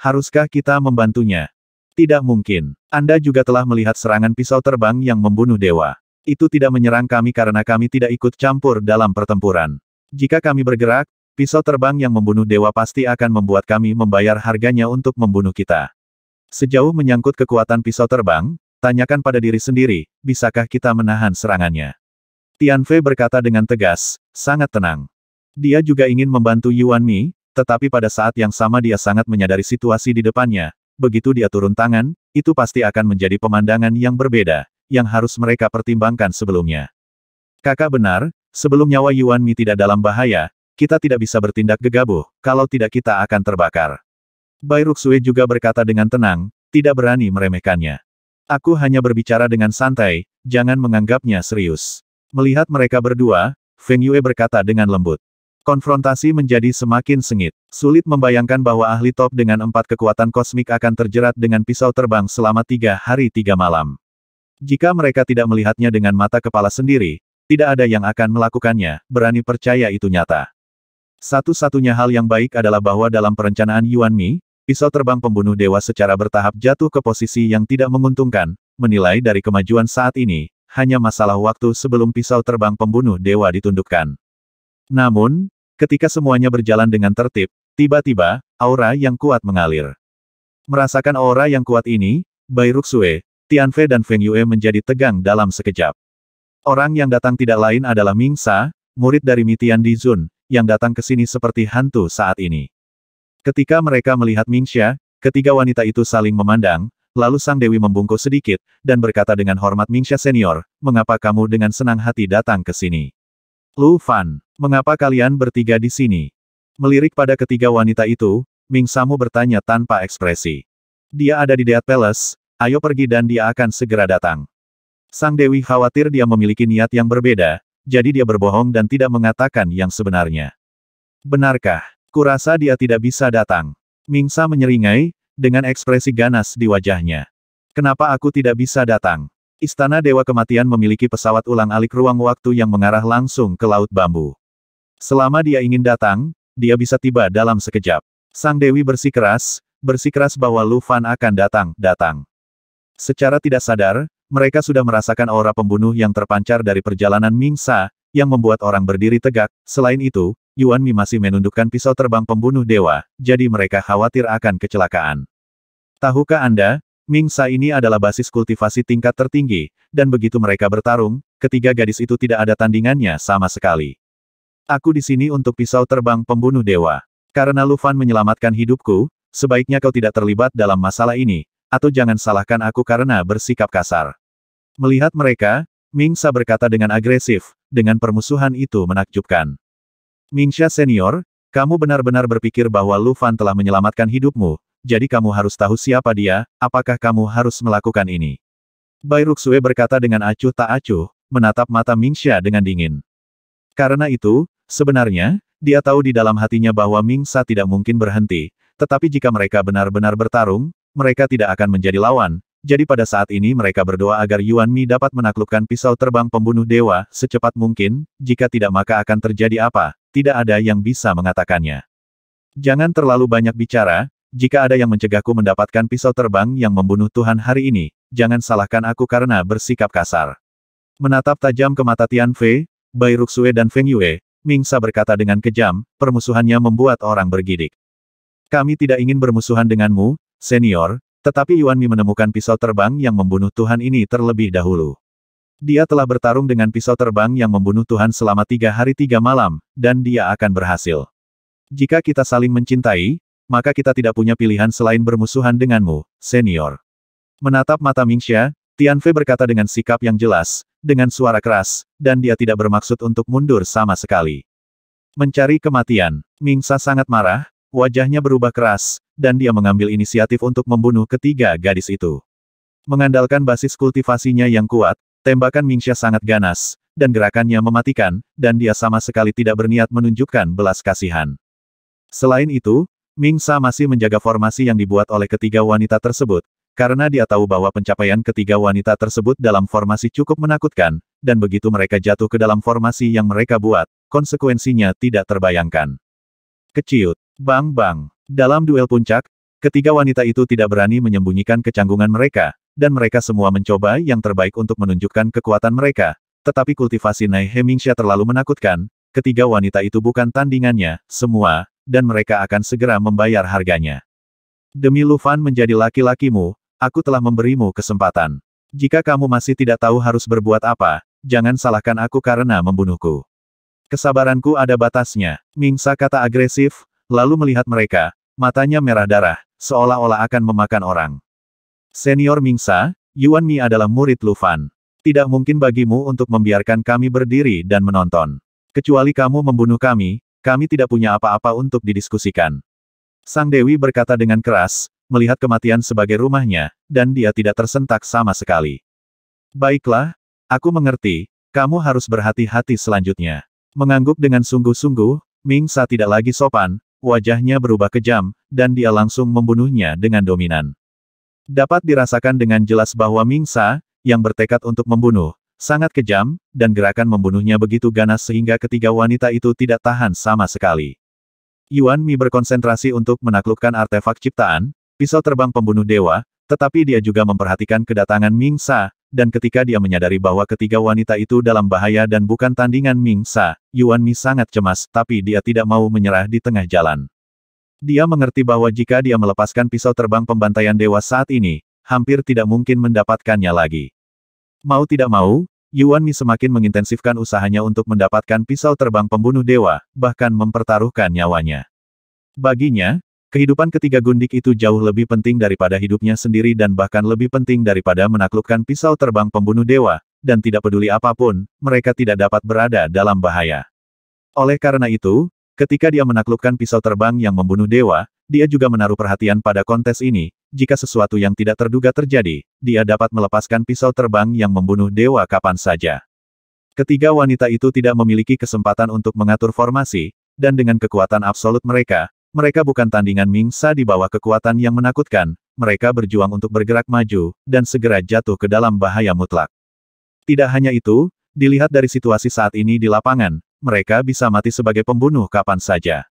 Haruskah kita membantunya? Tidak mungkin. Anda juga telah melihat serangan pisau terbang yang membunuh dewa. Itu tidak menyerang kami karena kami tidak ikut campur dalam pertempuran. Jika kami bergerak, Pisau terbang yang membunuh dewa pasti akan membuat kami membayar harganya untuk membunuh kita. Sejauh menyangkut kekuatan pisau terbang, tanyakan pada diri sendiri, bisakah kita menahan serangannya? Tian Fei berkata dengan tegas, sangat tenang. Dia juga ingin membantu Yuan Mi, tetapi pada saat yang sama dia sangat menyadari situasi di depannya. Begitu dia turun tangan, itu pasti akan menjadi pemandangan yang berbeda, yang harus mereka pertimbangkan sebelumnya. Kakak benar, sebelum nyawa Yuan Mi tidak dalam bahaya, kita tidak bisa bertindak gegabah, kalau tidak kita akan terbakar. Bai Ruxue juga berkata dengan tenang, tidak berani meremehkannya. Aku hanya berbicara dengan santai, jangan menganggapnya serius. Melihat mereka berdua, Feng Yue berkata dengan lembut. Konfrontasi menjadi semakin sengit. Sulit membayangkan bahwa ahli top dengan empat kekuatan kosmik akan terjerat dengan pisau terbang selama tiga hari tiga malam. Jika mereka tidak melihatnya dengan mata kepala sendiri, tidak ada yang akan melakukannya, berani percaya itu nyata. Satu-satunya hal yang baik adalah bahwa dalam perencanaan Yuan Mi, pisau terbang pembunuh dewa secara bertahap jatuh ke posisi yang tidak menguntungkan, menilai dari kemajuan saat ini, hanya masalah waktu sebelum pisau terbang pembunuh dewa ditundukkan. Namun, ketika semuanya berjalan dengan tertib, tiba-tiba, aura yang kuat mengalir. Merasakan aura yang kuat ini, Bai Ruxue, Tianfei dan Feng Yue menjadi tegang dalam sekejap. Orang yang datang tidak lain adalah Ming Sa, murid dari Mitian Zun yang datang ke sini seperti hantu saat ini. Ketika mereka melihat Mingxia, ketiga wanita itu saling memandang, lalu Sang Dewi membungkuk sedikit, dan berkata dengan hormat Mingxia Senior, mengapa kamu dengan senang hati datang ke sini? Lu Fan, mengapa kalian bertiga di sini? Melirik pada ketiga wanita itu, Ming Samu bertanya tanpa ekspresi. Dia ada di Deat Palace, ayo pergi dan dia akan segera datang. Sang Dewi khawatir dia memiliki niat yang berbeda, jadi dia berbohong dan tidak mengatakan yang sebenarnya. Benarkah? Kurasa dia tidak bisa datang. Mingsa menyeringai, dengan ekspresi ganas di wajahnya. Kenapa aku tidak bisa datang? Istana Dewa Kematian memiliki pesawat ulang-alik ruang waktu yang mengarah langsung ke Laut Bambu. Selama dia ingin datang, dia bisa tiba dalam sekejap. Sang Dewi bersikeras, bersikeras bahwa Lu Fan akan datang, datang. Secara tidak sadar, mereka sudah merasakan aura pembunuh yang terpancar dari perjalanan Ming Sa, yang membuat orang berdiri tegak. Selain itu, Yuan Mi masih menundukkan pisau terbang pembunuh dewa, jadi mereka khawatir akan kecelakaan. Tahukah Anda, Ming Sa ini adalah basis kultivasi tingkat tertinggi, dan begitu mereka bertarung, ketiga gadis itu tidak ada tandingannya sama sekali. Aku di sini untuk pisau terbang pembunuh dewa. Karena Lufan menyelamatkan hidupku, sebaiknya kau tidak terlibat dalam masalah ini, atau jangan salahkan aku karena bersikap kasar. Melihat mereka, Ming Mingsa berkata dengan agresif, dengan permusuhan itu menakjubkan. Ming Sha senior, kamu benar-benar berpikir bahwa Lu Fan telah menyelamatkan hidupmu, jadi kamu harus tahu siapa dia, apakah kamu harus melakukan ini. Bai Ruxue berkata dengan acuh tak acuh, menatap mata Ming Sha dengan dingin. Karena itu, sebenarnya, dia tahu di dalam hatinya bahwa Ming Mingsa tidak mungkin berhenti, tetapi jika mereka benar-benar bertarung, mereka tidak akan menjadi lawan, jadi pada saat ini mereka berdoa agar Yuan Mi dapat menaklukkan pisau terbang pembunuh dewa secepat mungkin, jika tidak maka akan terjadi apa, tidak ada yang bisa mengatakannya. Jangan terlalu banyak bicara, jika ada yang mencegahku mendapatkan pisau terbang yang membunuh Tuhan hari ini, jangan salahkan aku karena bersikap kasar. Menatap tajam ke mata Tian Fei, Bai Ruxue dan Feng Yue, Ming Mingsa berkata dengan kejam, permusuhannya membuat orang bergidik. Kami tidak ingin bermusuhan denganmu, senior, tetapi Yuan Mi menemukan pisau terbang yang membunuh Tuhan ini terlebih dahulu. Dia telah bertarung dengan pisau terbang yang membunuh Tuhan selama tiga hari tiga malam, dan dia akan berhasil. Jika kita saling mencintai, maka kita tidak punya pilihan selain bermusuhan denganmu, senior. Menatap mata Mingxia, Tian Fei berkata dengan sikap yang jelas, dengan suara keras, dan dia tidak bermaksud untuk mundur sama sekali. Mencari kematian, Mingsa sangat marah, Wajahnya berubah keras, dan dia mengambil inisiatif untuk membunuh ketiga gadis itu. Mengandalkan basis kultivasinya yang kuat, tembakan Mingxia sangat ganas, dan gerakannya mematikan, dan dia sama sekali tidak berniat menunjukkan belas kasihan. Selain itu, Mingsa masih menjaga formasi yang dibuat oleh ketiga wanita tersebut, karena dia tahu bahwa pencapaian ketiga wanita tersebut dalam formasi cukup menakutkan, dan begitu mereka jatuh ke dalam formasi yang mereka buat, konsekuensinya tidak terbayangkan. Keciut. Bang bang. Dalam duel puncak, ketiga wanita itu tidak berani menyembunyikan kecanggungan mereka, dan mereka semua mencoba yang terbaik untuk menunjukkan kekuatan mereka. Tetapi kultivasi Nai Hemingsha terlalu menakutkan, ketiga wanita itu bukan tandingannya, semua, dan mereka akan segera membayar harganya. Demi Lufan menjadi laki-lakimu, aku telah memberimu kesempatan. Jika kamu masih tidak tahu harus berbuat apa, jangan salahkan aku karena membunuhku. Kesabaranku ada batasnya. Mingsa kata agresif, Lalu melihat mereka, matanya merah darah, seolah-olah akan memakan orang. Senior Mingsa, Yuan Mi adalah murid Lu Fan. Tidak mungkin bagimu untuk membiarkan kami berdiri dan menonton. Kecuali kamu membunuh kami, kami tidak punya apa-apa untuk didiskusikan. Sang Dewi berkata dengan keras, melihat kematian sebagai rumahnya, dan dia tidak tersentak sama sekali. Baiklah, aku mengerti, kamu harus berhati-hati selanjutnya. Mengangguk dengan sungguh-sungguh, Ming Sa tidak lagi sopan, wajahnya berubah kejam, dan dia langsung membunuhnya dengan dominan. Dapat dirasakan dengan jelas bahwa Mingsa, yang bertekad untuk membunuh, sangat kejam, dan gerakan membunuhnya begitu ganas sehingga ketiga wanita itu tidak tahan sama sekali. Yuan Mi berkonsentrasi untuk menaklukkan artefak ciptaan, pisau terbang pembunuh dewa, tetapi dia juga memperhatikan kedatangan Mingsa, dan ketika dia menyadari bahwa ketiga wanita itu dalam bahaya dan bukan tandingan Ming Sa, Yuan Mi sangat cemas, tapi dia tidak mau menyerah di tengah jalan. Dia mengerti bahwa jika dia melepaskan pisau terbang pembantaian dewa saat ini, hampir tidak mungkin mendapatkannya lagi. Mau tidak mau, Yuan Mi semakin mengintensifkan usahanya untuk mendapatkan pisau terbang pembunuh dewa, bahkan mempertaruhkan nyawanya. Baginya, Kehidupan ketiga gundik itu jauh lebih penting daripada hidupnya sendiri dan bahkan lebih penting daripada menaklukkan pisau terbang pembunuh dewa, dan tidak peduli apapun, mereka tidak dapat berada dalam bahaya. Oleh karena itu, ketika dia menaklukkan pisau terbang yang membunuh dewa, dia juga menaruh perhatian pada kontes ini, jika sesuatu yang tidak terduga terjadi, dia dapat melepaskan pisau terbang yang membunuh dewa kapan saja. Ketiga wanita itu tidak memiliki kesempatan untuk mengatur formasi, dan dengan kekuatan absolut mereka, mereka bukan tandingan Mingsa di bawah kekuatan yang menakutkan, mereka berjuang untuk bergerak maju, dan segera jatuh ke dalam bahaya mutlak. Tidak hanya itu, dilihat dari situasi saat ini di lapangan, mereka bisa mati sebagai pembunuh kapan saja.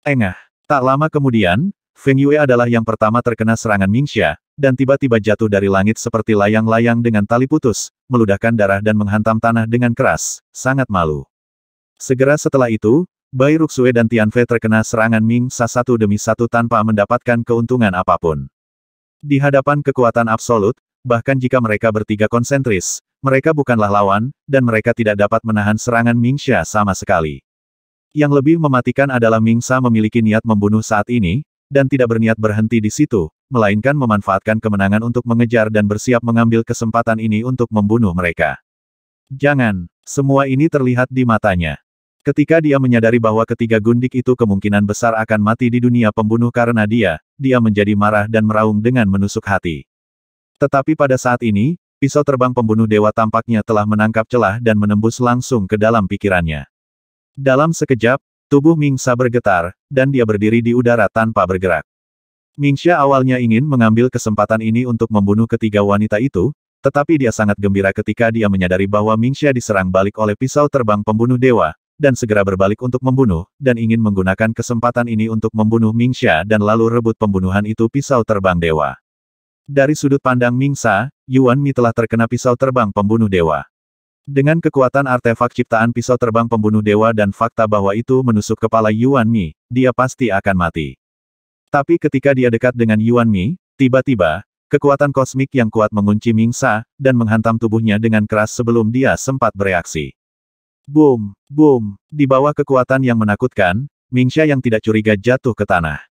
Engah. Tak lama kemudian, Feng Yue adalah yang pertama terkena serangan Mingxia, dan tiba-tiba jatuh dari langit seperti layang-layang dengan tali putus, meludahkan darah dan menghantam tanah dengan keras, sangat malu. Segera setelah itu, Bai Ruxue dan Tianfe terkena serangan Ming Sa satu demi satu tanpa mendapatkan keuntungan apapun. Di hadapan kekuatan absolut, bahkan jika mereka bertiga konsentris, mereka bukanlah lawan, dan mereka tidak dapat menahan serangan Ming Xia sama sekali. Yang lebih mematikan adalah Ming Sa memiliki niat membunuh saat ini, dan tidak berniat berhenti di situ, melainkan memanfaatkan kemenangan untuk mengejar dan bersiap mengambil kesempatan ini untuk membunuh mereka. Jangan, semua ini terlihat di matanya. Ketika dia menyadari bahwa ketiga gundik itu kemungkinan besar akan mati di dunia pembunuh karena dia, dia menjadi marah dan meraung dengan menusuk hati. Tetapi pada saat ini, pisau terbang pembunuh dewa tampaknya telah menangkap celah dan menembus langsung ke dalam pikirannya. Dalam sekejap, tubuh Mingsa bergetar, dan dia berdiri di udara tanpa bergerak. Mingxia awalnya ingin mengambil kesempatan ini untuk membunuh ketiga wanita itu, tetapi dia sangat gembira ketika dia menyadari bahwa Mingxia diserang balik oleh pisau terbang pembunuh dewa, dan segera berbalik untuk membunuh, dan ingin menggunakan kesempatan ini untuk membunuh Mingxia dan lalu rebut pembunuhan itu pisau terbang dewa. Dari sudut pandang Mingsa, Yuan Mi telah terkena pisau terbang pembunuh dewa. Dengan kekuatan artefak ciptaan pisau terbang pembunuh dewa dan fakta bahwa itu menusuk kepala Yuan Mi, dia pasti akan mati. Tapi ketika dia dekat dengan Yuan Mi, tiba-tiba, kekuatan kosmik yang kuat mengunci Mingsa, dan menghantam tubuhnya dengan keras sebelum dia sempat bereaksi. Boom, boom, di bawah kekuatan yang menakutkan, Mingxia yang tidak curiga jatuh ke tanah.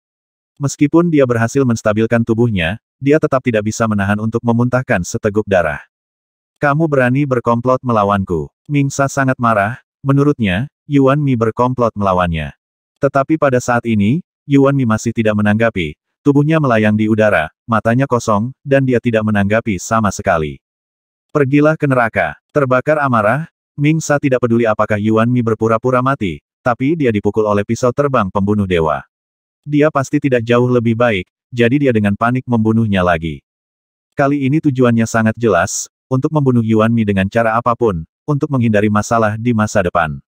Meskipun dia berhasil menstabilkan tubuhnya, dia tetap tidak bisa menahan untuk memuntahkan seteguk darah. Kamu berani berkomplot melawanku. Mingsa sangat marah, menurutnya, Yuan Mi berkomplot melawannya. Tetapi pada saat ini, Yuan Mi masih tidak menanggapi, tubuhnya melayang di udara, matanya kosong, dan dia tidak menanggapi sama sekali. Pergilah ke neraka, terbakar amarah, Ming Sa tidak peduli apakah Yuan Mi berpura-pura mati, tapi dia dipukul oleh pisau terbang pembunuh dewa. Dia pasti tidak jauh lebih baik, jadi dia dengan panik membunuhnya lagi. Kali ini tujuannya sangat jelas, untuk membunuh Yuan Mi dengan cara apapun, untuk menghindari masalah di masa depan.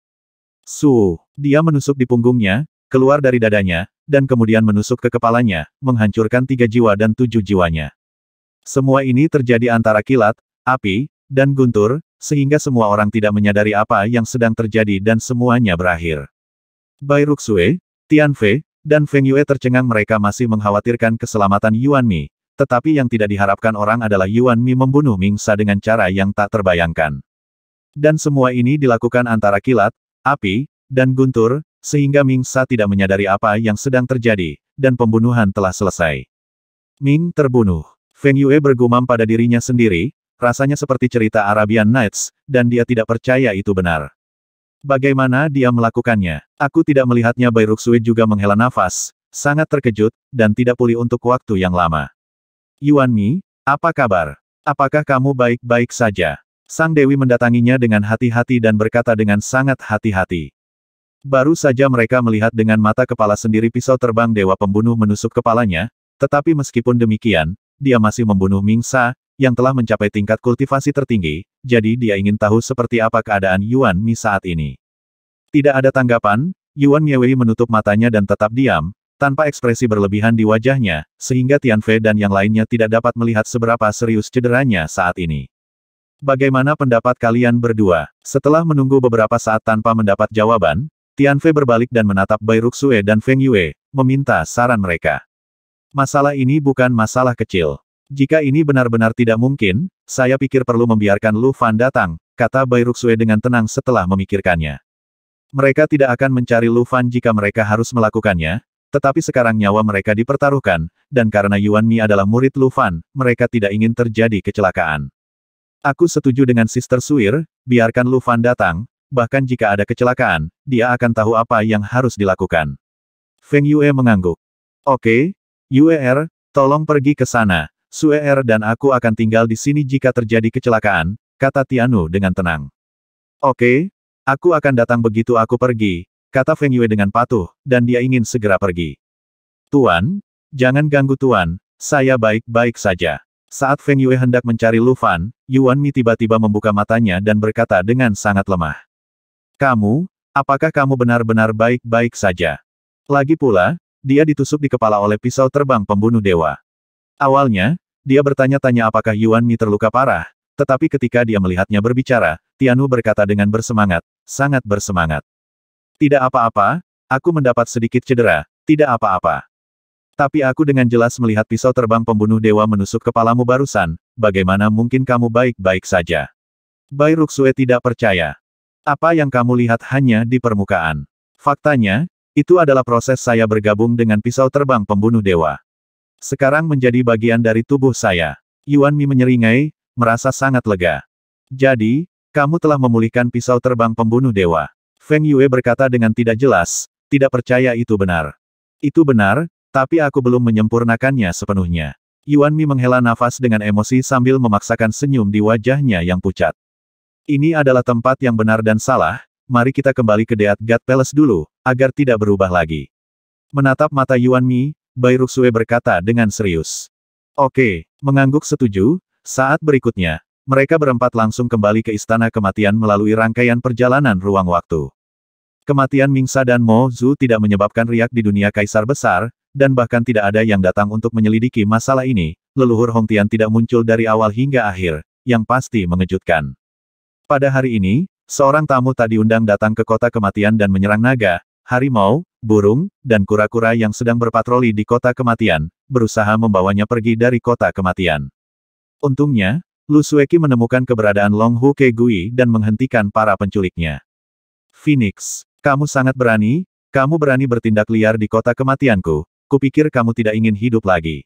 Su, dia menusuk di punggungnya, keluar dari dadanya, dan kemudian menusuk ke kepalanya, menghancurkan tiga jiwa dan tujuh jiwanya. Semua ini terjadi antara kilat, api, dan guntur, sehingga semua orang tidak menyadari apa yang sedang terjadi dan semuanya berakhir. Bai Ruxue, Tian Fei, dan Feng Yue tercengang mereka masih mengkhawatirkan keselamatan Yuan Mi, tetapi yang tidak diharapkan orang adalah Yuan Mi membunuh Ming Sa dengan cara yang tak terbayangkan. Dan semua ini dilakukan antara kilat, api, dan guntur, sehingga Ming Sa tidak menyadari apa yang sedang terjadi, dan pembunuhan telah selesai. Ming terbunuh. Feng Yue bergumam pada dirinya sendiri, rasanya seperti cerita Arabian Nights, dan dia tidak percaya itu benar. Bagaimana dia melakukannya? Aku tidak melihatnya Bayruk Sui juga menghela nafas, sangat terkejut, dan tidak pulih untuk waktu yang lama. Yuan Mi, apa kabar? Apakah kamu baik-baik saja? Sang Dewi mendatanginya dengan hati-hati dan berkata dengan sangat hati-hati. Baru saja mereka melihat dengan mata kepala sendiri pisau terbang Dewa Pembunuh menusuk kepalanya, tetapi meskipun demikian, dia masih membunuh Mingsa, yang telah mencapai tingkat kultivasi tertinggi, jadi dia ingin tahu seperti apa keadaan Yuan Mi saat ini. Tidak ada tanggapan, Yuan Miewei menutup matanya dan tetap diam, tanpa ekspresi berlebihan di wajahnya, sehingga Tian Fei dan yang lainnya tidak dapat melihat seberapa serius cederanya saat ini. Bagaimana pendapat kalian berdua? Setelah menunggu beberapa saat tanpa mendapat jawaban, Tian Fei berbalik dan menatap Bai Ruxue dan Feng Yue, meminta saran mereka. Masalah ini bukan masalah kecil. Jika ini benar-benar tidak mungkin, saya pikir perlu membiarkan Lu Fan datang, kata Bai Ruxue dengan tenang setelah memikirkannya. Mereka tidak akan mencari Lu Fan jika mereka harus melakukannya, tetapi sekarang nyawa mereka dipertaruhkan, dan karena Yuan Mi adalah murid Lu Fan, mereka tidak ingin terjadi kecelakaan. Aku setuju dengan Sister Suir, biarkan Lu Fan datang, bahkan jika ada kecelakaan, dia akan tahu apa yang harus dilakukan. Feng Yue mengangguk. Oke, okay, Er, tolong pergi ke sana, Sue Er dan aku akan tinggal di sini jika terjadi kecelakaan, kata Tianu dengan tenang. Oke, aku akan datang begitu aku pergi, kata Feng Yue dengan patuh, dan dia ingin segera pergi. Tuan, jangan ganggu Tuan, saya baik-baik saja. Saat Feng Yue hendak mencari Lu Fan, Yuan Mi tiba-tiba membuka matanya dan berkata dengan sangat lemah. Kamu, apakah kamu benar-benar baik-baik saja? Lagi pula, dia ditusuk di kepala oleh pisau terbang pembunuh dewa. Awalnya, dia bertanya-tanya apakah Yuan Mi terluka parah, tetapi ketika dia melihatnya berbicara, Tianu berkata dengan bersemangat, sangat bersemangat. Tidak apa-apa, aku mendapat sedikit cedera, tidak apa-apa. Tapi aku dengan jelas melihat pisau terbang pembunuh dewa menusuk kepalamu barusan, bagaimana mungkin kamu baik-baik saja? Bai Ruxue tidak percaya. Apa yang kamu lihat hanya di permukaan. Faktanya, itu adalah proses saya bergabung dengan pisau terbang pembunuh dewa. Sekarang menjadi bagian dari tubuh saya. Yuan Mi menyeringai, merasa sangat lega. Jadi, kamu telah memulihkan pisau terbang pembunuh dewa. Feng Yue berkata dengan tidak jelas, tidak percaya itu benar. Itu benar, tapi aku belum menyempurnakannya sepenuhnya. Yuan Mi menghela nafas dengan emosi sambil memaksakan senyum di wajahnya yang pucat. Ini adalah tempat yang benar dan salah, mari kita kembali ke Deat God Palace dulu, agar tidak berubah lagi. Menatap mata Yuan Mi, Bai Ruxue berkata dengan serius. Oke, mengangguk setuju, saat berikutnya, mereka berempat langsung kembali ke Istana Kematian melalui rangkaian perjalanan ruang waktu. Kematian Mingsa dan Mo Zhu tidak menyebabkan riak di dunia kaisar besar, dan bahkan tidak ada yang datang untuk menyelidiki masalah ini, leluhur Hong Tian tidak muncul dari awal hingga akhir, yang pasti mengejutkan. Pada hari ini, seorang tamu tadi undang datang ke kota kematian dan menyerang naga, harimau, burung, dan kura-kura yang sedang berpatroli di kota kematian, berusaha membawanya pergi dari kota kematian. Untungnya, Lu Sueki menemukan keberadaan Long Hu Ke Gui dan menghentikan para penculiknya. Phoenix, kamu sangat berani, kamu berani bertindak liar di kota kematianku, kupikir kamu tidak ingin hidup lagi.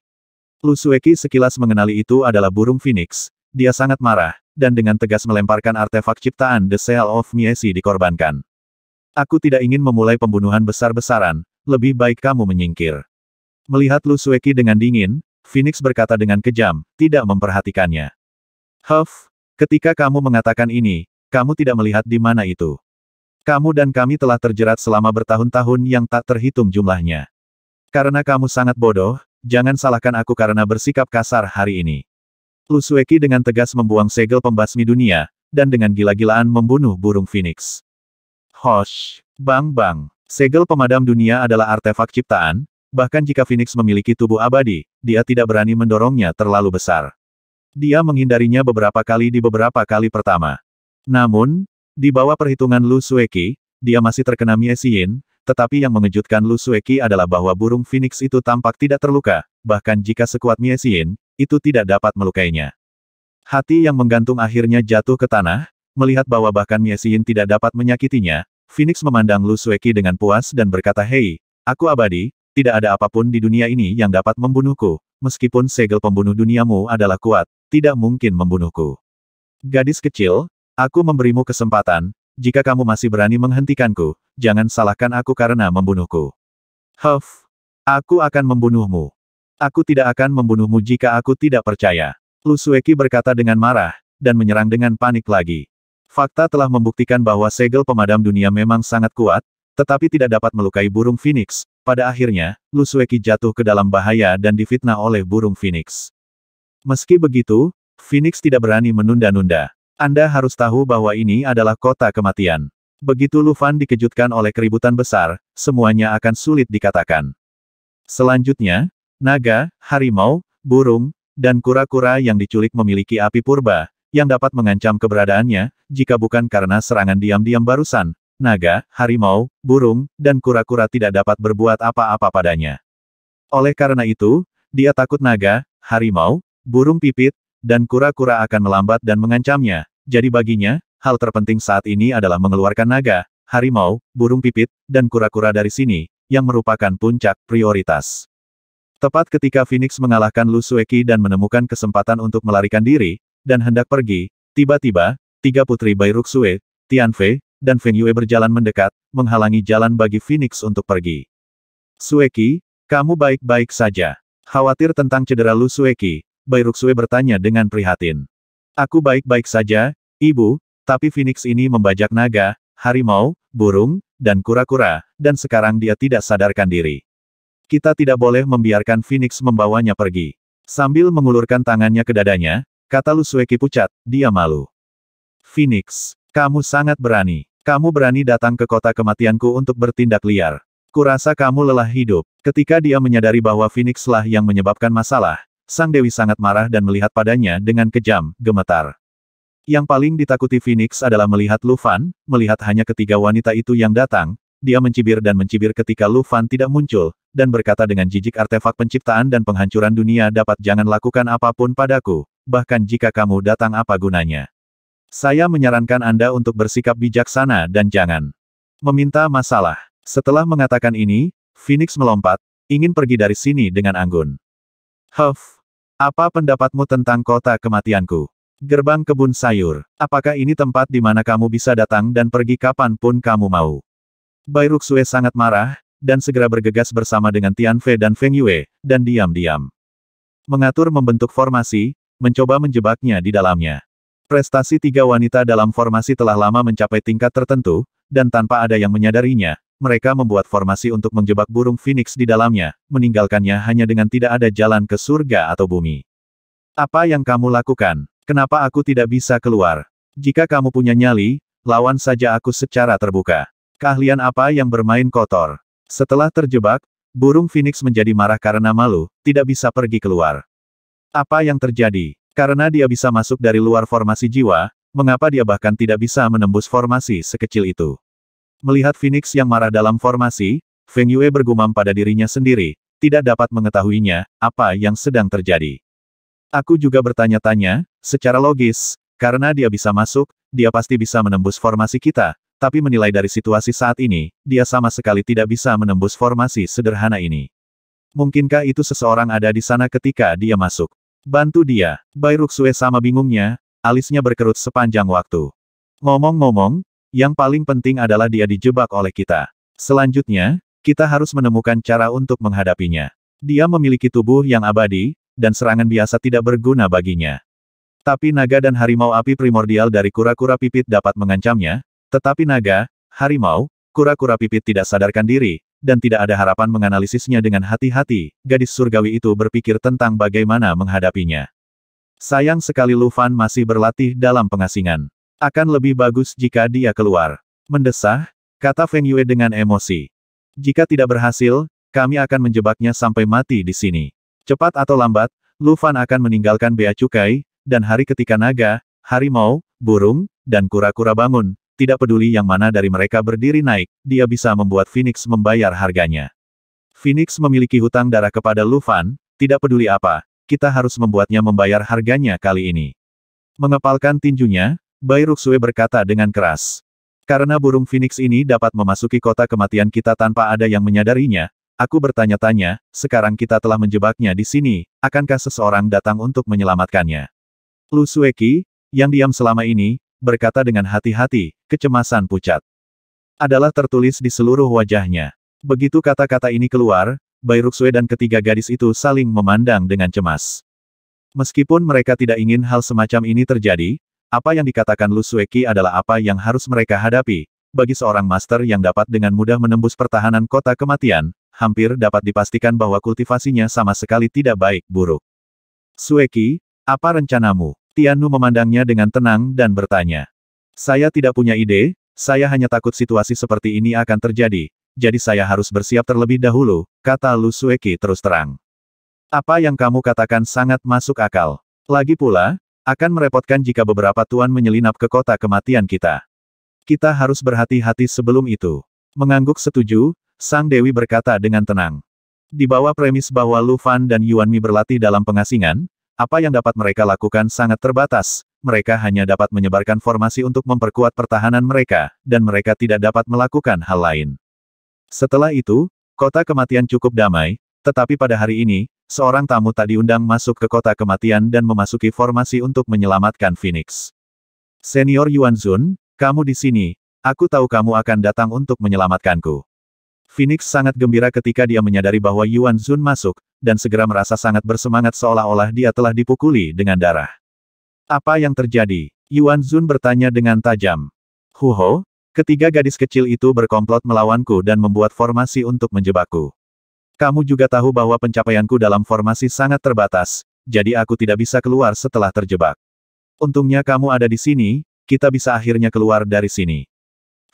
Lu Sueki sekilas mengenali itu adalah burung Phoenix, dia sangat marah, dan dengan tegas melemparkan artefak ciptaan The Seal of Miesi dikorbankan. Aku tidak ingin memulai pembunuhan besar-besaran, lebih baik kamu menyingkir. Melihat Lu Sueki dengan dingin, Phoenix berkata dengan kejam, tidak memperhatikannya. Huff, ketika kamu mengatakan ini, kamu tidak melihat di mana itu. Kamu dan kami telah terjerat selama bertahun-tahun yang tak terhitung jumlahnya. Karena kamu sangat bodoh, jangan salahkan aku karena bersikap kasar hari ini. Lu Sueki dengan tegas membuang segel pembasmi dunia, dan dengan gila-gilaan membunuh burung Phoenix. Hosh. Bang bang. Segel pemadam dunia adalah artefak ciptaan, bahkan jika Phoenix memiliki tubuh abadi, dia tidak berani mendorongnya terlalu besar. Dia menghindarinya beberapa kali di beberapa kali pertama. Namun, di bawah perhitungan Lu Sueki, dia masih terkena Miesiin, tetapi yang mengejutkan Lu Sueki adalah bahwa burung Phoenix itu tampak tidak terluka, bahkan jika sekuat Miesiin, itu tidak dapat melukainya. Hati yang menggantung akhirnya jatuh ke tanah, melihat bahwa bahkan Miesiin tidak dapat menyakitinya, Phoenix memandang Lu Sueki dengan puas dan berkata Hei, aku abadi, tidak ada apapun di dunia ini yang dapat membunuhku, meskipun segel pembunuh duniamu adalah kuat, tidak mungkin membunuhku. Gadis kecil, aku memberimu kesempatan, jika kamu masih berani menghentikanku, jangan salahkan aku karena membunuhku. Huff, aku akan membunuhmu. Aku tidak akan membunuhmu jika aku tidak percaya. Lu Sueki berkata dengan marah, dan menyerang dengan panik lagi. Fakta telah membuktikan bahwa segel pemadam dunia memang sangat kuat, tetapi tidak dapat melukai burung Phoenix. Pada akhirnya, Lusweki jatuh ke dalam bahaya dan difitnah oleh burung Phoenix. Meski begitu, Phoenix tidak berani menunda-nunda. Anda harus tahu bahwa ini adalah kota kematian. Begitu Lufan dikejutkan oleh keributan besar, semuanya akan sulit dikatakan. Selanjutnya, naga, harimau, burung, dan kura-kura yang diculik memiliki api purba, yang dapat mengancam keberadaannya, jika bukan karena serangan diam-diam barusan, naga, harimau, burung, dan kura-kura tidak dapat berbuat apa-apa padanya. Oleh karena itu, dia takut naga, harimau, burung pipit, dan kura-kura akan melambat dan mengancamnya, jadi baginya, hal terpenting saat ini adalah mengeluarkan naga, harimau, burung pipit, dan kura-kura dari sini, yang merupakan puncak prioritas. Tepat ketika Phoenix mengalahkan Lu Sueki dan menemukan kesempatan untuk melarikan diri, dan hendak pergi, tiba-tiba, tiga putri Bai Ruxue, Fei, dan Feng Yue berjalan mendekat, menghalangi jalan bagi Phoenix untuk pergi. Sueki, kamu baik-baik saja. Khawatir tentang cedera Lu Sueki, Bai Ruxue bertanya dengan prihatin. Aku baik-baik saja, ibu, tapi Phoenix ini membajak naga, harimau, burung, dan kura-kura, dan sekarang dia tidak sadarkan diri. Kita tidak boleh membiarkan Phoenix membawanya pergi. Sambil mengulurkan tangannya ke dadanya, Kata Sueki pucat, dia malu. Phoenix, kamu sangat berani. Kamu berani datang ke kota kematianku untuk bertindak liar. Kurasa kamu lelah hidup. Ketika dia menyadari bahwa Phoenix lah yang menyebabkan masalah, Sang Dewi sangat marah dan melihat padanya dengan kejam, gemetar. Yang paling ditakuti Phoenix adalah melihat Lufan, melihat hanya ketiga wanita itu yang datang, dia mencibir dan mencibir ketika Lufan tidak muncul, dan berkata dengan jijik artefak penciptaan dan penghancuran dunia dapat jangan lakukan apapun padaku, bahkan jika kamu datang apa gunanya. Saya menyarankan Anda untuk bersikap bijaksana dan jangan meminta masalah. Setelah mengatakan ini, Phoenix melompat, ingin pergi dari sini dengan anggun. Huff, apa pendapatmu tentang kota kematianku? Gerbang kebun sayur, apakah ini tempat di mana kamu bisa datang dan pergi kapanpun kamu mau? Bai Sue sangat marah, dan segera bergegas bersama dengan Tian Fe dan Feng Yue, dan diam-diam. Mengatur membentuk formasi, mencoba menjebaknya di dalamnya. Prestasi tiga wanita dalam formasi telah lama mencapai tingkat tertentu, dan tanpa ada yang menyadarinya, mereka membuat formasi untuk menjebak burung phoenix di dalamnya, meninggalkannya hanya dengan tidak ada jalan ke surga atau bumi. Apa yang kamu lakukan? Kenapa aku tidak bisa keluar? Jika kamu punya nyali, lawan saja aku secara terbuka. Keahlian apa yang bermain kotor? Setelah terjebak, burung phoenix menjadi marah karena malu, tidak bisa pergi keluar. Apa yang terjadi? Karena dia bisa masuk dari luar formasi jiwa, mengapa dia bahkan tidak bisa menembus formasi sekecil itu? Melihat Phoenix yang marah dalam formasi, Feng Yue bergumam pada dirinya sendiri, tidak dapat mengetahuinya, apa yang sedang terjadi. Aku juga bertanya-tanya, secara logis, karena dia bisa masuk, dia pasti bisa menembus formasi kita, tapi menilai dari situasi saat ini, dia sama sekali tidak bisa menembus formasi sederhana ini. Mungkinkah itu seseorang ada di sana ketika dia masuk? Bantu dia. Bai Ruxue sama bingungnya, alisnya berkerut sepanjang waktu. Ngomong-ngomong, yang paling penting adalah dia dijebak oleh kita. Selanjutnya, kita harus menemukan cara untuk menghadapinya. Dia memiliki tubuh yang abadi, dan serangan biasa tidak berguna baginya. Tapi naga dan harimau api primordial dari kura-kura pipit dapat mengancamnya, tetapi naga, harimau, kura-kura pipit tidak sadarkan diri, dan tidak ada harapan menganalisisnya dengan hati-hati, gadis surgawi itu berpikir tentang bagaimana menghadapinya. Sayang sekali Lufan masih berlatih dalam pengasingan. Akan lebih bagus jika dia keluar. Mendesah, kata Feng Yue dengan emosi. Jika tidak berhasil, kami akan menjebaknya sampai mati di sini. Cepat atau lambat, Lufan akan meninggalkan bea cukai, dan hari ketika naga, harimau, burung, dan kura-kura bangun, tidak peduli yang mana dari mereka berdiri naik, dia bisa membuat Phoenix membayar harganya. Phoenix memiliki hutang darah kepada Lufan, tidak peduli apa, kita harus membuatnya membayar harganya kali ini. Mengepalkan tinjunya, Bai Ruxue berkata dengan keras. Karena burung Phoenix ini dapat memasuki kota kematian kita tanpa ada yang menyadarinya, aku bertanya-tanya, sekarang kita telah menjebaknya di sini, akankah seseorang datang untuk menyelamatkannya? Lu Sueki, yang diam selama ini, berkata dengan hati-hati, kecemasan pucat. Adalah tertulis di seluruh wajahnya. Begitu kata-kata ini keluar, Bai Ruxue dan ketiga gadis itu saling memandang dengan cemas. Meskipun mereka tidak ingin hal semacam ini terjadi, apa yang dikatakan Lu Sueki adalah apa yang harus mereka hadapi. Bagi seorang master yang dapat dengan mudah menembus pertahanan kota kematian, hampir dapat dipastikan bahwa kultivasinya sama sekali tidak baik buruk. Sueki, apa rencanamu? Tianu memandangnya dengan tenang dan bertanya. Saya tidak punya ide, saya hanya takut situasi seperti ini akan terjadi, jadi saya harus bersiap terlebih dahulu, kata Lu Sueki terus terang. Apa yang kamu katakan sangat masuk akal. Lagi pula, akan merepotkan jika beberapa tuan menyelinap ke kota kematian kita. Kita harus berhati-hati sebelum itu. Mengangguk setuju, Sang Dewi berkata dengan tenang. Di bawah premis bahwa Lu Fan dan Yuan Mi berlatih dalam pengasingan, apa yang dapat mereka lakukan sangat terbatas, mereka hanya dapat menyebarkan formasi untuk memperkuat pertahanan mereka, dan mereka tidak dapat melakukan hal lain. Setelah itu, kota kematian cukup damai, tetapi pada hari ini, seorang tamu tak diundang masuk ke kota kematian dan memasuki formasi untuk menyelamatkan Phoenix. Senior Yuan Zun, kamu di sini, aku tahu kamu akan datang untuk menyelamatkanku. Phoenix sangat gembira ketika dia menyadari bahwa Yuan Zun masuk, dan segera merasa sangat bersemangat seolah-olah dia telah dipukuli dengan darah. Apa yang terjadi? Yuan Zun bertanya dengan tajam. Huho, ketiga gadis kecil itu berkomplot melawanku dan membuat formasi untuk menjebakku. Kamu juga tahu bahwa pencapaianku dalam formasi sangat terbatas, jadi aku tidak bisa keluar setelah terjebak. Untungnya kamu ada di sini, kita bisa akhirnya keluar dari sini.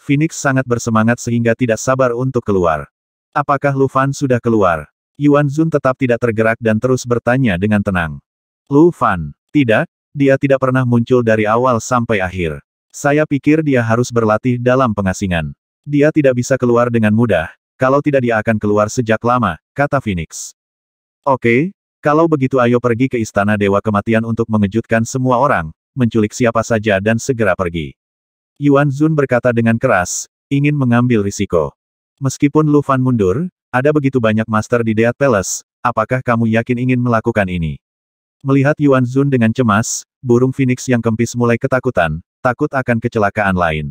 Phoenix sangat bersemangat sehingga tidak sabar untuk keluar. Apakah Lufan sudah keluar? Yuan Zun tetap tidak tergerak dan terus bertanya dengan tenang. Lu Fan, tidak, dia tidak pernah muncul dari awal sampai akhir. Saya pikir dia harus berlatih dalam pengasingan. Dia tidak bisa keluar dengan mudah, kalau tidak dia akan keluar sejak lama, kata Phoenix. Oke, kalau begitu ayo pergi ke Istana Dewa Kematian untuk mengejutkan semua orang, menculik siapa saja dan segera pergi. Yuan Zun berkata dengan keras, ingin mengambil risiko. Meskipun Lu Fan mundur, ada begitu banyak master di Deat Palace, apakah kamu yakin ingin melakukan ini? Melihat Yuan Zun dengan cemas, burung Phoenix yang kempis mulai ketakutan, takut akan kecelakaan lain.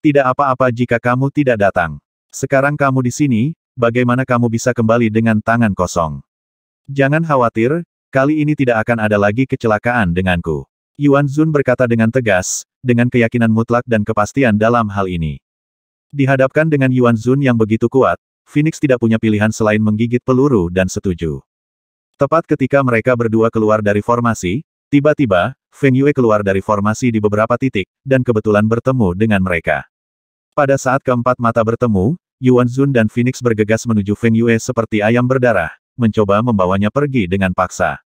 Tidak apa-apa jika kamu tidak datang. Sekarang kamu di sini, bagaimana kamu bisa kembali dengan tangan kosong? Jangan khawatir, kali ini tidak akan ada lagi kecelakaan denganku. Yuan Zun berkata dengan tegas, dengan keyakinan mutlak dan kepastian dalam hal ini. Dihadapkan dengan Yuan Zun yang begitu kuat, Phoenix tidak punya pilihan selain menggigit peluru dan setuju. Tepat ketika mereka berdua keluar dari formasi, tiba-tiba, Feng Yue keluar dari formasi di beberapa titik, dan kebetulan bertemu dengan mereka. Pada saat keempat mata bertemu, Yuan Zun dan Phoenix bergegas menuju Feng Yue seperti ayam berdarah, mencoba membawanya pergi dengan paksa.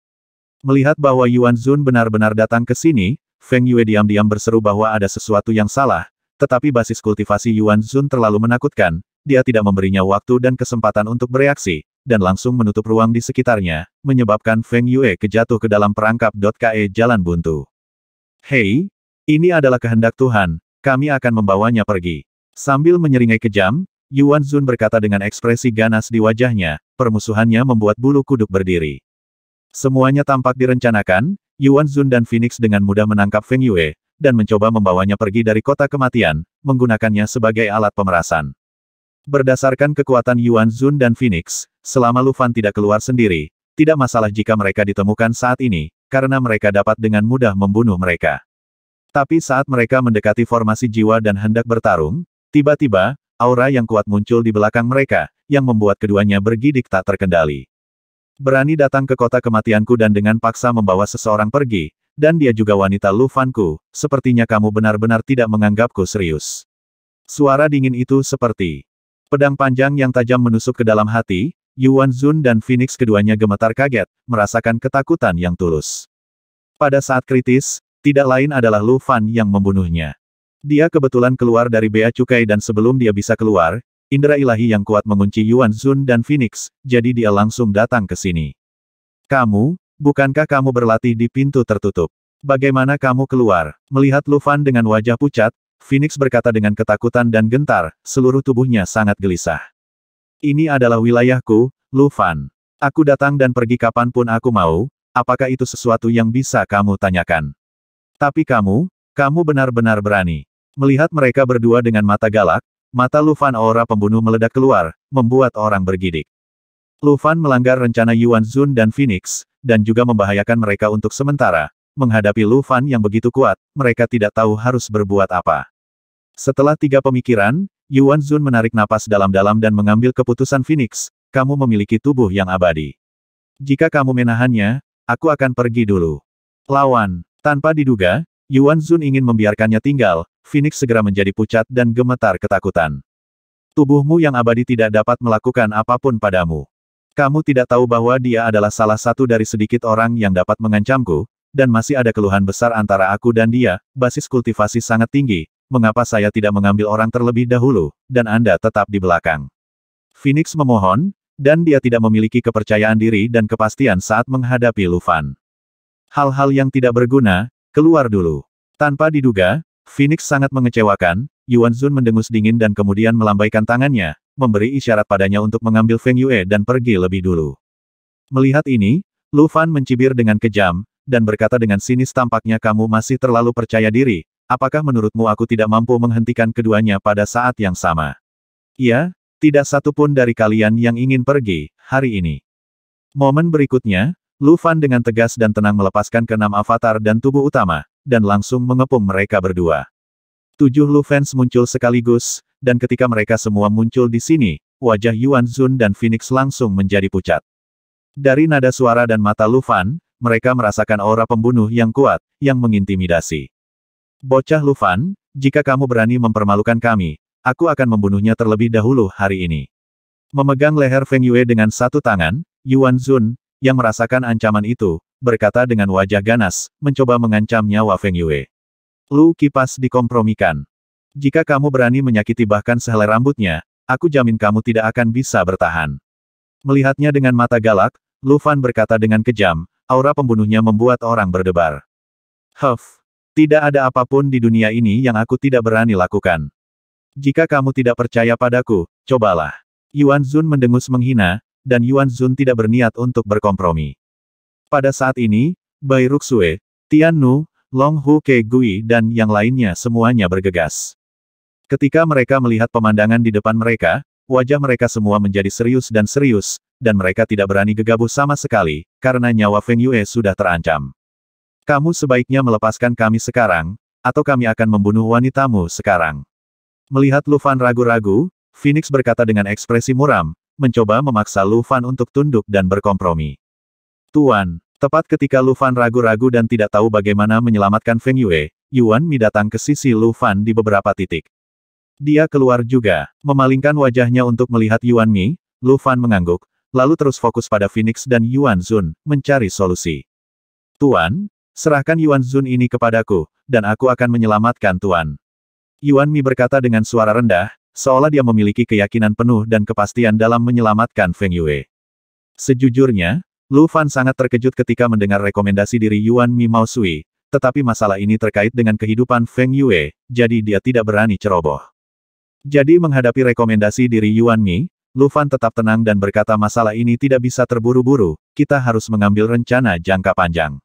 Melihat bahwa Yuan Zun benar-benar datang ke sini, Feng Yue diam-diam berseru bahwa ada sesuatu yang salah, tetapi basis kultivasi Yuan Zun terlalu menakutkan, dia tidak memberinya waktu dan kesempatan untuk bereaksi, dan langsung menutup ruang di sekitarnya, menyebabkan Feng Yue kejatuh ke dalam perangkap. Ke jalan buntu. Hei, ini adalah kehendak Tuhan, kami akan membawanya pergi. Sambil menyeringai kejam, Yuan Zun berkata dengan ekspresi ganas di wajahnya, permusuhannya membuat bulu kuduk berdiri. Semuanya tampak direncanakan, Yuan Zun dan Phoenix dengan mudah menangkap Feng Yue, dan mencoba membawanya pergi dari kota kematian, menggunakannya sebagai alat pemerasan. Berdasarkan kekuatan Yuan Zun dan Phoenix, selama Lu Fan tidak keluar sendiri, tidak masalah jika mereka ditemukan saat ini, karena mereka dapat dengan mudah membunuh mereka. Tapi saat mereka mendekati formasi jiwa dan hendak bertarung, tiba-tiba, aura yang kuat muncul di belakang mereka, yang membuat keduanya bergidik tak terkendali. Berani datang ke kota kematianku dan dengan paksa membawa seseorang pergi, dan dia juga wanita Lu Fanku, sepertinya kamu benar-benar tidak menganggapku serius. Suara dingin itu seperti Pedang panjang yang tajam menusuk ke dalam hati, Yuan Zun dan Phoenix keduanya gemetar kaget, merasakan ketakutan yang tulus. Pada saat kritis, tidak lain adalah Lu Fan yang membunuhnya. Dia kebetulan keluar dari Bea Cukai dan sebelum dia bisa keluar, Indra ilahi yang kuat mengunci Yuan Zun dan Phoenix, jadi dia langsung datang ke sini. Kamu, bukankah kamu berlatih di pintu tertutup? Bagaimana kamu keluar? Melihat Lu Fan dengan wajah pucat, Phoenix berkata dengan ketakutan dan gentar, seluruh tubuhnya sangat gelisah. Ini adalah wilayahku, Lufan. Aku datang dan pergi kapanpun aku mau, apakah itu sesuatu yang bisa kamu tanyakan? Tapi kamu, kamu benar-benar berani. Melihat mereka berdua dengan mata galak, mata Lufan aura pembunuh meledak keluar, membuat orang bergidik. Lufan melanggar rencana Yuan Zun dan Phoenix, dan juga membahayakan mereka untuk sementara, menghadapi Lu Fan yang begitu kuat, mereka tidak tahu harus berbuat apa. Setelah tiga pemikiran, Yuan Zun menarik napas dalam-dalam dan mengambil keputusan Phoenix, kamu memiliki tubuh yang abadi. Jika kamu menahannya, aku akan pergi dulu. Lawan, tanpa diduga, Yuan Zun ingin membiarkannya tinggal, Phoenix segera menjadi pucat dan gemetar ketakutan. Tubuhmu yang abadi tidak dapat melakukan apapun padamu. Kamu tidak tahu bahwa dia adalah salah satu dari sedikit orang yang dapat mengancamku, dan masih ada keluhan besar antara aku dan dia, basis kultivasi sangat tinggi, mengapa saya tidak mengambil orang terlebih dahulu, dan Anda tetap di belakang. Phoenix memohon, dan dia tidak memiliki kepercayaan diri dan kepastian saat menghadapi Lufan. Hal-hal yang tidak berguna, keluar dulu. Tanpa diduga, Phoenix sangat mengecewakan, Yuan Zun mendengus dingin dan kemudian melambaikan tangannya, memberi isyarat padanya untuk mengambil Feng Yue dan pergi lebih dulu. Melihat ini, Lufan mencibir dengan kejam, dan berkata dengan sinis tampaknya kamu masih terlalu percaya diri, apakah menurutmu aku tidak mampu menghentikan keduanya pada saat yang sama? Iya, tidak satupun dari kalian yang ingin pergi, hari ini. Momen berikutnya, Lufan dengan tegas dan tenang melepaskan keenam avatar dan tubuh utama, dan langsung mengepung mereka berdua. Tujuh Lu muncul sekaligus, dan ketika mereka semua muncul di sini, wajah Yuan Zun dan Phoenix langsung menjadi pucat. Dari nada suara dan mata Lufan mereka merasakan aura pembunuh yang kuat, yang mengintimidasi. Bocah Lufan, jika kamu berani mempermalukan kami, aku akan membunuhnya terlebih dahulu hari ini. Memegang leher Feng Yue dengan satu tangan, Yuan Zun, yang merasakan ancaman itu, berkata dengan wajah ganas, mencoba mengancam nyawa Feng Yue. Lu kipas dikompromikan. Jika kamu berani menyakiti bahkan sehelai rambutnya, aku jamin kamu tidak akan bisa bertahan. Melihatnya dengan mata galak, Lu Fan berkata dengan kejam, aura pembunuhnya membuat orang berdebar. Huff. Tidak ada apapun di dunia ini yang aku tidak berani lakukan. Jika kamu tidak percaya padaku, cobalah. Yuan Zun mendengus menghina, dan Yuan Zun tidak berniat untuk berkompromi. Pada saat ini, Bai Ruxue, Tian Nu, Long Hu Ke Gui dan yang lainnya semuanya bergegas. Ketika mereka melihat pemandangan di depan mereka, wajah mereka semua menjadi serius dan serius, dan mereka tidak berani gegabah sama sekali, karena nyawa Feng Yue sudah terancam. Kamu sebaiknya melepaskan kami sekarang, atau kami akan membunuh wanitamu sekarang. Melihat Lu Fan ragu-ragu, Phoenix berkata dengan ekspresi muram, mencoba memaksa Lu Fan untuk tunduk dan berkompromi. Tuan, tepat ketika Lu Fan ragu-ragu dan tidak tahu bagaimana menyelamatkan Feng Yue, Yuan Mi datang ke sisi Lu Fan di beberapa titik. Dia keluar juga, memalingkan wajahnya untuk melihat Yuan Mi, Lu Fan mengangguk, lalu terus fokus pada Phoenix dan Yuan Zun, mencari solusi. Tuan, serahkan Yuan Zun ini kepadaku, dan aku akan menyelamatkan Tuan. Yuan Mi berkata dengan suara rendah, seolah dia memiliki keyakinan penuh dan kepastian dalam menyelamatkan Feng Yue. Sejujurnya, Lu Fan sangat terkejut ketika mendengar rekomendasi diri Yuan Mi Sui, tetapi masalah ini terkait dengan kehidupan Feng Yue, jadi dia tidak berani ceroboh. Jadi menghadapi rekomendasi diri Yuan Mi, Lu Fan tetap tenang dan berkata masalah ini tidak bisa terburu-buru, kita harus mengambil rencana jangka panjang.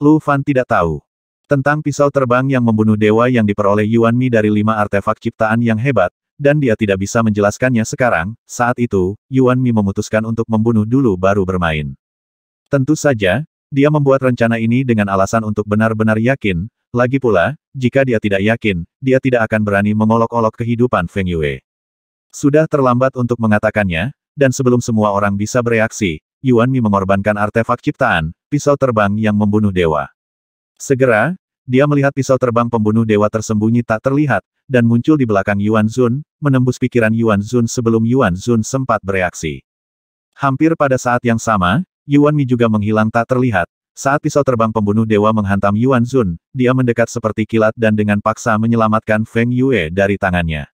Lu Fan tidak tahu tentang pisau terbang yang membunuh dewa yang diperoleh Yuan Mi dari lima artefak ciptaan yang hebat, dan dia tidak bisa menjelaskannya sekarang, saat itu, Yuan Mi memutuskan untuk membunuh dulu baru bermain. Tentu saja, dia membuat rencana ini dengan alasan untuk benar-benar yakin, lagi pula, jika dia tidak yakin, dia tidak akan berani mengolok-olok kehidupan Feng Yue. Sudah terlambat untuk mengatakannya, dan sebelum semua orang bisa bereaksi, Yuan Mi mengorbankan artefak ciptaan, pisau terbang yang membunuh dewa. Segera, dia melihat pisau terbang pembunuh dewa tersembunyi tak terlihat, dan muncul di belakang Yuan Zun, menembus pikiran Yuan Zun sebelum Yuan Zun sempat bereaksi. Hampir pada saat yang sama, Yuan Mi juga menghilang tak terlihat. Saat pisau terbang pembunuh dewa menghantam Yuan Zun, dia mendekat seperti kilat dan dengan paksa menyelamatkan Feng Yue dari tangannya.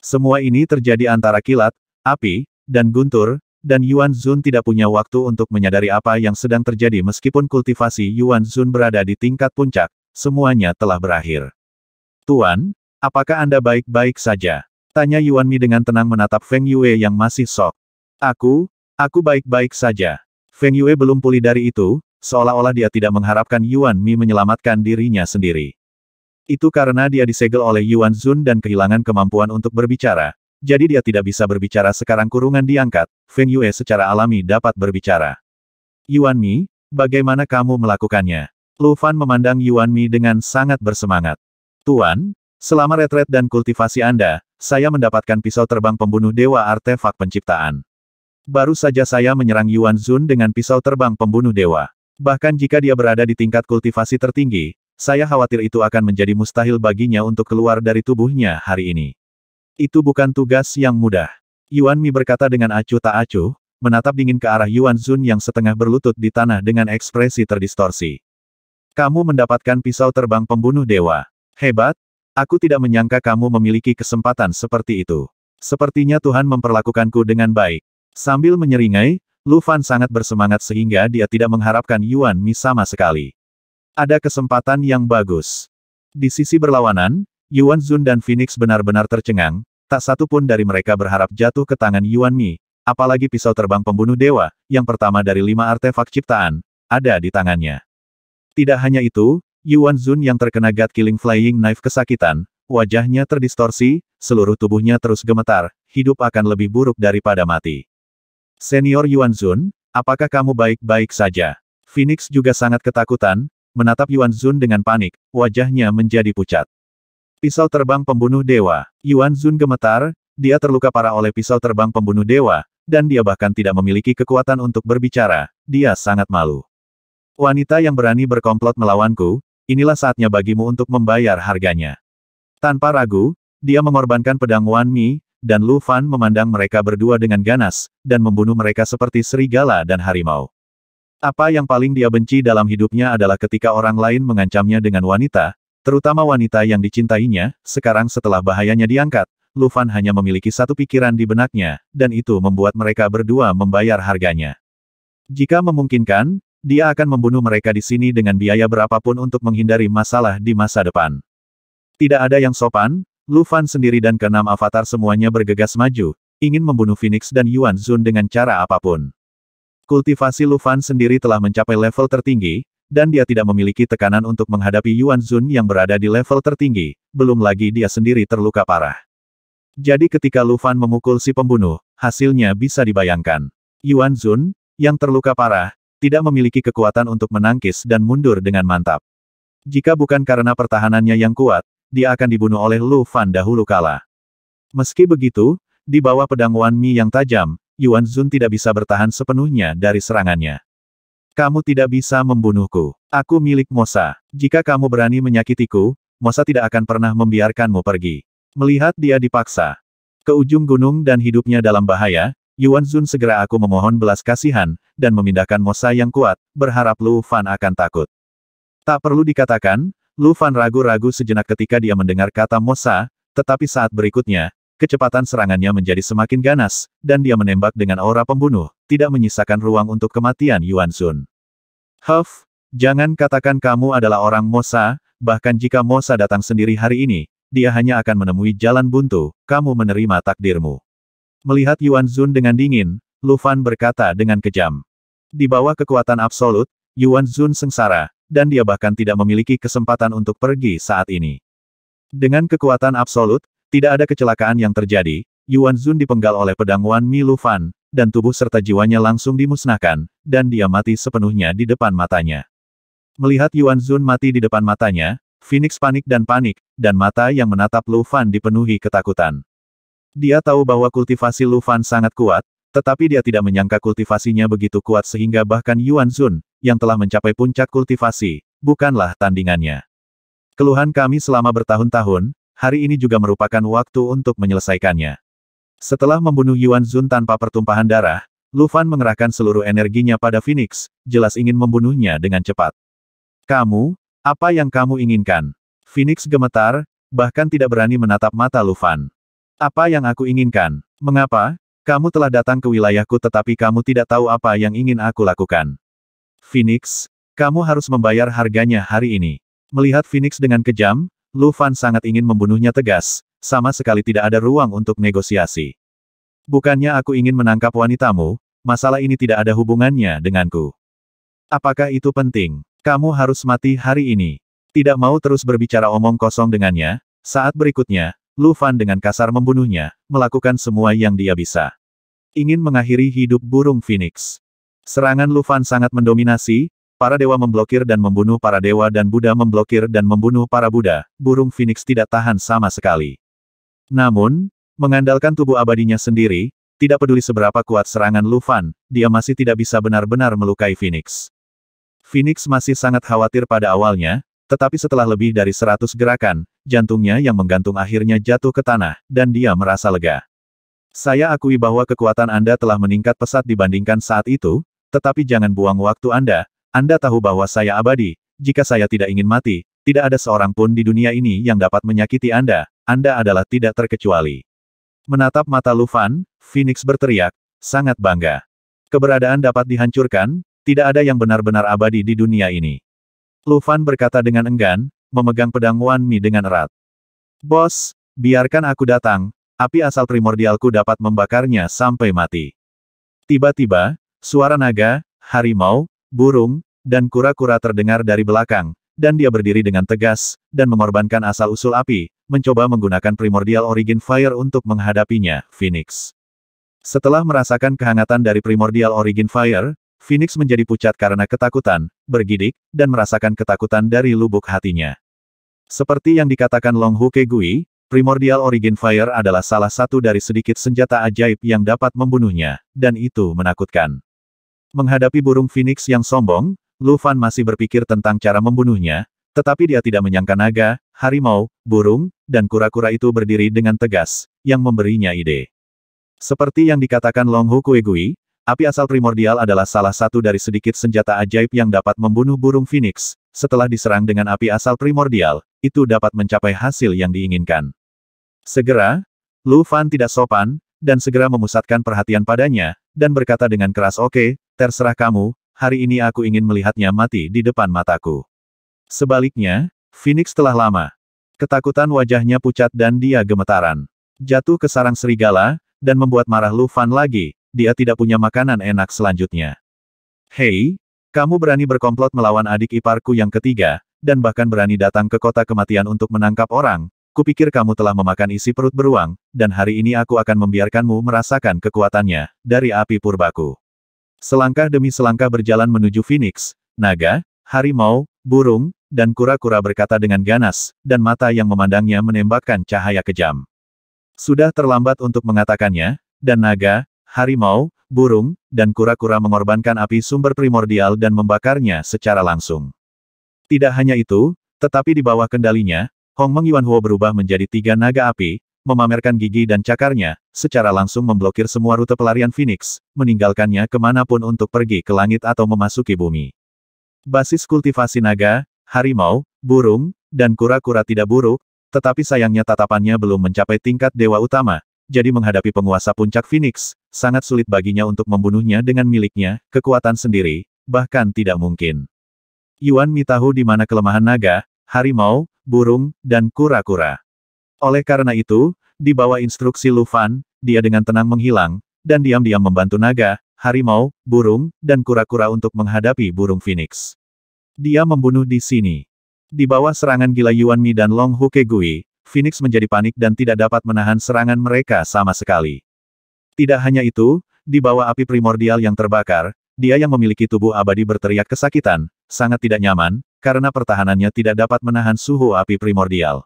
Semua ini terjadi antara kilat, api, dan guntur, dan Yuan Zun tidak punya waktu untuk menyadari apa yang sedang terjadi meskipun kultivasi Yuan Zun berada di tingkat puncak, semuanya telah berakhir. Tuan, apakah Anda baik-baik saja? Tanya Yuan Mi dengan tenang menatap Feng Yue yang masih sok. Aku, aku baik-baik saja. Feng Yue belum pulih dari itu, seolah-olah dia tidak mengharapkan Yuan Mi menyelamatkan dirinya sendiri. Itu karena dia disegel oleh Yuan Zun dan kehilangan kemampuan untuk berbicara, jadi dia tidak bisa berbicara sekarang kurungan diangkat, Feng Yue secara alami dapat berbicara. Yuan Mi, bagaimana kamu melakukannya? Lu Fan memandang Yuan Mi dengan sangat bersemangat. Tuan, selama retret dan kultivasi Anda, saya mendapatkan pisau terbang pembunuh dewa artefak penciptaan. Baru saja saya menyerang Yuan Zun dengan pisau terbang pembunuh dewa. Bahkan jika dia berada di tingkat kultivasi tertinggi, saya khawatir itu akan menjadi mustahil baginya untuk keluar dari tubuhnya hari ini. Itu bukan tugas yang mudah. Yuan Mi berkata dengan acuh tak acuh, menatap dingin ke arah Yuan Zun yang setengah berlutut di tanah dengan ekspresi terdistorsi. Kamu mendapatkan pisau terbang pembunuh dewa. Hebat, aku tidak menyangka kamu memiliki kesempatan seperti itu. Sepertinya Tuhan memperlakukanku dengan baik. Sambil menyeringai, Lu Fan sangat bersemangat sehingga dia tidak mengharapkan Yuan Mi sama sekali. Ada kesempatan yang bagus. Di sisi berlawanan, Yuan Zun dan Phoenix benar-benar tercengang, tak satu pun dari mereka berharap jatuh ke tangan Yuan Mi, apalagi pisau terbang pembunuh dewa, yang pertama dari lima artefak ciptaan, ada di tangannya. Tidak hanya itu, Yuan Zun yang terkena God Killing Flying Knife kesakitan, wajahnya terdistorsi, seluruh tubuhnya terus gemetar, hidup akan lebih buruk daripada mati. Senior Yuan Zun, apakah kamu baik-baik saja? Phoenix juga sangat ketakutan, menatap Yuan Zun dengan panik, wajahnya menjadi pucat. Pisau terbang pembunuh dewa. Yuan Zun gemetar, dia terluka parah oleh pisau terbang pembunuh dewa, dan dia bahkan tidak memiliki kekuatan untuk berbicara, dia sangat malu. Wanita yang berani berkomplot melawanku, inilah saatnya bagimu untuk membayar harganya. Tanpa ragu, dia mengorbankan pedang Wan Mi, dan Lu Fan memandang mereka berdua dengan ganas, dan membunuh mereka seperti serigala dan harimau. Apa yang paling dia benci dalam hidupnya adalah ketika orang lain mengancamnya dengan wanita, terutama wanita yang dicintainya, sekarang setelah bahayanya diangkat, Lu Fan hanya memiliki satu pikiran di benaknya, dan itu membuat mereka berdua membayar harganya. Jika memungkinkan, dia akan membunuh mereka di sini dengan biaya berapapun untuk menghindari masalah di masa depan. Tidak ada yang sopan, Lufan sendiri dan keenam avatar semuanya bergegas maju, ingin membunuh Phoenix dan Yuan Zun dengan cara apapun. Kultivasi Lufan sendiri telah mencapai level tertinggi, dan dia tidak memiliki tekanan untuk menghadapi Yuan Zun yang berada di level tertinggi, belum lagi dia sendiri terluka parah. Jadi ketika Lufan memukul si pembunuh, hasilnya bisa dibayangkan. Yuan Zun, yang terluka parah, tidak memiliki kekuatan untuk menangkis dan mundur dengan mantap. Jika bukan karena pertahanannya yang kuat, dia akan dibunuh oleh Lu Fan dahulu kala. Meski begitu, di bawah pedang Wan Mi yang tajam, Yuan Zun tidak bisa bertahan sepenuhnya dari serangannya. Kamu tidak bisa membunuhku. Aku milik Mosa. Jika kamu berani menyakitiku, Mosa tidak akan pernah membiarkanmu pergi. Melihat dia dipaksa. Ke ujung gunung dan hidupnya dalam bahaya, Yuan Zun segera aku memohon belas kasihan, dan memindahkan Mosa yang kuat, berharap Lu Fan akan takut. Tak perlu dikatakan, Lu Fan ragu-ragu sejenak ketika dia mendengar kata Mosa, tetapi saat berikutnya, kecepatan serangannya menjadi semakin ganas, dan dia menembak dengan aura pembunuh, tidak menyisakan ruang untuk kematian Yuan Sun. Huff, jangan katakan kamu adalah orang Mosa, bahkan jika Mosa datang sendiri hari ini, dia hanya akan menemui jalan buntu, kamu menerima takdirmu. Melihat Yuan Zun dengan dingin, Lu Fan berkata dengan kejam. Di bawah kekuatan absolut, Yuan Zun sengsara, dan dia bahkan tidak memiliki kesempatan untuk pergi saat ini. Dengan kekuatan absolut, tidak ada kecelakaan yang terjadi, Yuan Zun dipenggal oleh pedang Wan Mi Lufan, dan tubuh serta jiwanya langsung dimusnahkan, dan dia mati sepenuhnya di depan matanya. Melihat Yuan Zun mati di depan matanya, Phoenix panik dan panik, dan mata yang menatap Lufan dipenuhi ketakutan. Dia tahu bahwa kultivasi Lufan sangat kuat, tetapi dia tidak menyangka kultivasinya begitu kuat sehingga bahkan Yuan Zun, yang telah mencapai puncak kultivasi, bukanlah tandingannya. Keluhan kami selama bertahun-tahun, hari ini juga merupakan waktu untuk menyelesaikannya. Setelah membunuh Yuan Zun tanpa pertumpahan darah, Lufan mengerahkan seluruh energinya pada Phoenix, jelas ingin membunuhnya dengan cepat. Kamu, apa yang kamu inginkan? Phoenix gemetar, bahkan tidak berani menatap mata Lufan. Apa yang aku inginkan? Mengapa? Kamu telah datang ke wilayahku tetapi kamu tidak tahu apa yang ingin aku lakukan. Phoenix, kamu harus membayar harganya hari ini. Melihat Phoenix dengan kejam, Lu Fan sangat ingin membunuhnya tegas, sama sekali tidak ada ruang untuk negosiasi. Bukannya aku ingin menangkap wanitamu, masalah ini tidak ada hubungannya denganku. Apakah itu penting? Kamu harus mati hari ini. Tidak mau terus berbicara omong kosong dengannya, saat berikutnya, Lu Fan dengan kasar membunuhnya, melakukan semua yang dia bisa. Ingin mengakhiri hidup burung Phoenix. Serangan Lufan sangat mendominasi, para dewa memblokir dan membunuh para dewa dan Buddha memblokir dan membunuh para Buddha, burung Phoenix tidak tahan sama sekali. Namun, mengandalkan tubuh abadinya sendiri, tidak peduli seberapa kuat serangan Lufan, dia masih tidak bisa benar-benar melukai Phoenix. Phoenix masih sangat khawatir pada awalnya, tetapi setelah lebih dari 100 gerakan, jantungnya yang menggantung akhirnya jatuh ke tanah, dan dia merasa lega. Saya akui bahwa kekuatan Anda telah meningkat pesat dibandingkan saat itu, tetapi jangan buang waktu Anda, Anda tahu bahwa saya abadi, jika saya tidak ingin mati, tidak ada seorang pun di dunia ini yang dapat menyakiti Anda, Anda adalah tidak terkecuali. Menatap mata Lufan, Phoenix berteriak, sangat bangga. Keberadaan dapat dihancurkan, tidak ada yang benar-benar abadi di dunia ini. Lufan berkata dengan enggan, memegang pedang Wan Mi dengan erat. Bos, biarkan aku datang, api asal primordialku dapat membakarnya sampai mati. Tiba-tiba, Suara naga, harimau, burung, dan kura-kura terdengar dari belakang, dan dia berdiri dengan tegas, dan mengorbankan asal-usul api, mencoba menggunakan primordial origin fire untuk menghadapinya, Phoenix. Setelah merasakan kehangatan dari primordial origin fire, Phoenix menjadi pucat karena ketakutan, bergidik, dan merasakan ketakutan dari lubuk hatinya. Seperti yang dikatakan Long Hu Kegui, primordial origin fire adalah salah satu dari sedikit senjata ajaib yang dapat membunuhnya, dan itu menakutkan. Menghadapi burung Phoenix yang sombong, Lu Fan masih berpikir tentang cara membunuhnya, tetapi dia tidak menyangka naga, harimau, burung, dan kura-kura itu berdiri dengan tegas, yang memberinya ide. Seperti yang dikatakan Long Hu Kuegui, api asal primordial adalah salah satu dari sedikit senjata ajaib yang dapat membunuh burung Phoenix. Setelah diserang dengan api asal primordial, itu dapat mencapai hasil yang diinginkan. Segera, Lu Fan tidak sopan, dan segera memusatkan perhatian padanya, dan berkata dengan keras oke, okay, Terserah kamu, hari ini aku ingin melihatnya mati di depan mataku. Sebaliknya, Phoenix telah lama. Ketakutan wajahnya pucat dan dia gemetaran. Jatuh ke sarang serigala, dan membuat marah Lu Fan lagi, dia tidak punya makanan enak selanjutnya. Hei, kamu berani berkomplot melawan adik iparku yang ketiga, dan bahkan berani datang ke kota kematian untuk menangkap orang, Kupikir kamu telah memakan isi perut beruang, dan hari ini aku akan membiarkanmu merasakan kekuatannya, dari api purbaku. Selangkah demi selangkah berjalan menuju Phoenix, naga, harimau, burung, dan kura-kura berkata dengan ganas, dan mata yang memandangnya menembakkan cahaya kejam. Sudah terlambat untuk mengatakannya, dan naga, harimau, burung, dan kura-kura mengorbankan api sumber primordial dan membakarnya secara langsung. Tidak hanya itu, tetapi di bawah kendalinya, Hong Meng Yuan Huo berubah menjadi tiga naga api, memamerkan gigi dan cakarnya, secara langsung memblokir semua rute pelarian Phoenix, meninggalkannya kemanapun untuk pergi ke langit atau memasuki bumi. Basis kultivasi naga, harimau, burung, dan kura-kura tidak buruk, tetapi sayangnya tatapannya belum mencapai tingkat dewa utama, jadi menghadapi penguasa puncak Phoenix, sangat sulit baginya untuk membunuhnya dengan miliknya, kekuatan sendiri, bahkan tidak mungkin. Yuan Mi tahu di mana kelemahan naga, harimau, burung, dan kura-kura. Oleh karena itu, di bawah instruksi Lufan, dia dengan tenang menghilang, dan diam-diam membantu naga, harimau, burung, dan kura-kura untuk menghadapi burung phoenix. Dia membunuh di sini. Di bawah serangan gila Yuan Mi dan Long Hu Kegui, Phoenix menjadi panik dan tidak dapat menahan serangan mereka sama sekali. Tidak hanya itu, di bawah api primordial yang terbakar, dia yang memiliki tubuh abadi berteriak kesakitan, sangat tidak nyaman, karena pertahanannya tidak dapat menahan suhu api primordial.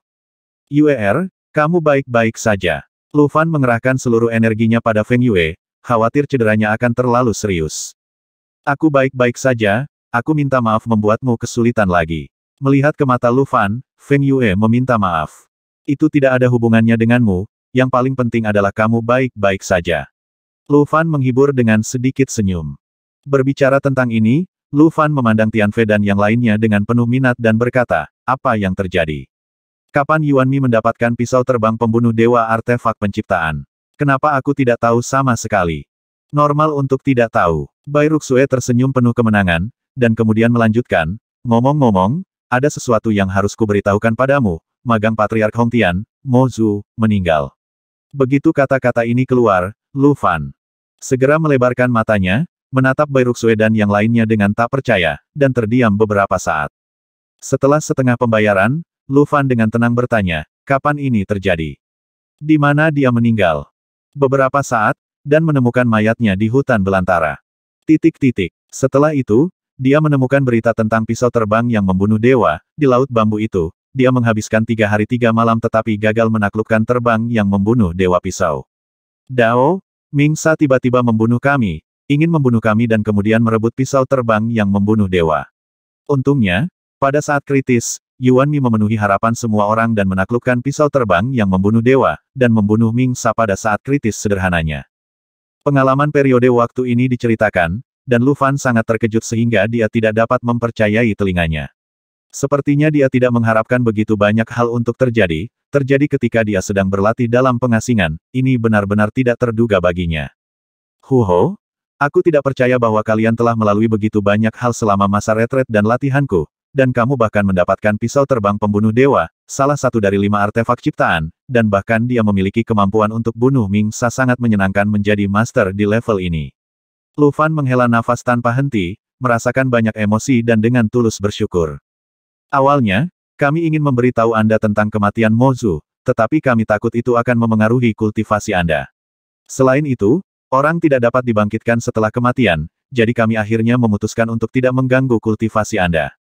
Yuer, kamu baik-baik saja. Lu Fan mengerahkan seluruh energinya pada Feng Yue, khawatir cederanya akan terlalu serius. Aku baik-baik saja, aku minta maaf membuatmu kesulitan lagi. Melihat ke mata Lu Fan, Feng Yue meminta maaf. Itu tidak ada hubungannya denganmu, yang paling penting adalah kamu baik-baik saja. Lu Fan menghibur dengan sedikit senyum. Berbicara tentang ini, Lu Fan memandang Tian Fe dan yang lainnya dengan penuh minat dan berkata, apa yang terjadi? Kapan Yuan Mi mendapatkan pisau terbang pembunuh dewa artefak penciptaan? Kenapa aku tidak tahu sama sekali? Normal untuk tidak tahu. Bai Ruxue tersenyum penuh kemenangan, dan kemudian melanjutkan, ngomong-ngomong, ada sesuatu yang harus kuberitahukan padamu, magang Patriark Hongtian, Zhu meninggal. Begitu kata-kata ini keluar, Lu Fan segera melebarkan matanya, menatap Bai Ruxue dan yang lainnya dengan tak percaya, dan terdiam beberapa saat. Setelah setengah pembayaran, Lufan dengan tenang bertanya, kapan ini terjadi? Di mana dia meninggal? Beberapa saat, dan menemukan mayatnya di hutan belantara. Titik-titik. Setelah itu, dia menemukan berita tentang pisau terbang yang membunuh dewa, di laut bambu itu, dia menghabiskan tiga hari tiga malam tetapi gagal menaklukkan terbang yang membunuh dewa pisau. Dao, Mingsa tiba-tiba membunuh kami, ingin membunuh kami dan kemudian merebut pisau terbang yang membunuh dewa. Untungnya, pada saat kritis, Yuan Mi memenuhi harapan semua orang dan menaklukkan pisau terbang yang membunuh dewa, dan membunuh Ming Sa pada saat kritis sederhananya. Pengalaman periode waktu ini diceritakan, dan Lu Fan sangat terkejut sehingga dia tidak dapat mempercayai telinganya. Sepertinya dia tidak mengharapkan begitu banyak hal untuk terjadi, terjadi ketika dia sedang berlatih dalam pengasingan, ini benar-benar tidak terduga baginya. Huho, aku tidak percaya bahwa kalian telah melalui begitu banyak hal selama masa retret dan latihanku, dan kamu bahkan mendapatkan pisau terbang pembunuh dewa, salah satu dari lima artefak ciptaan, dan bahkan dia memiliki kemampuan untuk bunuh Ming Sa sangat menyenangkan menjadi master di level ini. Lu Fan menghela nafas tanpa henti, merasakan banyak emosi dan dengan tulus bersyukur. Awalnya, kami ingin memberitahu Anda tentang kematian Mozu, tetapi kami takut itu akan memengaruhi kultivasi Anda. Selain itu, orang tidak dapat dibangkitkan setelah kematian, jadi kami akhirnya memutuskan untuk tidak mengganggu kultivasi Anda.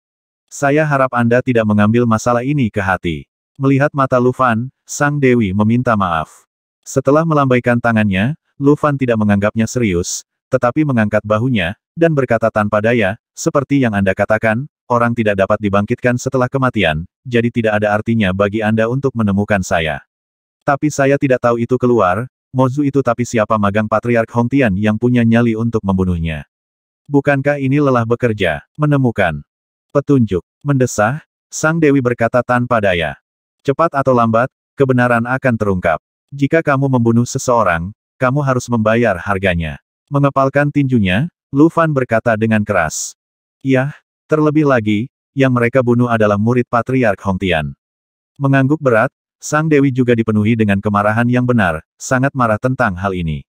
Saya harap Anda tidak mengambil masalah ini ke hati. Melihat mata Lufan, Sang Dewi meminta maaf. Setelah melambaikan tangannya, Lufan tidak menganggapnya serius, tetapi mengangkat bahunya, dan berkata tanpa daya, seperti yang Anda katakan, orang tidak dapat dibangkitkan setelah kematian, jadi tidak ada artinya bagi Anda untuk menemukan saya. Tapi saya tidak tahu itu keluar, Mozu itu tapi siapa magang Patriark Hongtian yang punya nyali untuk membunuhnya. Bukankah ini lelah bekerja, menemukan, Petunjuk. Mendesah, Sang Dewi berkata tanpa daya. Cepat atau lambat, kebenaran akan terungkap. Jika kamu membunuh seseorang, kamu harus membayar harganya. Mengepalkan tinjunya, Lufan berkata dengan keras. Yah, terlebih lagi, yang mereka bunuh adalah murid Patriark Hong Tian. Mengangguk berat, Sang Dewi juga dipenuhi dengan kemarahan yang benar, sangat marah tentang hal ini.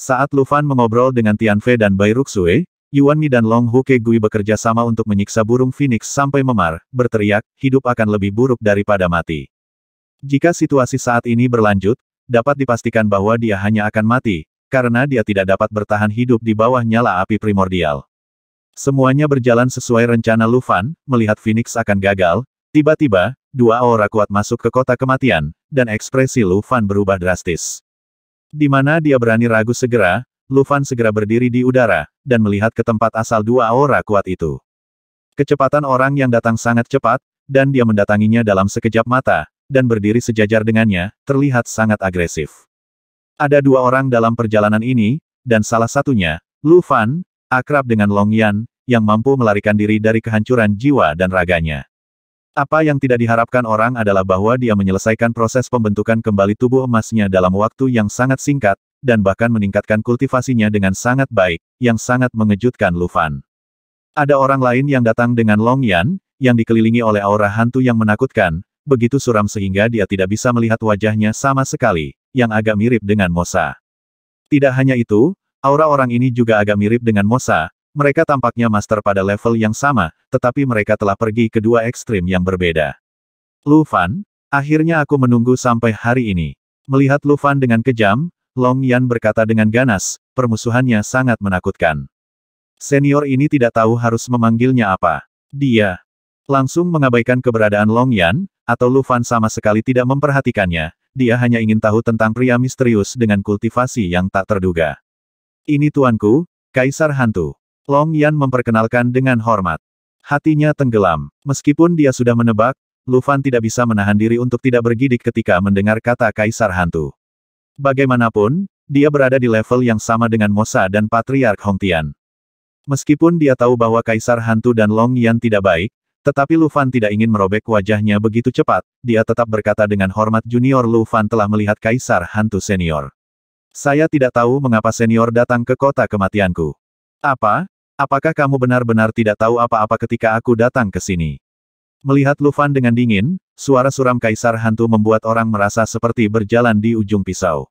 Saat Lufan mengobrol dengan Tian Fei dan Bai Ruxue, Yuan Mi dan Long Hu Kegui bekerja sama untuk menyiksa burung Phoenix sampai memar, berteriak, hidup akan lebih buruk daripada mati. Jika situasi saat ini berlanjut, dapat dipastikan bahwa dia hanya akan mati, karena dia tidak dapat bertahan hidup di bawah nyala api primordial. Semuanya berjalan sesuai rencana Lufan, melihat Phoenix akan gagal, tiba-tiba, dua aura kuat masuk ke kota kematian, dan ekspresi Lufan berubah drastis. Di mana dia berani ragu segera, Lufan segera berdiri di udara, dan melihat ke tempat asal dua aura kuat itu. Kecepatan orang yang datang sangat cepat, dan dia mendatanginya dalam sekejap mata, dan berdiri sejajar dengannya, terlihat sangat agresif. Ada dua orang dalam perjalanan ini, dan salah satunya, Lu Fan, akrab dengan Long Yan, yang mampu melarikan diri dari kehancuran jiwa dan raganya. Apa yang tidak diharapkan orang adalah bahwa dia menyelesaikan proses pembentukan kembali tubuh emasnya dalam waktu yang sangat singkat, dan bahkan meningkatkan kultivasinya dengan sangat baik, yang sangat mengejutkan Lufan. Ada orang lain yang datang dengan Long Yan, yang dikelilingi oleh aura hantu yang menakutkan, begitu suram sehingga dia tidak bisa melihat wajahnya sama sekali, yang agak mirip dengan Mosa. Tidak hanya itu, aura orang ini juga agak mirip dengan Mosa, mereka tampaknya master pada level yang sama, tetapi mereka telah pergi ke dua ekstrim yang berbeda. Lufan, akhirnya aku menunggu sampai hari ini. Melihat Lufan dengan kejam, Long Yan berkata dengan ganas, permusuhannya sangat menakutkan. Senior ini tidak tahu harus memanggilnya apa. Dia langsung mengabaikan keberadaan Long Yan, atau Lu Fan sama sekali tidak memperhatikannya, dia hanya ingin tahu tentang pria misterius dengan kultivasi yang tak terduga. Ini tuanku, Kaisar Hantu. Long Yan memperkenalkan dengan hormat. Hatinya tenggelam. Meskipun dia sudah menebak, Lu Fan tidak bisa menahan diri untuk tidak bergidik ketika mendengar kata Kaisar Hantu. Bagaimanapun, dia berada di level yang sama dengan Mosa dan Patriark Hong Tian. Meskipun dia tahu bahwa Kaisar Hantu dan Long Yan tidak baik, tetapi Lu Fan tidak ingin merobek wajahnya begitu cepat, dia tetap berkata dengan hormat junior Lu Fan telah melihat Kaisar Hantu senior. Saya tidak tahu mengapa senior datang ke kota kematianku. Apa? Apakah kamu benar-benar tidak tahu apa-apa ketika aku datang ke sini? Melihat Lu Fan dengan dingin, Suara suram kaisar hantu membuat orang merasa seperti berjalan di ujung pisau.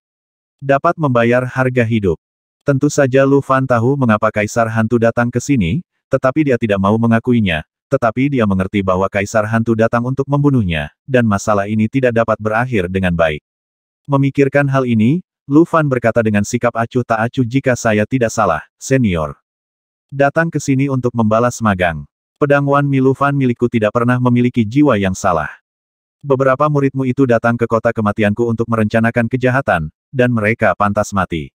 Dapat membayar harga hidup. Tentu saja Lu Fan tahu mengapa kaisar hantu datang ke sini, tetapi dia tidak mau mengakuinya, tetapi dia mengerti bahwa kaisar hantu datang untuk membunuhnya, dan masalah ini tidak dapat berakhir dengan baik. Memikirkan hal ini, Lu Fan berkata dengan sikap acuh tak acuh jika saya tidak salah, senior. Datang ke sini untuk membalas magang. Pedang Wan Mi Lu Fan milikku tidak pernah memiliki jiwa yang salah. Beberapa muridmu itu datang ke kota kematianku untuk merencanakan kejahatan, dan mereka pantas mati.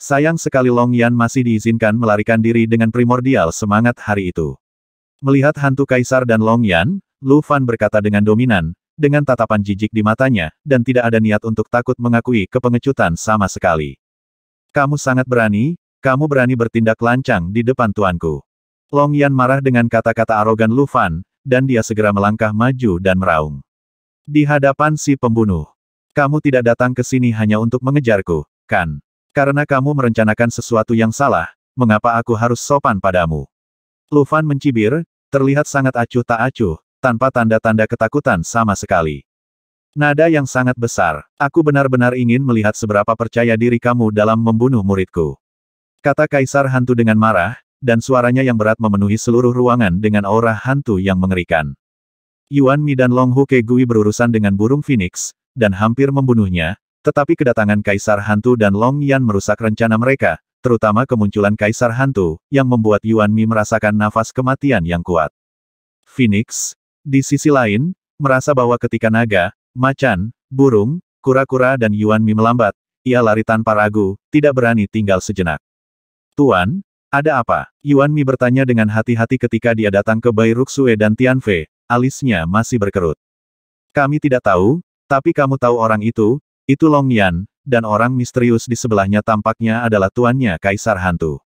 Sayang sekali Long Yan masih diizinkan melarikan diri dengan primordial semangat hari itu. Melihat hantu kaisar dan Long Yan, Lu Fan berkata dengan dominan, dengan tatapan jijik di matanya, dan tidak ada niat untuk takut mengakui kepengecutan sama sekali. Kamu sangat berani, kamu berani bertindak lancang di depan tuanku. Long Yan marah dengan kata-kata arogan Lu Fan, dan dia segera melangkah maju dan meraung. Di hadapan si pembunuh. Kamu tidak datang ke sini hanya untuk mengejarku, kan? Karena kamu merencanakan sesuatu yang salah, mengapa aku harus sopan padamu? Lufan mencibir, terlihat sangat acuh tak acuh, tanpa tanda-tanda ketakutan sama sekali. Nada yang sangat besar, aku benar-benar ingin melihat seberapa percaya diri kamu dalam membunuh muridku. Kata Kaisar Hantu dengan marah, dan suaranya yang berat memenuhi seluruh ruangan dengan aura hantu yang mengerikan. Yuan Mi dan Long Hu Gui berurusan dengan burung Phoenix, dan hampir membunuhnya, tetapi kedatangan Kaisar Hantu dan Long Yan merusak rencana mereka, terutama kemunculan Kaisar Hantu, yang membuat Yuan Mi merasakan nafas kematian yang kuat. Phoenix, di sisi lain, merasa bahwa ketika naga, macan, burung, kura-kura dan Yuan Mi melambat, ia lari tanpa ragu, tidak berani tinggal sejenak. Tuan, ada apa? Yuan Mi bertanya dengan hati-hati ketika dia datang ke Bai Ruxue dan Tianfei, alisnya masih berkerut. Kami tidak tahu, tapi kamu tahu orang itu, itu Long Yan, dan orang misterius di sebelahnya tampaknya adalah tuannya Kaisar Hantu.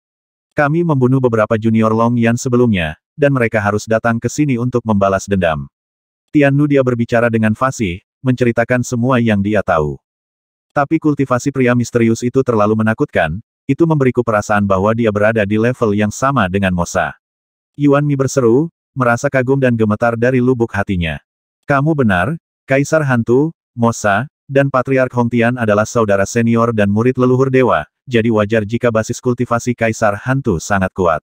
Kami membunuh beberapa junior Long Yan sebelumnya, dan mereka harus datang ke sini untuk membalas dendam. Tian Nu dia berbicara dengan fasih, menceritakan semua yang dia tahu. Tapi kultivasi pria misterius itu terlalu menakutkan, itu memberiku perasaan bahwa dia berada di level yang sama dengan Mosa. Yuan Mi berseru, merasa kagum dan gemetar dari lubuk hatinya. Kamu benar, Kaisar Hantu, Mosa, dan Patriark Hongtian adalah saudara senior dan murid leluhur dewa, jadi wajar jika basis kultivasi Kaisar Hantu sangat kuat.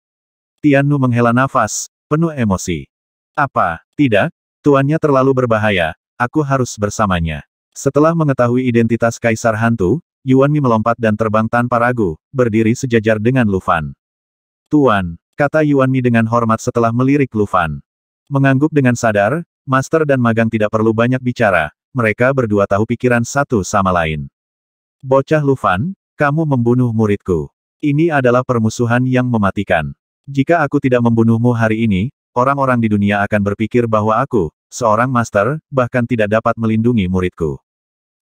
Tian Nu menghela nafas, penuh emosi. Apa, tidak, tuannya terlalu berbahaya, aku harus bersamanya. Setelah mengetahui identitas Kaisar Hantu, Yuan Mi melompat dan terbang tanpa ragu, berdiri sejajar dengan Lufan. Tuan, Kata Yuan Mi dengan hormat setelah melirik Lufan. Mengangguk dengan sadar, Master dan Magang tidak perlu banyak bicara, mereka berdua tahu pikiran satu sama lain. Bocah Lufan, kamu membunuh muridku. Ini adalah permusuhan yang mematikan. Jika aku tidak membunuhmu hari ini, orang-orang di dunia akan berpikir bahwa aku, seorang master, bahkan tidak dapat melindungi muridku.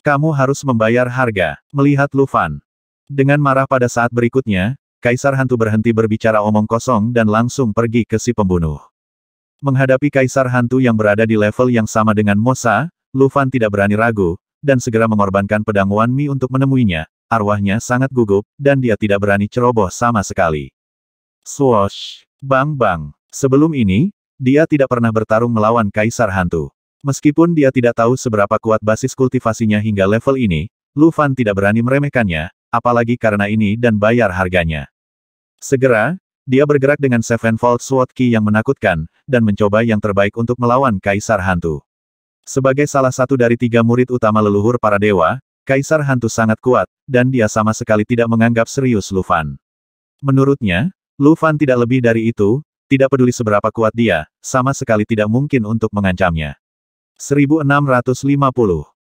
Kamu harus membayar harga, melihat Lufan. Dengan marah pada saat berikutnya, Kaisar Hantu berhenti berbicara omong kosong dan langsung pergi ke si pembunuh. Menghadapi Kaisar Hantu yang berada di level yang sama dengan Mosa, Lufan tidak berani ragu, dan segera mengorbankan pedang Wan Mi untuk menemuinya, arwahnya sangat gugup, dan dia tidak berani ceroboh sama sekali. Swoosh! Bang Bang! Sebelum ini, dia tidak pernah bertarung melawan Kaisar Hantu. Meskipun dia tidak tahu seberapa kuat basis kultivasinya hingga level ini, Lufan tidak berani meremehkannya, apalagi karena ini dan bayar harganya. Segera, dia bergerak dengan Sevenfold Sword Key yang menakutkan, dan mencoba yang terbaik untuk melawan Kaisar Hantu. Sebagai salah satu dari tiga murid utama leluhur para dewa, Kaisar Hantu sangat kuat, dan dia sama sekali tidak menganggap serius Lufan. Menurutnya, Lufan tidak lebih dari itu, tidak peduli seberapa kuat dia, sama sekali tidak mungkin untuk mengancamnya. 1650